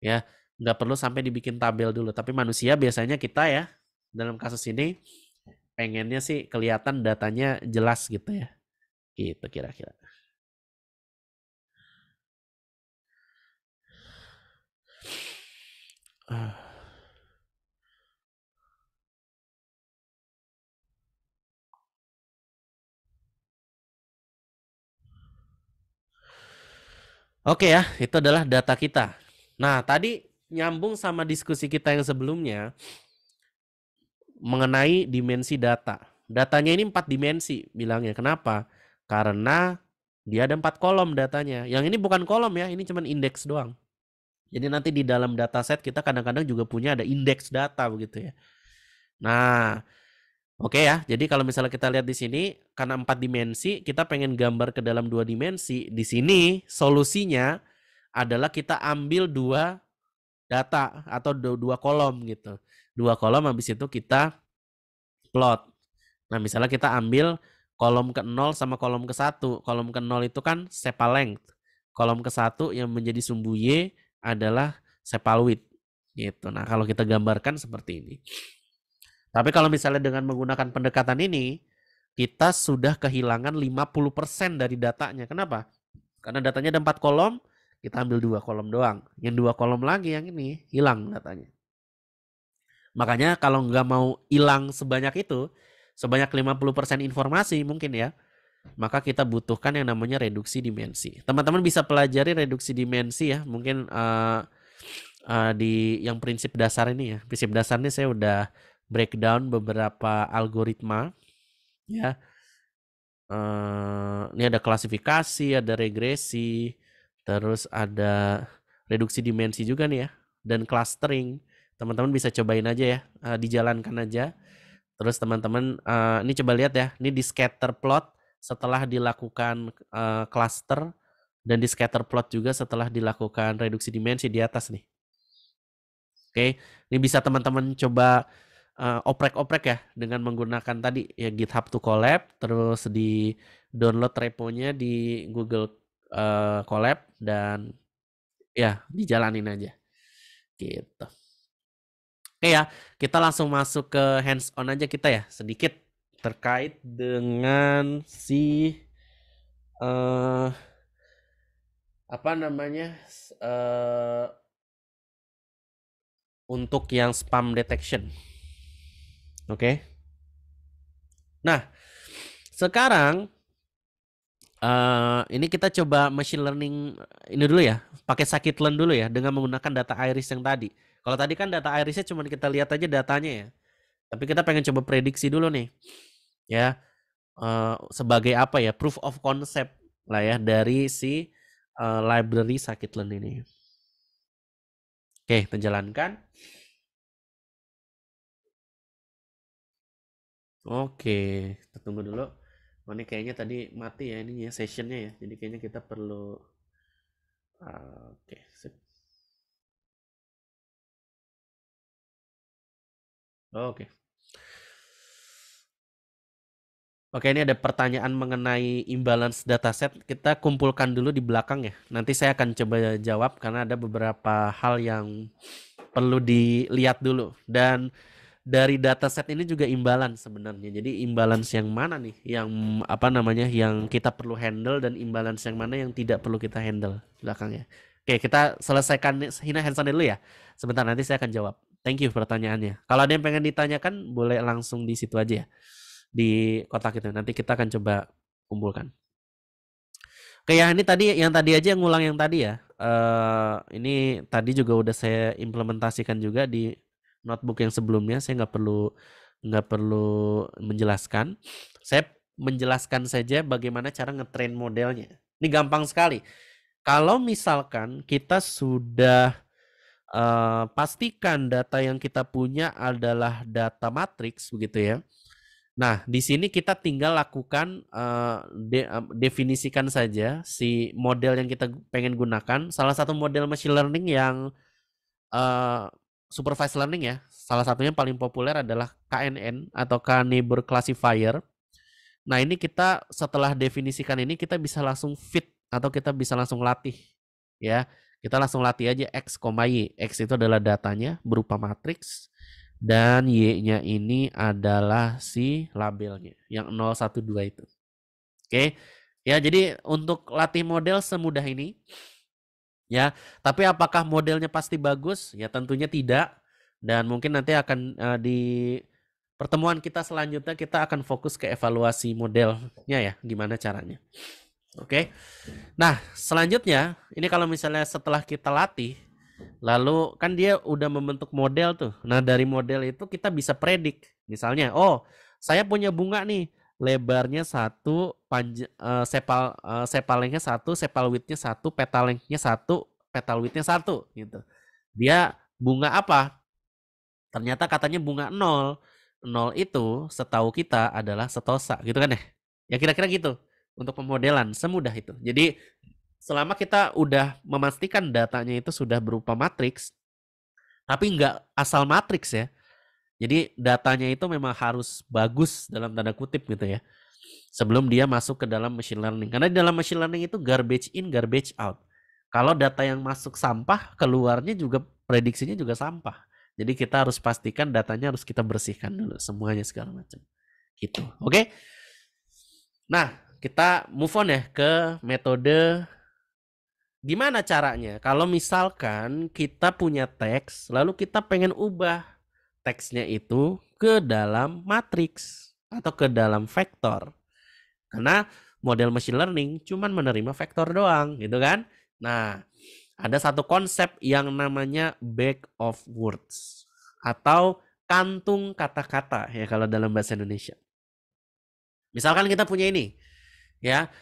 Ya, nggak perlu sampai dibikin tabel dulu. Tapi manusia biasanya kita ya dalam kasus ini pengennya sih kelihatan datanya jelas gitu ya. Gitu kira-kira. Oke ya, itu adalah data kita. Nah, tadi nyambung sama diskusi kita yang sebelumnya, mengenai dimensi data. Datanya ini empat dimensi bilangnya. Kenapa? Karena dia ada empat kolom datanya. Yang ini bukan kolom ya, ini cuma indeks doang. Jadi nanti di dalam dataset kita kadang-kadang juga punya ada indeks data begitu ya. Nah, oke okay ya. Jadi kalau misalnya kita lihat di sini karena empat dimensi, kita pengen gambar ke dalam dua dimensi. Di sini solusinya adalah kita ambil dua data atau dua kolom gitu dua kolom habis itu kita plot. Nah, misalnya kita ambil kolom ke 0 sama kolom ke 1. Kolom ke 0 itu kan sepa length. Kolom ke 1 yang menjadi sumbu Y adalah sepa width. Gitu. Nah, kalau kita gambarkan seperti ini. Tapi kalau misalnya dengan menggunakan pendekatan ini, kita sudah kehilangan 50% dari datanya. Kenapa? Karena datanya ada 4 kolom, kita ambil dua kolom doang. Yang dua kolom lagi yang ini hilang datanya. Makanya kalau nggak mau hilang sebanyak itu, sebanyak 50% informasi mungkin ya, maka kita butuhkan yang namanya reduksi dimensi. Teman-teman bisa pelajari reduksi dimensi ya, mungkin uh, uh, di yang prinsip dasar ini ya. Prinsip dasarnya saya udah breakdown beberapa algoritma ya. Uh, ini ada klasifikasi, ada regresi, terus ada reduksi dimensi juga nih ya, dan clustering teman-teman bisa cobain aja ya uh, dijalankan aja terus teman-teman uh, ini coba lihat ya ini di scatter plot setelah dilakukan uh, cluster dan di scatter plot juga setelah dilakukan reduksi dimensi di atas nih oke okay. ini bisa teman-teman coba oprek-oprek uh, ya dengan menggunakan tadi ya GitHub to Collab terus di download reponya di Google uh, Collab dan ya dijalanin aja gitu. Oke ya, kita langsung masuk ke hands on aja kita ya sedikit terkait dengan si uh, apa namanya uh, untuk yang spam detection. Oke. Okay. Nah, sekarang uh, ini kita coba machine learning ini dulu ya, pakai scikit-learn dulu ya dengan menggunakan data iris yang tadi. Kalau tadi kan data irisnya cuma kita lihat aja datanya ya. Tapi kita pengen coba prediksi dulu nih. Ya. Uh, sebagai apa ya? Proof of concept lah ya dari si uh, library Scikit-learn ini. Oke, kita jalankan. Oke, kita tunggu dulu. Oh, ini kayaknya tadi mati ya ini ya sessionnya ya. Jadi kayaknya kita perlu. Uh, Oke, sip. Oke. Oke, ini ada pertanyaan mengenai imbalance dataset. Kita kumpulkan dulu di belakang ya. Nanti saya akan coba jawab karena ada beberapa hal yang perlu dilihat dulu. Dan dari dataset ini juga imbalance sebenarnya. Jadi imbalance yang mana nih? Yang apa namanya? Yang kita perlu handle dan imbalance yang mana yang tidak perlu kita handle belakangnya. Oke, kita selesaikan Hina Hanson dulu ya. Sebentar nanti saya akan jawab. Thank you pertanyaannya. Kalau ada yang pengen ditanyakan, boleh langsung di situ aja ya. Di kotak itu. Nanti kita akan coba kumpulkan. Oke ya, ini tadi yang tadi aja yang ngulang yang tadi ya. Uh, ini tadi juga udah saya implementasikan juga di notebook yang sebelumnya. Saya nggak perlu nggak perlu menjelaskan. Saya menjelaskan saja bagaimana cara ngetrain modelnya. Ini gampang sekali. Kalau misalkan kita sudah Eh, pastikan data yang kita punya adalah data matriks begitu ya. Nah, di sini kita tinggal lakukan uh, de eh, definisikan saja si model yang kita pengen gunakan. Salah satu model machine learning yang uh, supervised learning ya. Salah satunya paling populer adalah KNN atau K neighbor classifier. Nah, ini kita setelah definisikan ini kita bisa langsung fit atau kita bisa langsung latih ya. Kita langsung latih aja X, Y. X itu adalah datanya berupa matriks. Dan Y-nya ini adalah si labelnya. Yang 012 itu. Oke. Ya, jadi untuk latih model semudah ini. Ya, tapi apakah modelnya pasti bagus? Ya, tentunya tidak. Dan mungkin nanti akan uh, di pertemuan kita selanjutnya kita akan fokus ke evaluasi modelnya ya, gimana caranya. Oke. Okay? Nah, selanjutnya ini kalau misalnya setelah kita latih lalu kan dia udah membentuk model tuh. Nah, dari model itu kita bisa predik. Misalnya, oh, saya punya bunga nih, lebarnya satu, panj uh, sepal uh, eh, sepalengnya satu, sepal widthnya satu, petalengnya satu, petal widthnya satu gitu. Dia bunga apa? Ternyata katanya bunga nol. Nol itu setahu kita adalah setosa gitu kan ya? Ya kira-kira gitu untuk pemodelan semudah itu. Jadi selama kita udah memastikan datanya itu sudah berupa matriks, tapi nggak asal matriks ya. Jadi datanya itu memang harus bagus dalam tanda kutip gitu ya. Sebelum dia masuk ke dalam machine learning. Karena di dalam machine learning itu garbage in, garbage out. Kalau data yang masuk sampah, keluarnya juga prediksinya juga sampah. Jadi kita harus pastikan datanya harus kita bersihkan dulu semuanya segala macam. Gitu. Oke. Okay? Nah, kita move on ya ke metode gimana caranya kalau misalkan kita punya teks lalu kita pengen ubah teksnya itu ke dalam matriks atau ke dalam vektor karena model machine learning cuman menerima vektor doang gitu kan nah ada satu konsep yang namanya back of words atau kantung kata-kata ya kalau dalam bahasa Indonesia misalkan kita punya ini ya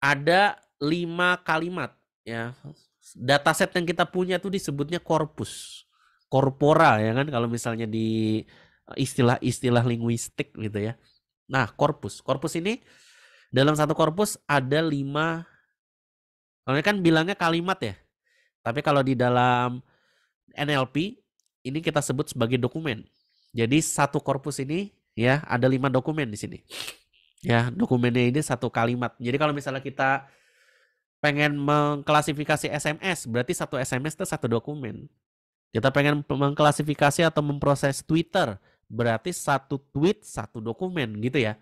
ada lima kalimat ya data set yang kita punya itu disebutnya korpus korpora ya kan kalau misalnya di eh, istilah-istilah linguistik gitu ya nah korpus korpus ini dalam satu korpus ada lima kalau kan bilangnya kalimat ya tapi kalau di dalam NLP ini kita sebut sebagai dokumen jadi satu korpus ini ya ada lima dokumen di sini ya dokumennya ini satu kalimat jadi kalau misalnya kita pengen mengklasifikasi SMS berarti satu SMS itu satu dokumen kita pengen mengklasifikasi atau memproses Twitter berarti satu tweet satu dokumen gitu ya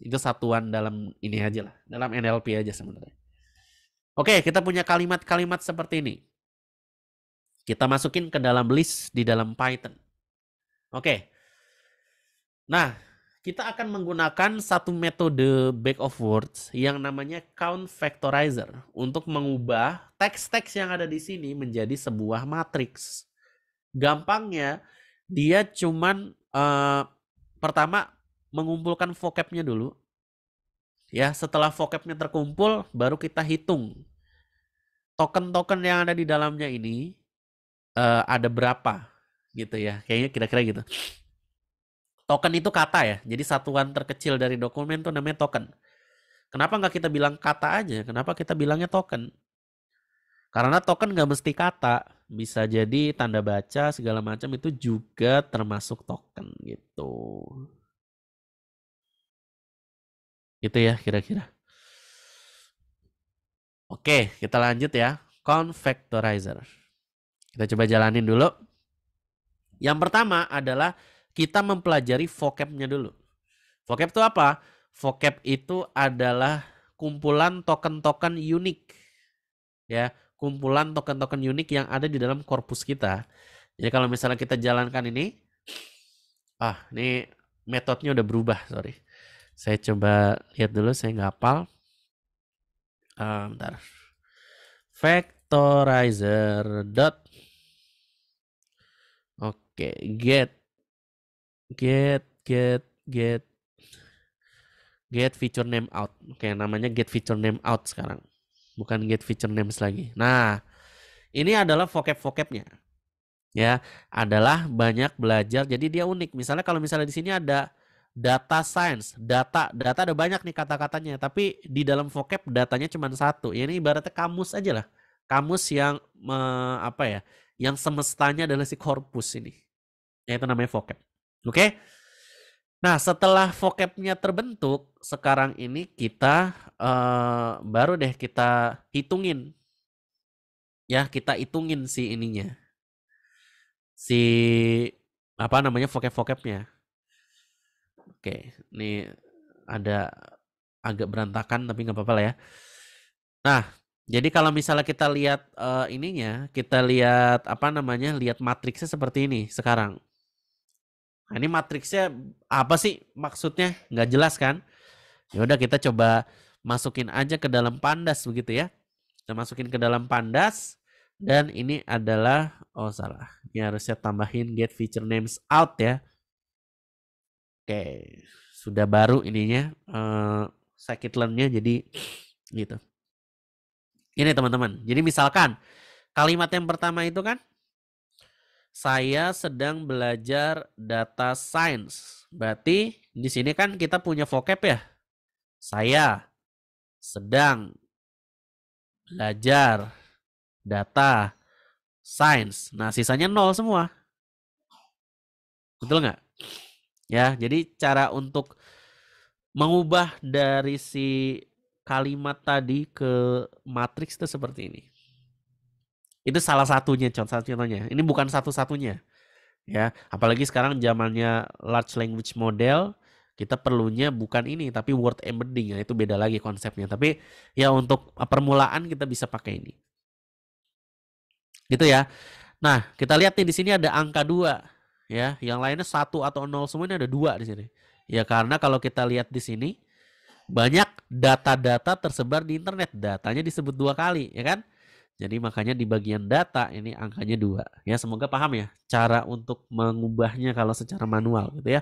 itu satuan dalam ini aja lah dalam NLP aja sebenarnya oke kita punya kalimat-kalimat seperti ini kita masukin ke dalam list di dalam Python oke nah kita akan menggunakan satu metode back of words yang namanya count factorizer untuk mengubah teks-teks yang ada di sini menjadi sebuah matriks. Gampangnya dia cuman uh, pertama mengumpulkan vocabnya dulu. Ya, setelah vocabnya terkumpul baru kita hitung token-token yang ada di dalamnya ini uh, ada berapa gitu ya. Kayaknya kira-kira gitu. Token itu kata ya. Jadi satuan terkecil dari dokumen itu namanya token. Kenapa nggak kita bilang kata aja? Kenapa kita bilangnya token? Karena token nggak mesti kata, bisa jadi tanda baca segala macam itu juga termasuk token gitu. Gitu ya kira-kira. Oke, kita lanjut ya. Convectorizer. Kita coba jalanin dulu. Yang pertama adalah kita mempelajari vocabnya dulu. Vocab itu apa? Vocab itu adalah kumpulan token-token unik. Ya, kumpulan token-token unik yang ada di dalam korpus kita. Jadi kalau misalnya kita jalankan ini, ah, ini metodenya udah berubah, sorry. Saya coba lihat dulu, saya nggak hafal. Uh, bentar. Factorizer dot Oke, okay. get get get get get feature name out. Oke, namanya get feature name out sekarang. Bukan get feature names lagi. Nah, ini adalah vocab-vocabnya. Ya, adalah banyak belajar. Jadi dia unik. Misalnya kalau misalnya di sini ada data science, data, data ada banyak nih kata-katanya, tapi di dalam vocab datanya cuma satu. Ya, ini ibaratnya kamus aja lah. Kamus yang me, apa ya? Yang semestanya adalah si korpus ini. Ya, itu namanya vocab. Oke? Okay? Nah, setelah vocabnya terbentuk, sekarang ini kita uh, baru deh kita hitungin. Ya, kita hitungin si ininya. Si apa namanya vocab-vocabnya. Oke, ini ada agak berantakan tapi nggak apa-apa lah ya. Nah, jadi kalau misalnya kita lihat uh, ininya, kita lihat apa namanya, lihat matriksnya seperti ini sekarang. Nah, ini matriksnya apa sih maksudnya? Nggak jelas kan? Ya udah kita coba masukin aja ke dalam pandas begitu ya. Kita masukin ke dalam pandas dan ini adalah oh salah. Ini harusnya tambahin get feature names out ya. Oke, sudah baru ininya uh, scikit learn-nya jadi gitu. Ini teman-teman. Jadi misalkan kalimat yang pertama itu kan saya sedang belajar data science. Berarti di sini kan kita punya vocab ya. Saya sedang belajar data science. Nah, sisanya nol semua. Betul nggak? Ya, jadi cara untuk mengubah dari si kalimat tadi ke matriks itu seperti ini. Itu salah satunya, contoh contohnya. Ini bukan satu-satunya. Ya, apalagi sekarang zamannya large language model, kita perlunya bukan ini tapi word embedding ya itu beda lagi konsepnya. Tapi ya untuk e, permulaan kita bisa pakai ini. Gitu ya. Nah, kita lihat nih di sini ada angka dua ya. Yang lainnya satu atau nol semuanya ada dua di sini. Ya karena kalau kita lihat di sini banyak data-data tersebar di internet. Datanya disebut dua kali, ya kan? Jadi makanya di bagian data ini angkanya dua. Ya semoga paham ya cara untuk mengubahnya kalau secara manual gitu ya.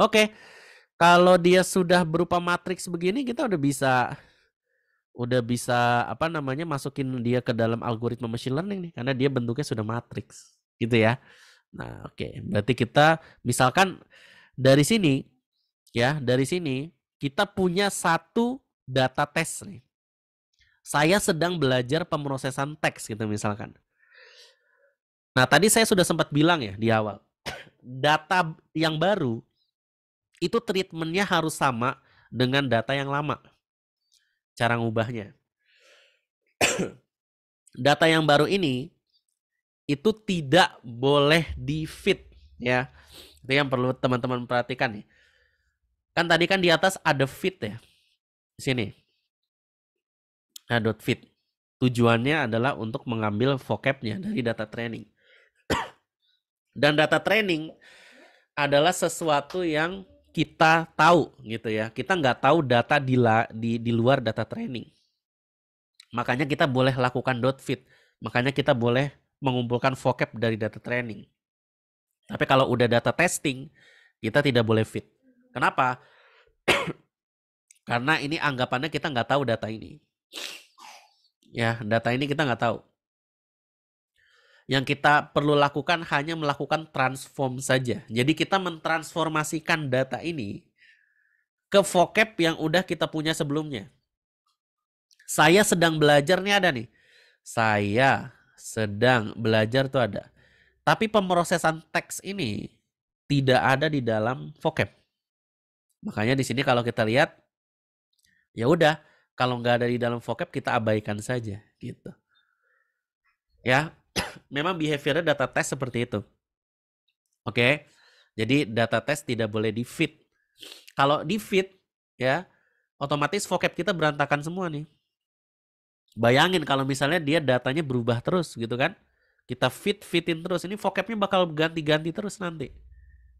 Oke, kalau dia sudah berupa matriks begini kita udah bisa udah bisa apa namanya masukin dia ke dalam algoritma machine learning nih karena dia bentuknya sudah matriks gitu ya. Nah, oke. Okay. Berarti kita misalkan dari sini ya, dari sini kita punya satu data test nih saya sedang belajar pemrosesan teks gitu misalkan. Nah, tadi saya sudah sempat bilang ya di awal. Data yang baru itu treatmentnya harus sama dengan data yang lama. Cara ngubahnya. data yang baru ini itu tidak boleh di fit ya. Itu yang perlu teman-teman perhatikan nih. Kan tadi kan di atas ada fit ya. Di sini. Nah, dot Fit. Tujuannya adalah untuk mengambil vocabnya dari data training. Dan data training adalah sesuatu yang kita tahu gitu ya. Kita nggak tahu data di, la, di, di luar data training. Makanya kita boleh lakukan dot fit. Makanya kita boleh mengumpulkan vocab dari data training. Tapi kalau udah data testing, kita tidak boleh fit. Kenapa? Karena ini anggapannya kita nggak tahu data ini. Ya, data ini kita nggak tahu. Yang kita perlu lakukan hanya melakukan transform saja. Jadi kita mentransformasikan data ini ke vocab yang udah kita punya sebelumnya. Saya sedang belajar nih ada nih. Saya sedang belajar tuh ada. Tapi pemrosesan teks ini tidak ada di dalam vocab. Makanya di sini kalau kita lihat ya udah kalau nggak ada di dalam vocab kita abaikan saja gitu. Ya, memang behaviornya data test seperti itu. Oke. Jadi data test tidak boleh di fit. Kalau di fit ya, otomatis vocab kita berantakan semua nih. Bayangin kalau misalnya dia datanya berubah terus gitu kan. Kita fit fitin terus. Ini vocabnya bakal ganti-ganti terus nanti.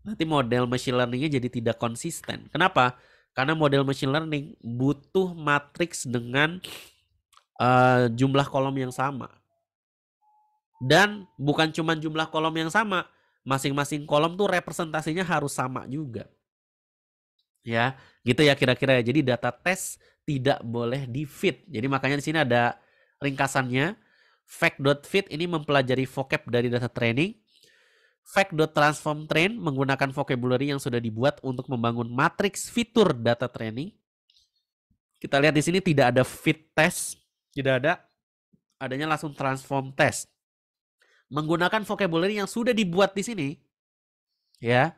Nanti model machine learningnya jadi tidak konsisten. Kenapa? Karena model machine learning butuh matriks dengan uh, jumlah kolom yang sama. Dan bukan cuma jumlah kolom yang sama, masing-masing kolom tuh representasinya harus sama juga. Ya, gitu ya kira-kira. ya. Jadi data test tidak boleh di fit. Jadi makanya di sini ada ringkasannya. Fact.fit ini mempelajari vocab dari data training transform train menggunakan vocabulary yang sudah dibuat untuk membangun matriks fitur data training. Kita lihat di sini tidak ada fit test, tidak ada. Adanya langsung transform test. Menggunakan vocabulary yang sudah dibuat di sini ya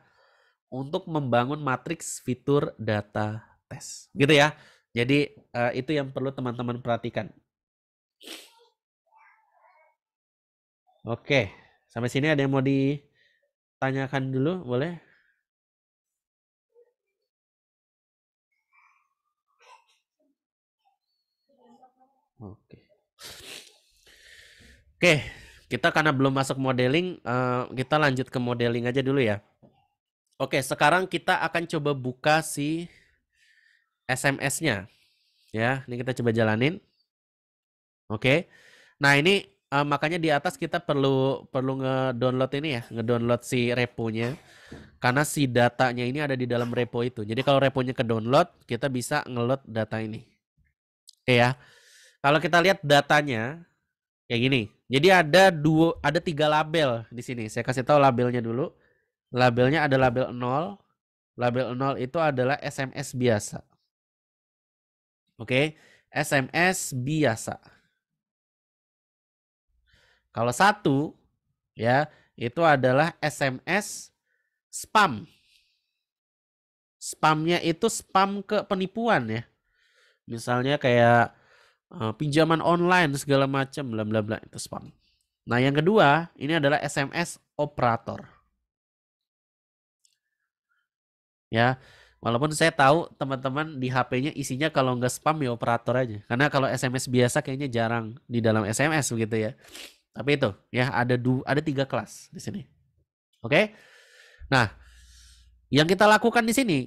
untuk membangun matriks fitur data test. Gitu ya. Jadi eh, itu yang perlu teman-teman perhatikan. Oke, sampai sini ada yang mau di tanyakan dulu boleh? Oke. Oke, kita karena belum masuk modeling, eh, kita lanjut ke modeling aja dulu ya. Oke, sekarang kita akan coba buka si SMS-nya. Ya, ini kita coba jalanin. Oke. Nah, ini Uh, makanya di atas kita perlu perlu ngedownload ini ya, ngedownload si reponya. Karena si datanya ini ada di dalam repo itu. Jadi kalau reponya ke download, kita bisa ngeload data ini. Oke ya. Kalau kita lihat datanya kayak gini. Jadi ada dua ada tiga label di sini. Saya kasih tahu labelnya dulu. Labelnya ada label 0. Label 0 itu adalah SMS biasa. Oke, SMS biasa. Kalau satu ya itu adalah SMS spam. Spamnya itu spam ke penipuan ya. Misalnya kayak uh, pinjaman online segala macam bla bla bla itu spam. Nah, yang kedua, ini adalah SMS operator. Ya, walaupun saya tahu teman-teman di HP-nya isinya kalau nggak spam ya operator aja. Karena kalau SMS biasa kayaknya jarang di dalam SMS begitu ya. Tapi itu ya ada du ada tiga kelas di sini. Oke. Okay? Nah, yang kita lakukan di sini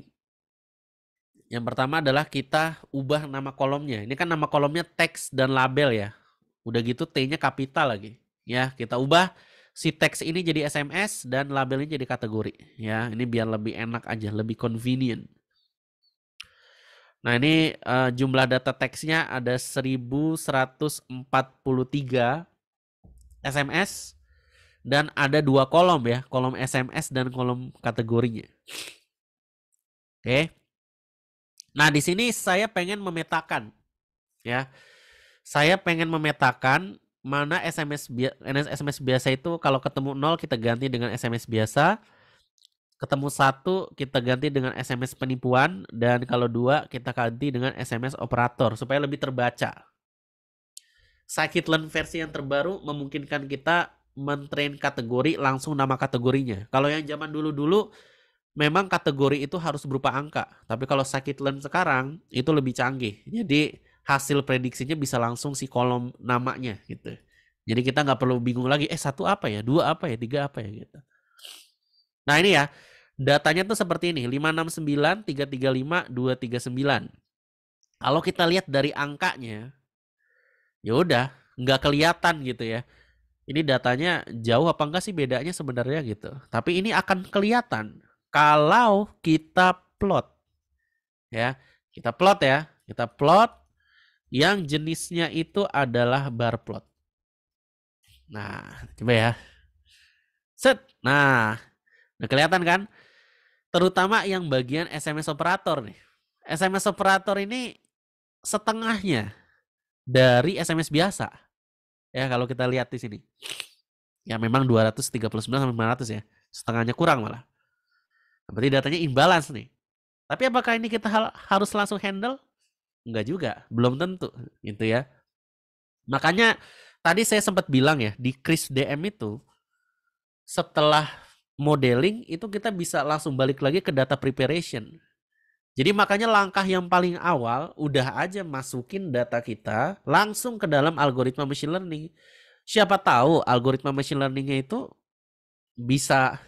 yang pertama adalah kita ubah nama kolomnya. Ini kan nama kolomnya teks dan label ya. Udah gitu T-nya kapital lagi. Ya, kita ubah si teks ini jadi SMS dan labelnya jadi kategori. Ya, ini biar lebih enak aja, lebih convenient. Nah, ini uh, jumlah data teksnya ada 1143 SMS dan ada dua kolom ya, kolom SMS dan kolom kategorinya. Oke. Nah, di sini saya pengen memetakan ya. Saya pengen memetakan mana SMS biasa, SMS biasa itu kalau ketemu 0 kita ganti dengan SMS biasa. Ketemu satu kita ganti dengan SMS penipuan dan kalau dua kita ganti dengan SMS operator supaya lebih terbaca sakit learn versi yang terbaru memungkinkan kita mentrain kategori langsung nama kategorinya. Kalau yang zaman dulu-dulu memang kategori itu harus berupa angka, tapi kalau sakit learn sekarang itu lebih canggih. Jadi hasil prediksinya bisa langsung si kolom namanya gitu. Jadi kita nggak perlu bingung lagi, eh satu apa ya, dua apa ya, tiga apa ya gitu. Nah ini ya, datanya tuh seperti ini, 569, 335, 239. Kalau kita lihat dari angkanya, ya udah nggak kelihatan gitu ya ini datanya jauh apa enggak sih bedanya sebenarnya gitu tapi ini akan kelihatan kalau kita plot ya kita plot ya kita plot yang jenisnya itu adalah bar plot nah coba ya set nah udah kelihatan kan terutama yang bagian SMS operator nih SMS operator ini setengahnya dari SMS biasa. Ya, kalau kita lihat di sini. Ya memang 239 sampai 500 ya. Setengahnya kurang malah. Nah, berarti datanya imbalance nih. Tapi apakah ini kita harus langsung handle? Enggak juga, belum tentu gitu ya. Makanya tadi saya sempat bilang ya, di Chris DM itu setelah modeling itu kita bisa langsung balik lagi ke data preparation jadi makanya langkah yang paling awal udah aja masukin data kita langsung ke dalam algoritma machine learning. Siapa tahu algoritma machine learningnya itu bisa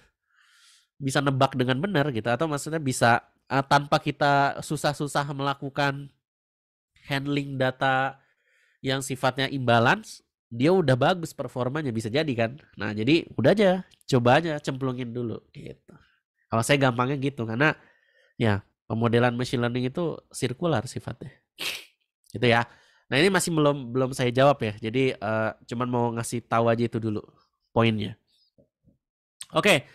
bisa nebak dengan benar gitu atau maksudnya bisa uh, tanpa kita susah-susah melakukan handling data yang sifatnya imbalance dia udah bagus performanya bisa jadi kan nah jadi udah aja coba aja cemplungin dulu gitu kalau saya gampangnya gitu karena ya pemodelan machine learning itu sirkular sifatnya. Gitu ya. Nah, ini masih belum belum saya jawab ya. Jadi uh, cuman mau ngasih tahu aja itu dulu poinnya. Oke.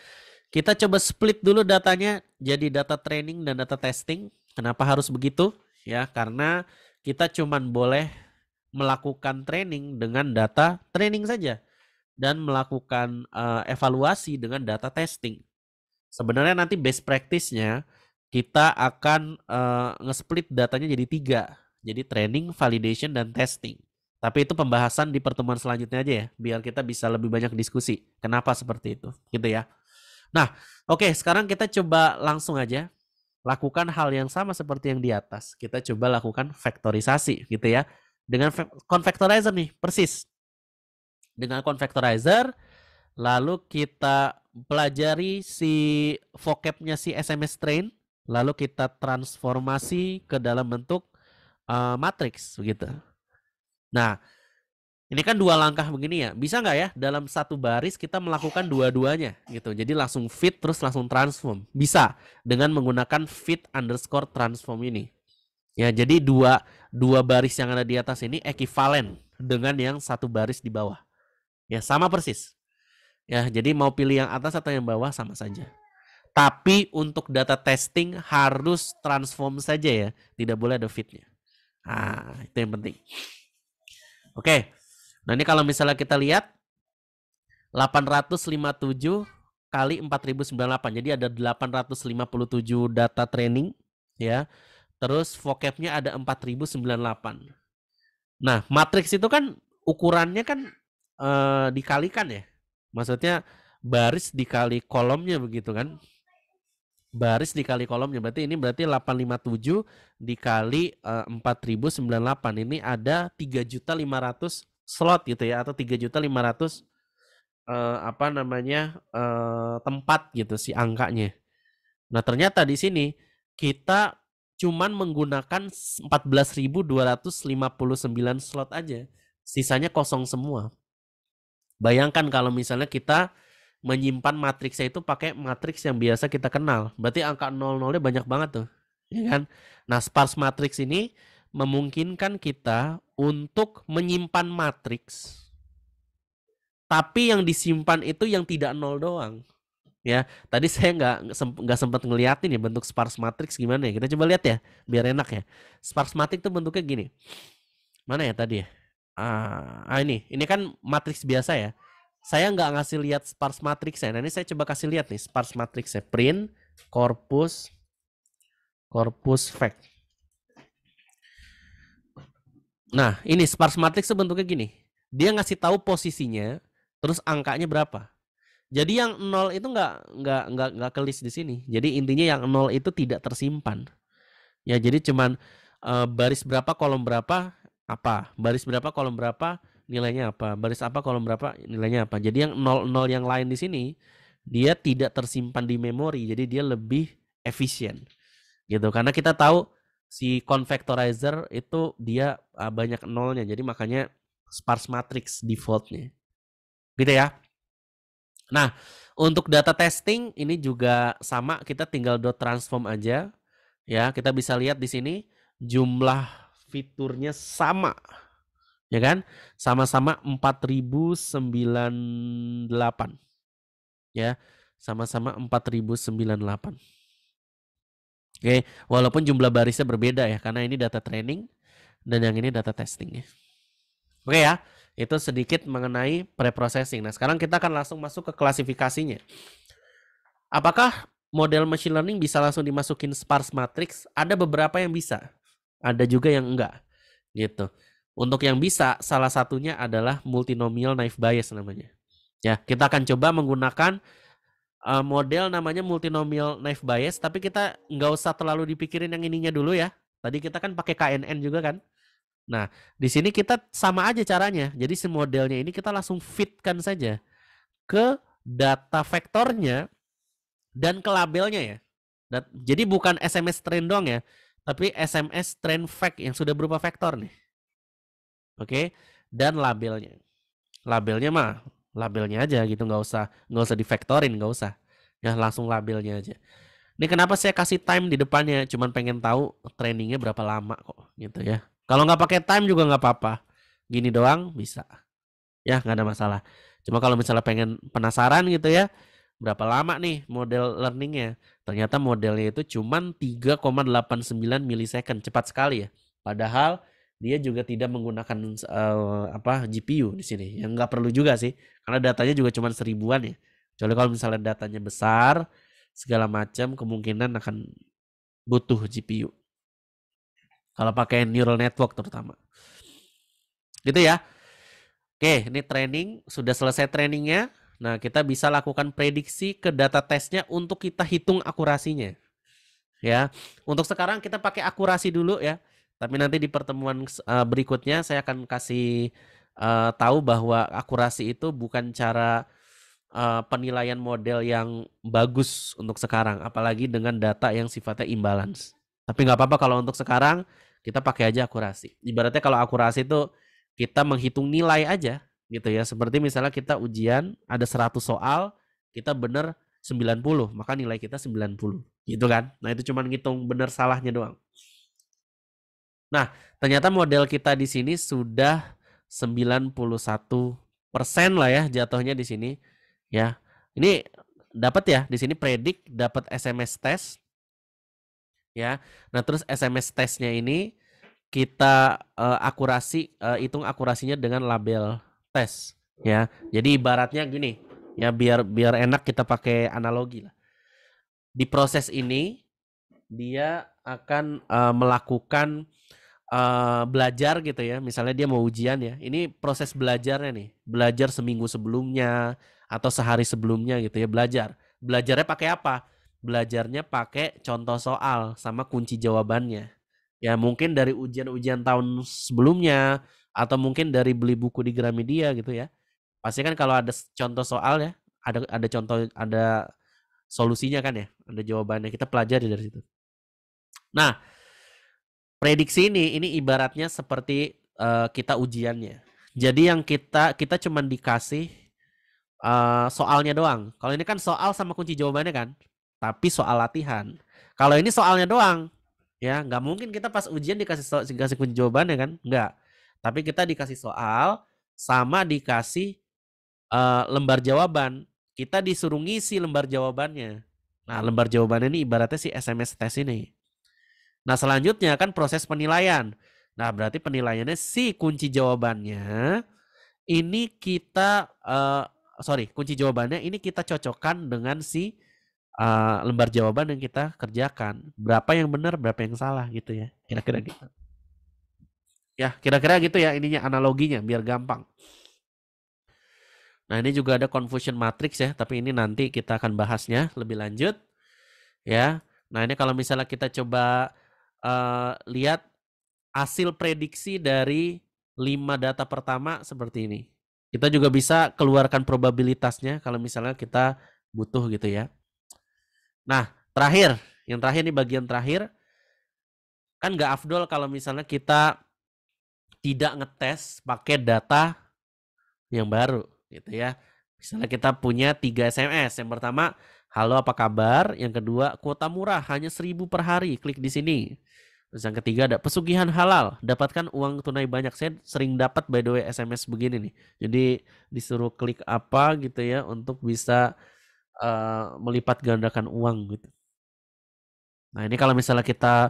Kita coba split dulu datanya jadi data training dan data testing. Kenapa harus begitu? Ya, karena kita cuman boleh melakukan training dengan data training saja dan melakukan uh, evaluasi dengan data testing. Sebenarnya nanti best practice-nya kita akan uh, nge-split datanya jadi tiga. Jadi training, validation, dan testing. Tapi itu pembahasan di pertemuan selanjutnya aja ya, biar kita bisa lebih banyak diskusi. Kenapa seperti itu, gitu ya. Nah, oke, okay, sekarang kita coba langsung aja lakukan hal yang sama seperti yang di atas. Kita coba lakukan vektorisasi, gitu ya. Dengan convectorizer nih, persis. Dengan convectorizer, lalu kita pelajari si vocabnya si SMS train lalu kita transformasi ke dalam bentuk uh, matriks begitu. Nah, ini kan dua langkah begini ya. Bisa nggak ya dalam satu baris kita melakukan dua-duanya gitu. Jadi langsung fit terus langsung transform. Bisa dengan menggunakan fit underscore transform ini. Ya jadi dua dua baris yang ada di atas ini ekivalen dengan yang satu baris di bawah. Ya sama persis. Ya jadi mau pilih yang atas atau yang bawah sama saja. Tapi untuk data testing harus transform saja ya, tidak boleh ada fitnya. Nah, itu yang penting. Oke. Nah, ini kalau misalnya kita lihat 857 kali 4098. Jadi ada 857 data training ya. Terus vocabnya ada 4098. Nah, matriks itu kan ukurannya kan eh, dikalikan ya. Maksudnya baris dikali kolomnya begitu kan baris dikali kolomnya berarti ini berarti 857 dikali eh, uh, 4098 ini ada 3.500 slot gitu ya atau 3.500 uh, eh, apa namanya uh, tempat gitu si angkanya. Nah, ternyata di sini kita cuman menggunakan 14.259 slot aja. Sisanya kosong semua. Bayangkan kalau misalnya kita menyimpan matriksnya itu pakai matriks yang biasa kita kenal. Berarti angka 00-nya banyak banget tuh. Ya kan? Nah, sparse matriks ini memungkinkan kita untuk menyimpan matriks tapi yang disimpan itu yang tidak nol doang. Ya, tadi saya nggak nggak sempat ngeliatin ya bentuk sparse matrix gimana ya. Kita coba lihat ya, biar enak ya. Sparse matrix itu bentuknya gini. Mana ya tadi ya? Ah, ah ini, ini kan matriks biasa ya saya nggak ngasih lihat sparse ya. Nah ini saya coba kasih lihat nih sparse matrix ya. Print, corpus, corpus fact. Nah ini sparse matrix sebentuknya gini. Dia ngasih tahu posisinya, terus angkanya berapa. Jadi yang nol itu nggak nggak nggak nggak kelis di sini. Jadi intinya yang nol itu tidak tersimpan. Ya jadi cuman uh, baris berapa kolom berapa apa baris berapa kolom berapa nilainya apa, baris apa, kolom berapa, nilainya apa. Jadi yang 00 yang lain di sini dia tidak tersimpan di memori, jadi dia lebih efisien. Gitu. Karena kita tahu si convectorizer itu dia ah, banyak nolnya, jadi makanya sparse matrix defaultnya. Gitu ya. Nah, untuk data testing ini juga sama, kita tinggal dot transform aja. Ya, kita bisa lihat di sini jumlah fiturnya sama ya kan? Sama-sama 4098. Ya, sama-sama 4098. Oke, walaupun jumlah barisnya berbeda ya karena ini data training dan yang ini data testing ya. Oke ya, itu sedikit mengenai preprocessing. Nah, sekarang kita akan langsung masuk ke klasifikasinya. Apakah model machine learning bisa langsung dimasukin sparse matrix? Ada beberapa yang bisa, ada juga yang enggak. Gitu. Untuk yang bisa, salah satunya adalah multinomial naive bias namanya. Ya, kita akan coba menggunakan eh, model namanya multinomial naive bias, tapi kita nggak usah terlalu dipikirin yang ininya dulu ya. Tadi kita kan pakai KNN juga kan. Nah, di sini kita sama aja caranya. Jadi si modelnya ini kita langsung fitkan saja ke data vektornya dan ke labelnya ya. jadi bukan SMS trend dong ya, tapi SMS trend fact yang sudah berupa vektor nih. Oke, okay? dan labelnya. Labelnya mah labelnya aja gitu nggak usah nggak usah difaktorin nggak usah ya langsung labelnya aja ini kenapa saya kasih time di depannya cuman pengen tahu trainingnya berapa lama kok gitu ya kalau nggak pakai time juga nggak apa-apa gini doang bisa ya nggak ada masalah cuma kalau misalnya pengen penasaran gitu ya berapa lama nih model learningnya ternyata modelnya itu cuman 3,89 milisecond cepat sekali ya padahal dia juga tidak menggunakan uh, apa GPU di sini yang nggak perlu juga sih karena datanya juga cuma seribuan ya kecuali kalau misalnya datanya besar segala macam kemungkinan akan butuh GPU kalau pakai neural network terutama gitu ya oke ini training sudah selesai trainingnya nah kita bisa lakukan prediksi ke data testnya untuk kita hitung akurasinya ya untuk sekarang kita pakai akurasi dulu ya tapi nanti di pertemuan uh, berikutnya saya akan kasih uh, tahu bahwa akurasi itu bukan cara uh, penilaian model yang bagus untuk sekarang, apalagi dengan data yang sifatnya imbalance. Tapi nggak apa-apa kalau untuk sekarang kita pakai aja akurasi. Ibaratnya kalau akurasi itu kita menghitung nilai aja gitu ya. Seperti misalnya kita ujian ada 100 soal, kita bener 90, maka nilai kita 90. Gitu kan? Nah, itu cuma ngitung benar salahnya doang. Nah, ternyata model kita di sini sudah 91 lah ya jatuhnya di sini ya. Ini dapat ya di sini predik dapat SMS test ya. Nah, terus SMS testnya ini kita uh, akurasi uh, hitung akurasinya dengan label test ya. Jadi ibaratnya gini ya biar biar enak kita pakai analogi lah. Di proses ini dia akan uh, melakukan Eh, belajar gitu ya, misalnya dia mau ujian ya, ini proses belajarnya nih, belajar seminggu sebelumnya atau sehari sebelumnya gitu ya belajar. Belajarnya pakai apa? Belajarnya pakai contoh soal sama kunci jawabannya. Ya mungkin dari ujian-ujian tahun sebelumnya atau mungkin dari beli buku di Gramedia gitu ya. Pasti kan kalau ada contoh soal ya, ada ada contoh ada solusinya kan ya, ada jawabannya. Kita pelajari dari situ. Nah, prediksi ini ini ibaratnya seperti uh, kita ujiannya. Jadi yang kita kita cuman dikasih uh, soalnya doang. Kalau ini kan soal sama kunci jawabannya kan, tapi soal latihan. Kalau ini soalnya doang, ya nggak mungkin kita pas ujian dikasih so dikasih kunci jawabannya kan, nggak. Tapi kita dikasih soal sama dikasih uh, lembar jawaban. Kita disuruh ngisi lembar jawabannya. Nah, lembar jawabannya ini ibaratnya si SMS tes ini. Nah, selanjutnya kan proses penilaian. Nah, berarti penilaiannya si kunci jawabannya ini kita uh, sorry kunci jawabannya ini kita cocokkan dengan si uh, lembar jawaban yang kita kerjakan. Berapa yang benar, berapa yang salah gitu ya. Kira-kira gitu. Ya, kira-kira gitu ya ininya analoginya biar gampang. Nah, ini juga ada confusion matrix ya, tapi ini nanti kita akan bahasnya lebih lanjut. Ya. Nah, ini kalau misalnya kita coba Eh, lihat hasil prediksi dari lima data pertama seperti ini. Kita juga bisa keluarkan probabilitasnya kalau misalnya kita butuh gitu ya. Nah, terakhir, yang terakhir ini bagian terakhir, kan nggak afdol kalau misalnya kita tidak ngetes pakai data yang baru gitu ya. Misalnya kita punya 3 SMS. Yang pertama, halo apa kabar? Yang kedua, kuota murah hanya 1000 per hari. Klik di sini. Terus yang ketiga ada pesugihan halal, dapatkan uang tunai banyak. Saya sering dapat by the way SMS begini nih. Jadi disuruh klik apa gitu ya untuk bisa uh, melipat gandakan uang gitu. Nah, ini kalau misalnya kita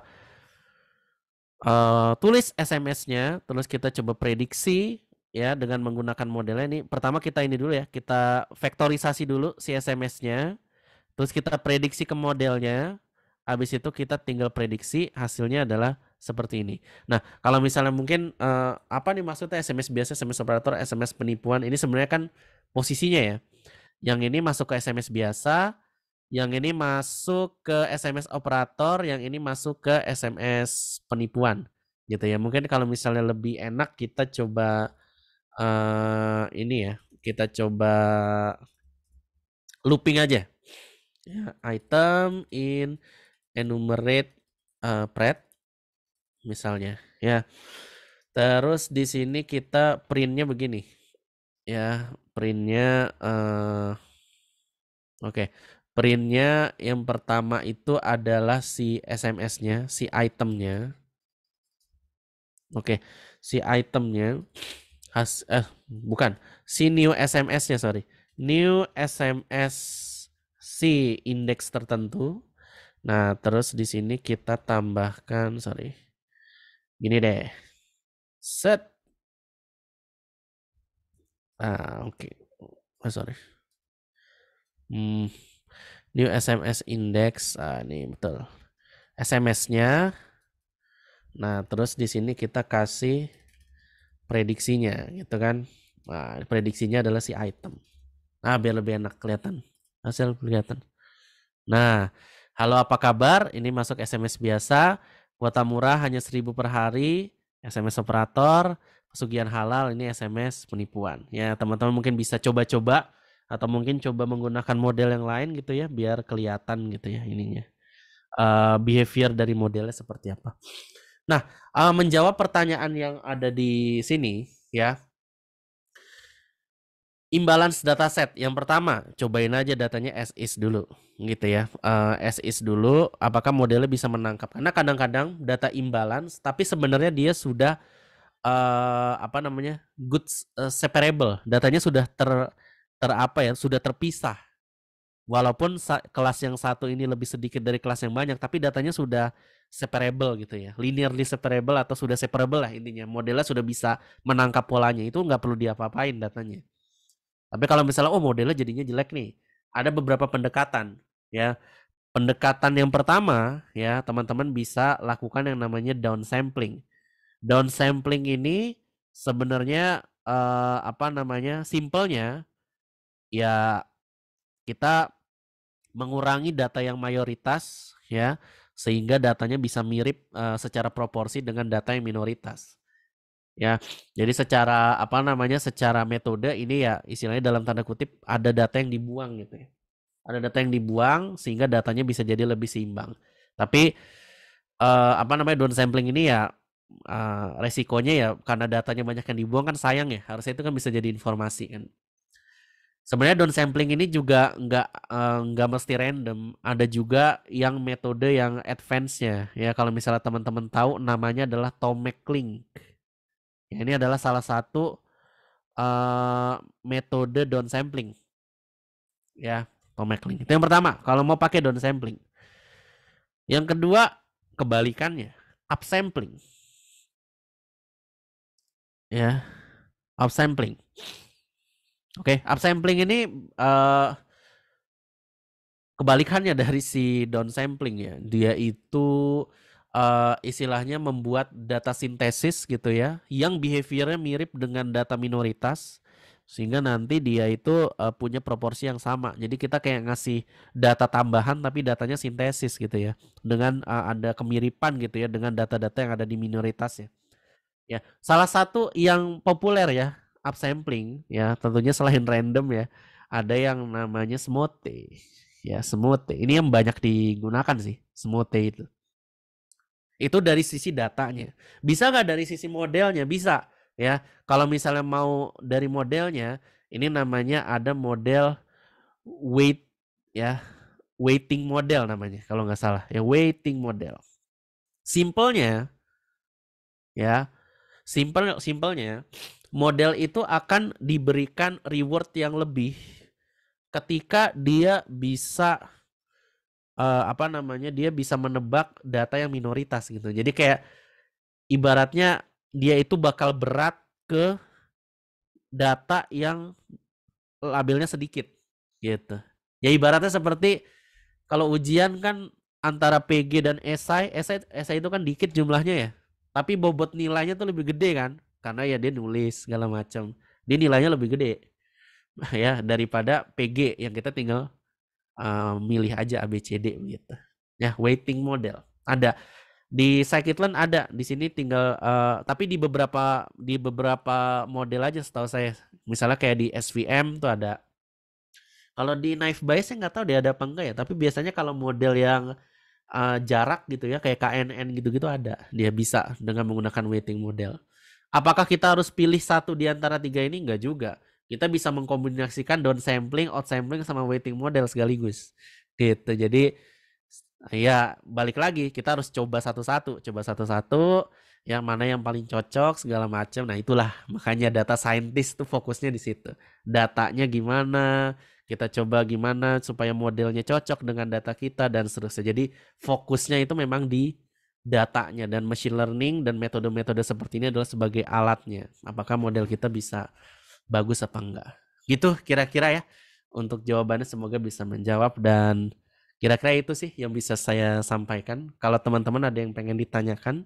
uh, tulis SMS-nya, terus kita coba prediksi ya dengan menggunakan modelnya ini. Pertama kita ini dulu ya, kita vektorisasi dulu si SMS-nya. Terus kita prediksi ke modelnya, habis itu kita tinggal prediksi hasilnya adalah seperti ini. Nah, kalau misalnya mungkin uh, apa nih maksudnya SMS biasa, SMS operator, SMS penipuan ini sebenarnya kan posisinya ya. Yang ini masuk ke SMS biasa, yang ini masuk ke SMS operator, yang ini masuk ke SMS penipuan gitu ya. Mungkin kalau misalnya lebih enak kita coba uh, ini ya, kita coba looping aja. Ya, item in enumerate uh, eh, pred misalnya ya terus di sini kita printnya begini ya printnya uh, oke okay. printnya yang pertama itu adalah si SMS-nya si itemnya oke okay. si itemnya has eh bukan si new SMS-nya sorry new SMS si indeks tertentu Nah, terus di sini kita tambahkan, sorry. Gini deh. Set. Ah, oke. Okay. Oh, sorry. Hmm. New SMS index. Ah, ini betul. SMS-nya. Nah, terus di sini kita kasih prediksinya gitu kan. Nah, prediksinya adalah si item. Nah, biar lebih enak kelihatan. Hasil kelihatan. Nah, Halo apa kabar? Ini masuk SMS biasa. Kuota murah hanya seribu per hari. SMS operator. Pesugihan halal ini SMS penipuan. Ya teman-teman mungkin bisa coba-coba atau mungkin coba menggunakan model yang lain gitu ya biar kelihatan gitu ya ininya. Uh, behavior dari modelnya seperti apa. Nah, uh, menjawab pertanyaan yang ada di sini ya imbalance dataset yang pertama cobain aja datanya as is dulu gitu ya uh, as is dulu apakah modelnya bisa menangkap karena kadang-kadang data imbalance tapi sebenarnya dia sudah uh, apa namanya good uh, eh, separable datanya sudah ter ter apa ya sudah terpisah walaupun kelas yang satu ini lebih sedikit dari kelas yang banyak tapi datanya sudah separable gitu ya linearly separable atau sudah separable lah intinya modelnya sudah bisa menangkap polanya itu nggak perlu diapa-apain datanya tapi kalau misalnya oh modelnya jadinya jelek nih, ada beberapa pendekatan ya. Pendekatan yang pertama ya, teman-teman bisa lakukan yang namanya downsampling. Downsampling ini sebenarnya eh, apa namanya? Simpelnya ya kita mengurangi data yang mayoritas ya sehingga datanya bisa mirip uh, secara proporsi dengan data yang minoritas ya. Jadi secara apa namanya secara metode ini ya istilahnya dalam tanda kutip ada data yang dibuang gitu ya. Ada data yang dibuang sehingga datanya bisa jadi lebih seimbang. Tapi eh, apa namanya down sampling ini ya eh, resikonya ya karena datanya banyak yang dibuang kan sayang ya. Harusnya itu kan bisa jadi informasi kan. Sebenarnya down sampling ini juga nggak eh, nggak mesti random. Ada juga yang metode yang advance-nya ya. Kalau misalnya teman-teman tahu namanya adalah Tomek Link Ya, ini adalah salah satu uh, metode downsampling. Ya, Tomekling. Itu yang pertama, kalau mau pakai downsampling. Yang kedua, kebalikannya, upsampling. Ya, upsampling. Oke, okay, upsampling ini uh, kebalikannya dari si downsampling ya. Dia itu uh, istilahnya membuat data sintesis gitu ya, yang behaviornya mirip dengan data minoritas, sehingga nanti dia itu uh, punya proporsi yang sama. Jadi kita kayak ngasih data tambahan tapi datanya sintesis gitu ya, dengan uh, ada kemiripan gitu ya dengan data-data yang ada di minoritas ya. Ya, salah satu yang populer ya upsampling ya, tentunya selain random ya, ada yang namanya smote. Ya, smote. Ini yang banyak digunakan sih, smote itu. Itu dari sisi datanya. Bisa nggak dari sisi modelnya? Bisa ya. Kalau misalnya mau dari modelnya, ini namanya ada model weight ya, waiting model namanya kalau nggak salah. Ya waiting model. Simpelnya ya, simple simpelnya model itu akan diberikan reward yang lebih ketika dia bisa uh, apa namanya dia bisa menebak data yang minoritas gitu. Jadi kayak ibaratnya dia itu bakal berat ke data yang labelnya sedikit gitu. Ya ibaratnya seperti kalau ujian kan antara PG dan esai, esai esai itu kan dikit jumlahnya ya. Tapi bobot nilainya tuh lebih gede kan karena ya dia nulis segala macam. Dia nilainya lebih gede. ya daripada PG yang kita tinggal Eh, milih aja ABCD gitu. Ya, waiting model. Ada di Scikit-learn ada di sini tinggal uh, tapi di beberapa di beberapa model aja setahu saya. Misalnya kayak di SVM tuh ada. Kalau di knife bias saya nggak tahu dia ada apa enggak ya, tapi biasanya kalau model yang uh, jarak gitu ya kayak KNN gitu-gitu ada. Dia bisa dengan menggunakan waiting model. Apakah kita harus pilih satu di antara tiga ini? Enggak juga kita bisa mengkombinasikan down sampling, out sampling sama weighting model sekaligus. Gitu. Jadi ya balik lagi kita harus coba satu-satu, coba satu-satu yang mana yang paling cocok segala macam. Nah, itulah makanya data scientist tuh fokusnya di situ. Datanya gimana, kita coba gimana supaya modelnya cocok dengan data kita dan seterusnya. Jadi fokusnya itu memang di datanya dan machine learning dan metode-metode seperti ini adalah sebagai alatnya. Apakah model kita bisa bagus apa enggak. Gitu kira-kira ya untuk jawabannya semoga bisa menjawab dan kira-kira itu sih yang bisa saya sampaikan. Kalau teman-teman ada yang pengen ditanyakan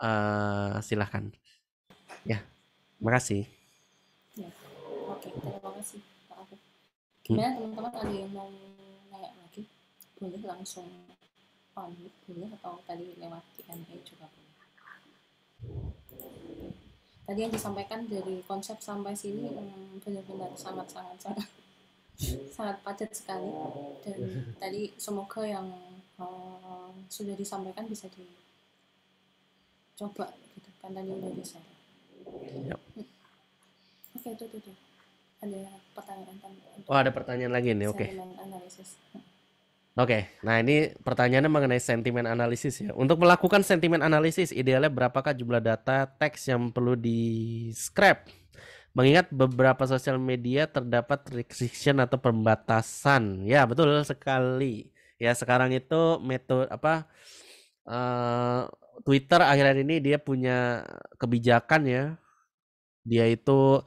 uh, silahkan. Ya, makasih. Ya, oke, terima gitu. kasih. Hmm. Gimana teman-teman ada yang mau nanya lagi? Boleh langsung pamit boleh atau tadi lewat Q&A juga boleh tadi yang disampaikan dari konsep sampai sini benar-benar sangat-sangat sangat sangat padat sekali dan tadi semoga yang uh, sudah disampaikan bisa dicoba gitu kan tadi udah bisa yep. Hmm. oke okay, itu itu ada pertanyaan oh ada pertanyaan lagi nih oke okay. Oke, nah ini pertanyaannya mengenai sentimen analisis ya. Untuk melakukan sentimen analisis, idealnya berapakah jumlah data teks yang perlu di scrap? Mengingat beberapa sosial media terdapat restriction atau pembatasan. Ya, betul sekali. Ya, sekarang itu metode apa uh, Twitter akhir ini dia punya kebijakan ya. Dia itu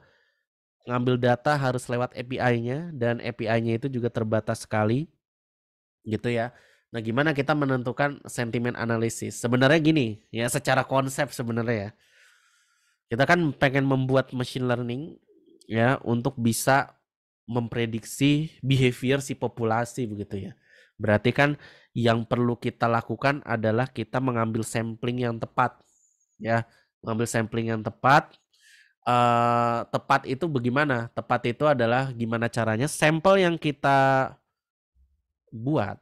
ngambil data harus lewat API-nya dan API-nya itu juga terbatas sekali gitu ya. Nah, gimana kita menentukan sentimen analisis? Sebenarnya gini, ya secara konsep sebenarnya ya. Kita kan pengen membuat machine learning ya untuk bisa memprediksi behavior si populasi begitu ya. Berarti kan yang perlu kita lakukan adalah kita mengambil sampling yang tepat ya, mengambil sampling yang tepat. Uh, tepat itu bagaimana? Tepat itu adalah gimana caranya sampel yang kita buat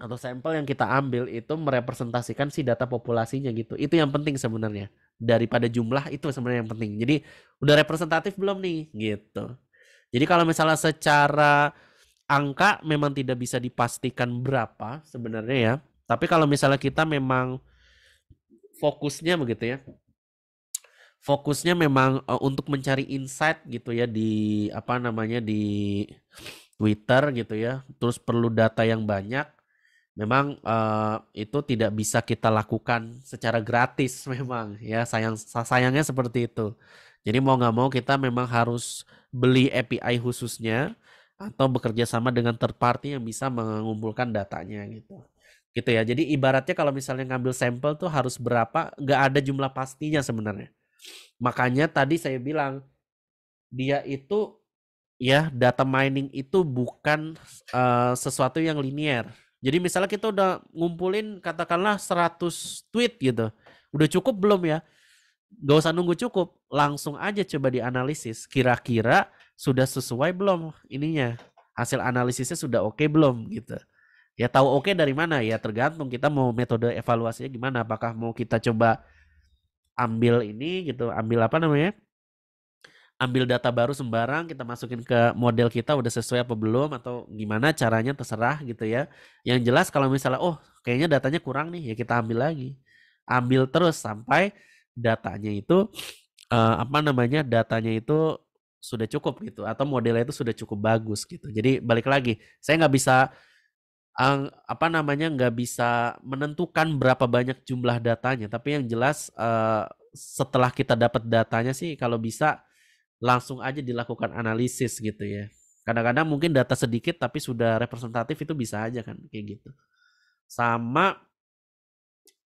atau sampel yang kita ambil itu merepresentasikan si data populasinya gitu. Itu yang penting sebenarnya. Daripada jumlah itu sebenarnya yang penting. Jadi udah representatif belum nih gitu. Jadi kalau misalnya secara angka memang tidak bisa dipastikan berapa sebenarnya ya. Tapi kalau misalnya kita memang fokusnya begitu ya. Fokusnya memang e, untuk mencari insight gitu ya di apa namanya di Twitter gitu ya, terus perlu data yang banyak. Memang uh, itu tidak bisa kita lakukan secara gratis memang ya sayang sayangnya seperti itu. Jadi mau nggak mau kita memang harus beli API khususnya atau bekerja sama dengan third party yang bisa mengumpulkan datanya gitu. Gitu ya. Jadi ibaratnya kalau misalnya ngambil sampel tuh harus berapa? Nggak ada jumlah pastinya sebenarnya. Makanya tadi saya bilang dia itu ya data mining itu bukan uh, sesuatu yang linier. Jadi misalnya kita udah ngumpulin katakanlah 100 tweet gitu. Udah cukup belum ya? Gak usah nunggu cukup, langsung aja coba dianalisis. Kira-kira sudah sesuai belum ininya? Hasil analisisnya sudah oke okay belum gitu. Ya tahu oke okay dari mana? Ya tergantung kita mau metode evaluasinya gimana. Apakah mau kita coba ambil ini gitu, ambil apa namanya? ambil data baru sembarang kita masukin ke model kita udah sesuai apa belum atau gimana caranya terserah gitu ya. Yang jelas kalau misalnya oh kayaknya datanya kurang nih ya kita ambil lagi. Ambil terus sampai datanya itu uh, apa namanya datanya itu sudah cukup gitu atau modelnya itu sudah cukup bagus gitu. Jadi balik lagi saya nggak bisa uh, apa namanya nggak bisa menentukan berapa banyak jumlah datanya tapi yang jelas uh, setelah kita dapat datanya sih kalau bisa langsung aja dilakukan analisis gitu ya. Kadang-kadang mungkin data sedikit tapi sudah representatif itu bisa aja kan kayak gitu. Sama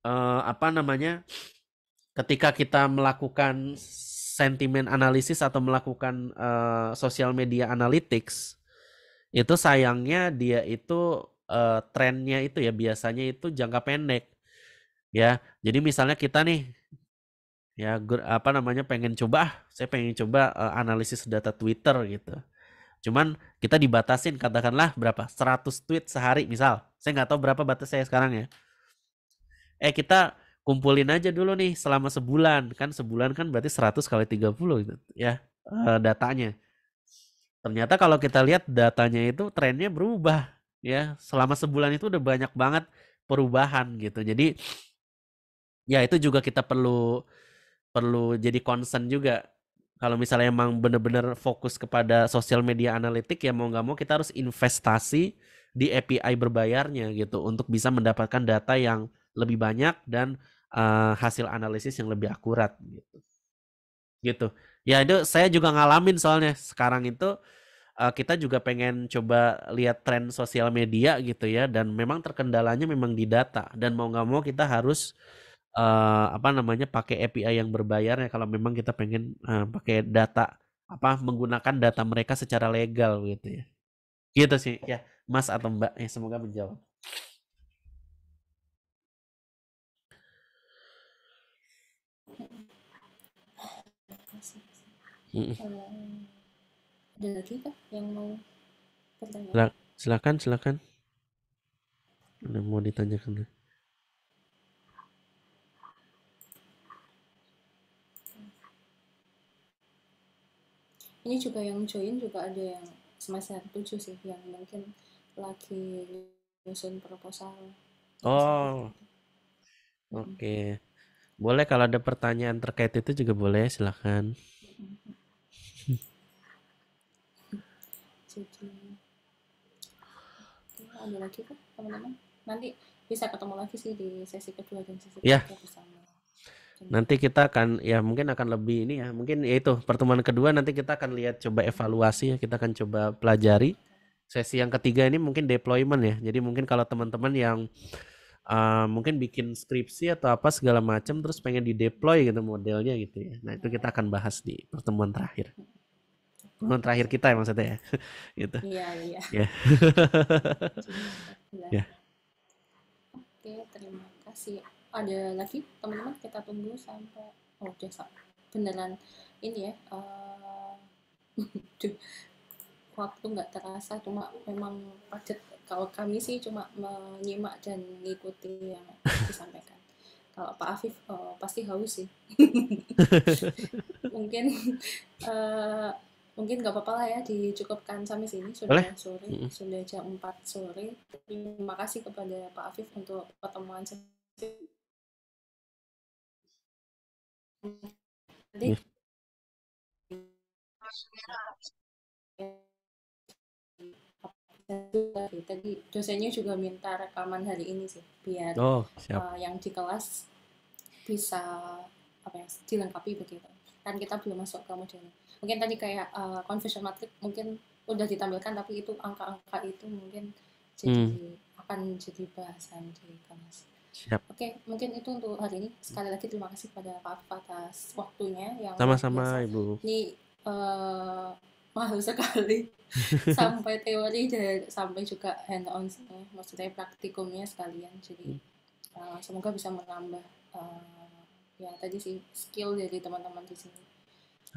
eh, apa namanya? ketika kita melakukan sentimen analisis atau melakukan eh, social media analytics itu sayangnya dia itu eh, trennya itu ya biasanya itu jangka pendek ya. Jadi misalnya kita nih ya apa namanya pengen coba ah, saya pengen coba uh, analisis data Twitter gitu cuman kita dibatasin katakanlah berapa 100 tweet sehari misal saya nggak tahu berapa batas saya sekarang ya eh kita kumpulin aja dulu nih selama sebulan kan sebulan kan berarti 100 kali 30 gitu ya uh, datanya ternyata kalau kita lihat datanya itu trennya berubah ya selama sebulan itu udah banyak banget perubahan gitu jadi ya itu juga kita perlu perlu jadi concern juga kalau misalnya emang bener-bener fokus kepada sosial media analitik ya mau nggak mau kita harus investasi di API berbayarnya gitu untuk bisa mendapatkan data yang lebih banyak dan uh, hasil analisis yang lebih akurat gitu gitu ya itu saya juga ngalamin soalnya sekarang itu uh, kita juga pengen coba lihat tren sosial media gitu ya dan memang terkendalanya memang di data dan mau nggak mau kita harus uh, apa namanya, pakai API yang berbayar ya kalau memang kita pengen, uh, pakai data, apa, menggunakan data mereka secara legal gitu ya. Gitu sih ya, Mas atau Mbak ya, semoga menjawab. Hmm. ada lagi kah yang mau bertanya? silakan silakan. Ada yang mau ditanyakan? ini juga yang join juga ada yang semester 7 sih yang mungkin lagi nyusun proposal oh oke okay. boleh kalau ada pertanyaan terkait itu juga boleh silahkan jadi ada lagi kok teman-teman nanti bisa ketemu lagi sih di sesi kedua dan sesi iya. ketiga yeah. bersama Nanti kita akan ya mungkin akan lebih ini ya. Mungkin yaitu pertemuan kedua nanti kita akan lihat coba evaluasi ya. Kita akan coba pelajari. Sesi yang ketiga ini mungkin deployment ya. Jadi mungkin kalau teman-teman yang uh, mungkin bikin skripsi atau apa segala macam terus pengen di deploy gitu modelnya gitu ya. Nah, itu kita akan bahas di pertemuan terakhir. Pertemuan terakhir kita ya maksudnya ya. gitu. Iya, iya. Ya. ya. Oke, terima kasih ada lagi teman-teman kita tunggu sampai oh jasa beneran ini ya uh, waktu nggak terasa cuma memang padat kalau kami sih cuma menyimak dan mengikuti yang disampaikan kalau Pak Afif uh, pasti haus sih mungkin uh, mungkin nggak apa-apa lah ya dicukupkan sampai sini sudah Boleh? sore mm -hmm. sudah jam 4 sore terima kasih kepada Pak Afif untuk pertemuan sesi nanti iya. tadi dosennya juga minta rekaman hari ini sih biar oh, eh, siap. Uh, yang di kelas bisa apa ya dilengkapi begitu kan kita belum masuk ke modelnya mungkin tadi kayak uh, eh, conversion matrix mungkin udah ditampilkan tapi itu angka-angka itu mungkin hmm. jadi hmm. akan jadi bahasan di kelas Siap. Oke, mungkin itu untuk hari ini. Sekali lagi terima kasih pada Pak Afif atas waktunya yang sama-sama Ibu. Ini uh, eh, mahal sekali sampai teori dan sampai juga hand on maksudnya praktikumnya sekalian. Jadi uh, semoga bisa menambah uh, ya tadi sih skill dari teman-teman di sini.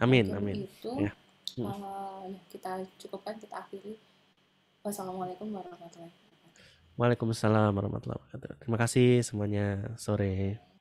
Amin, amin. Itu ya. Uh, ya, kita cukupkan kita akhiri. Wassalamualaikum warahmatullahi wabarakatuh. Waalaikumsalam warahmatullahi wabarakatuh. Terima kasih semuanya. Sore.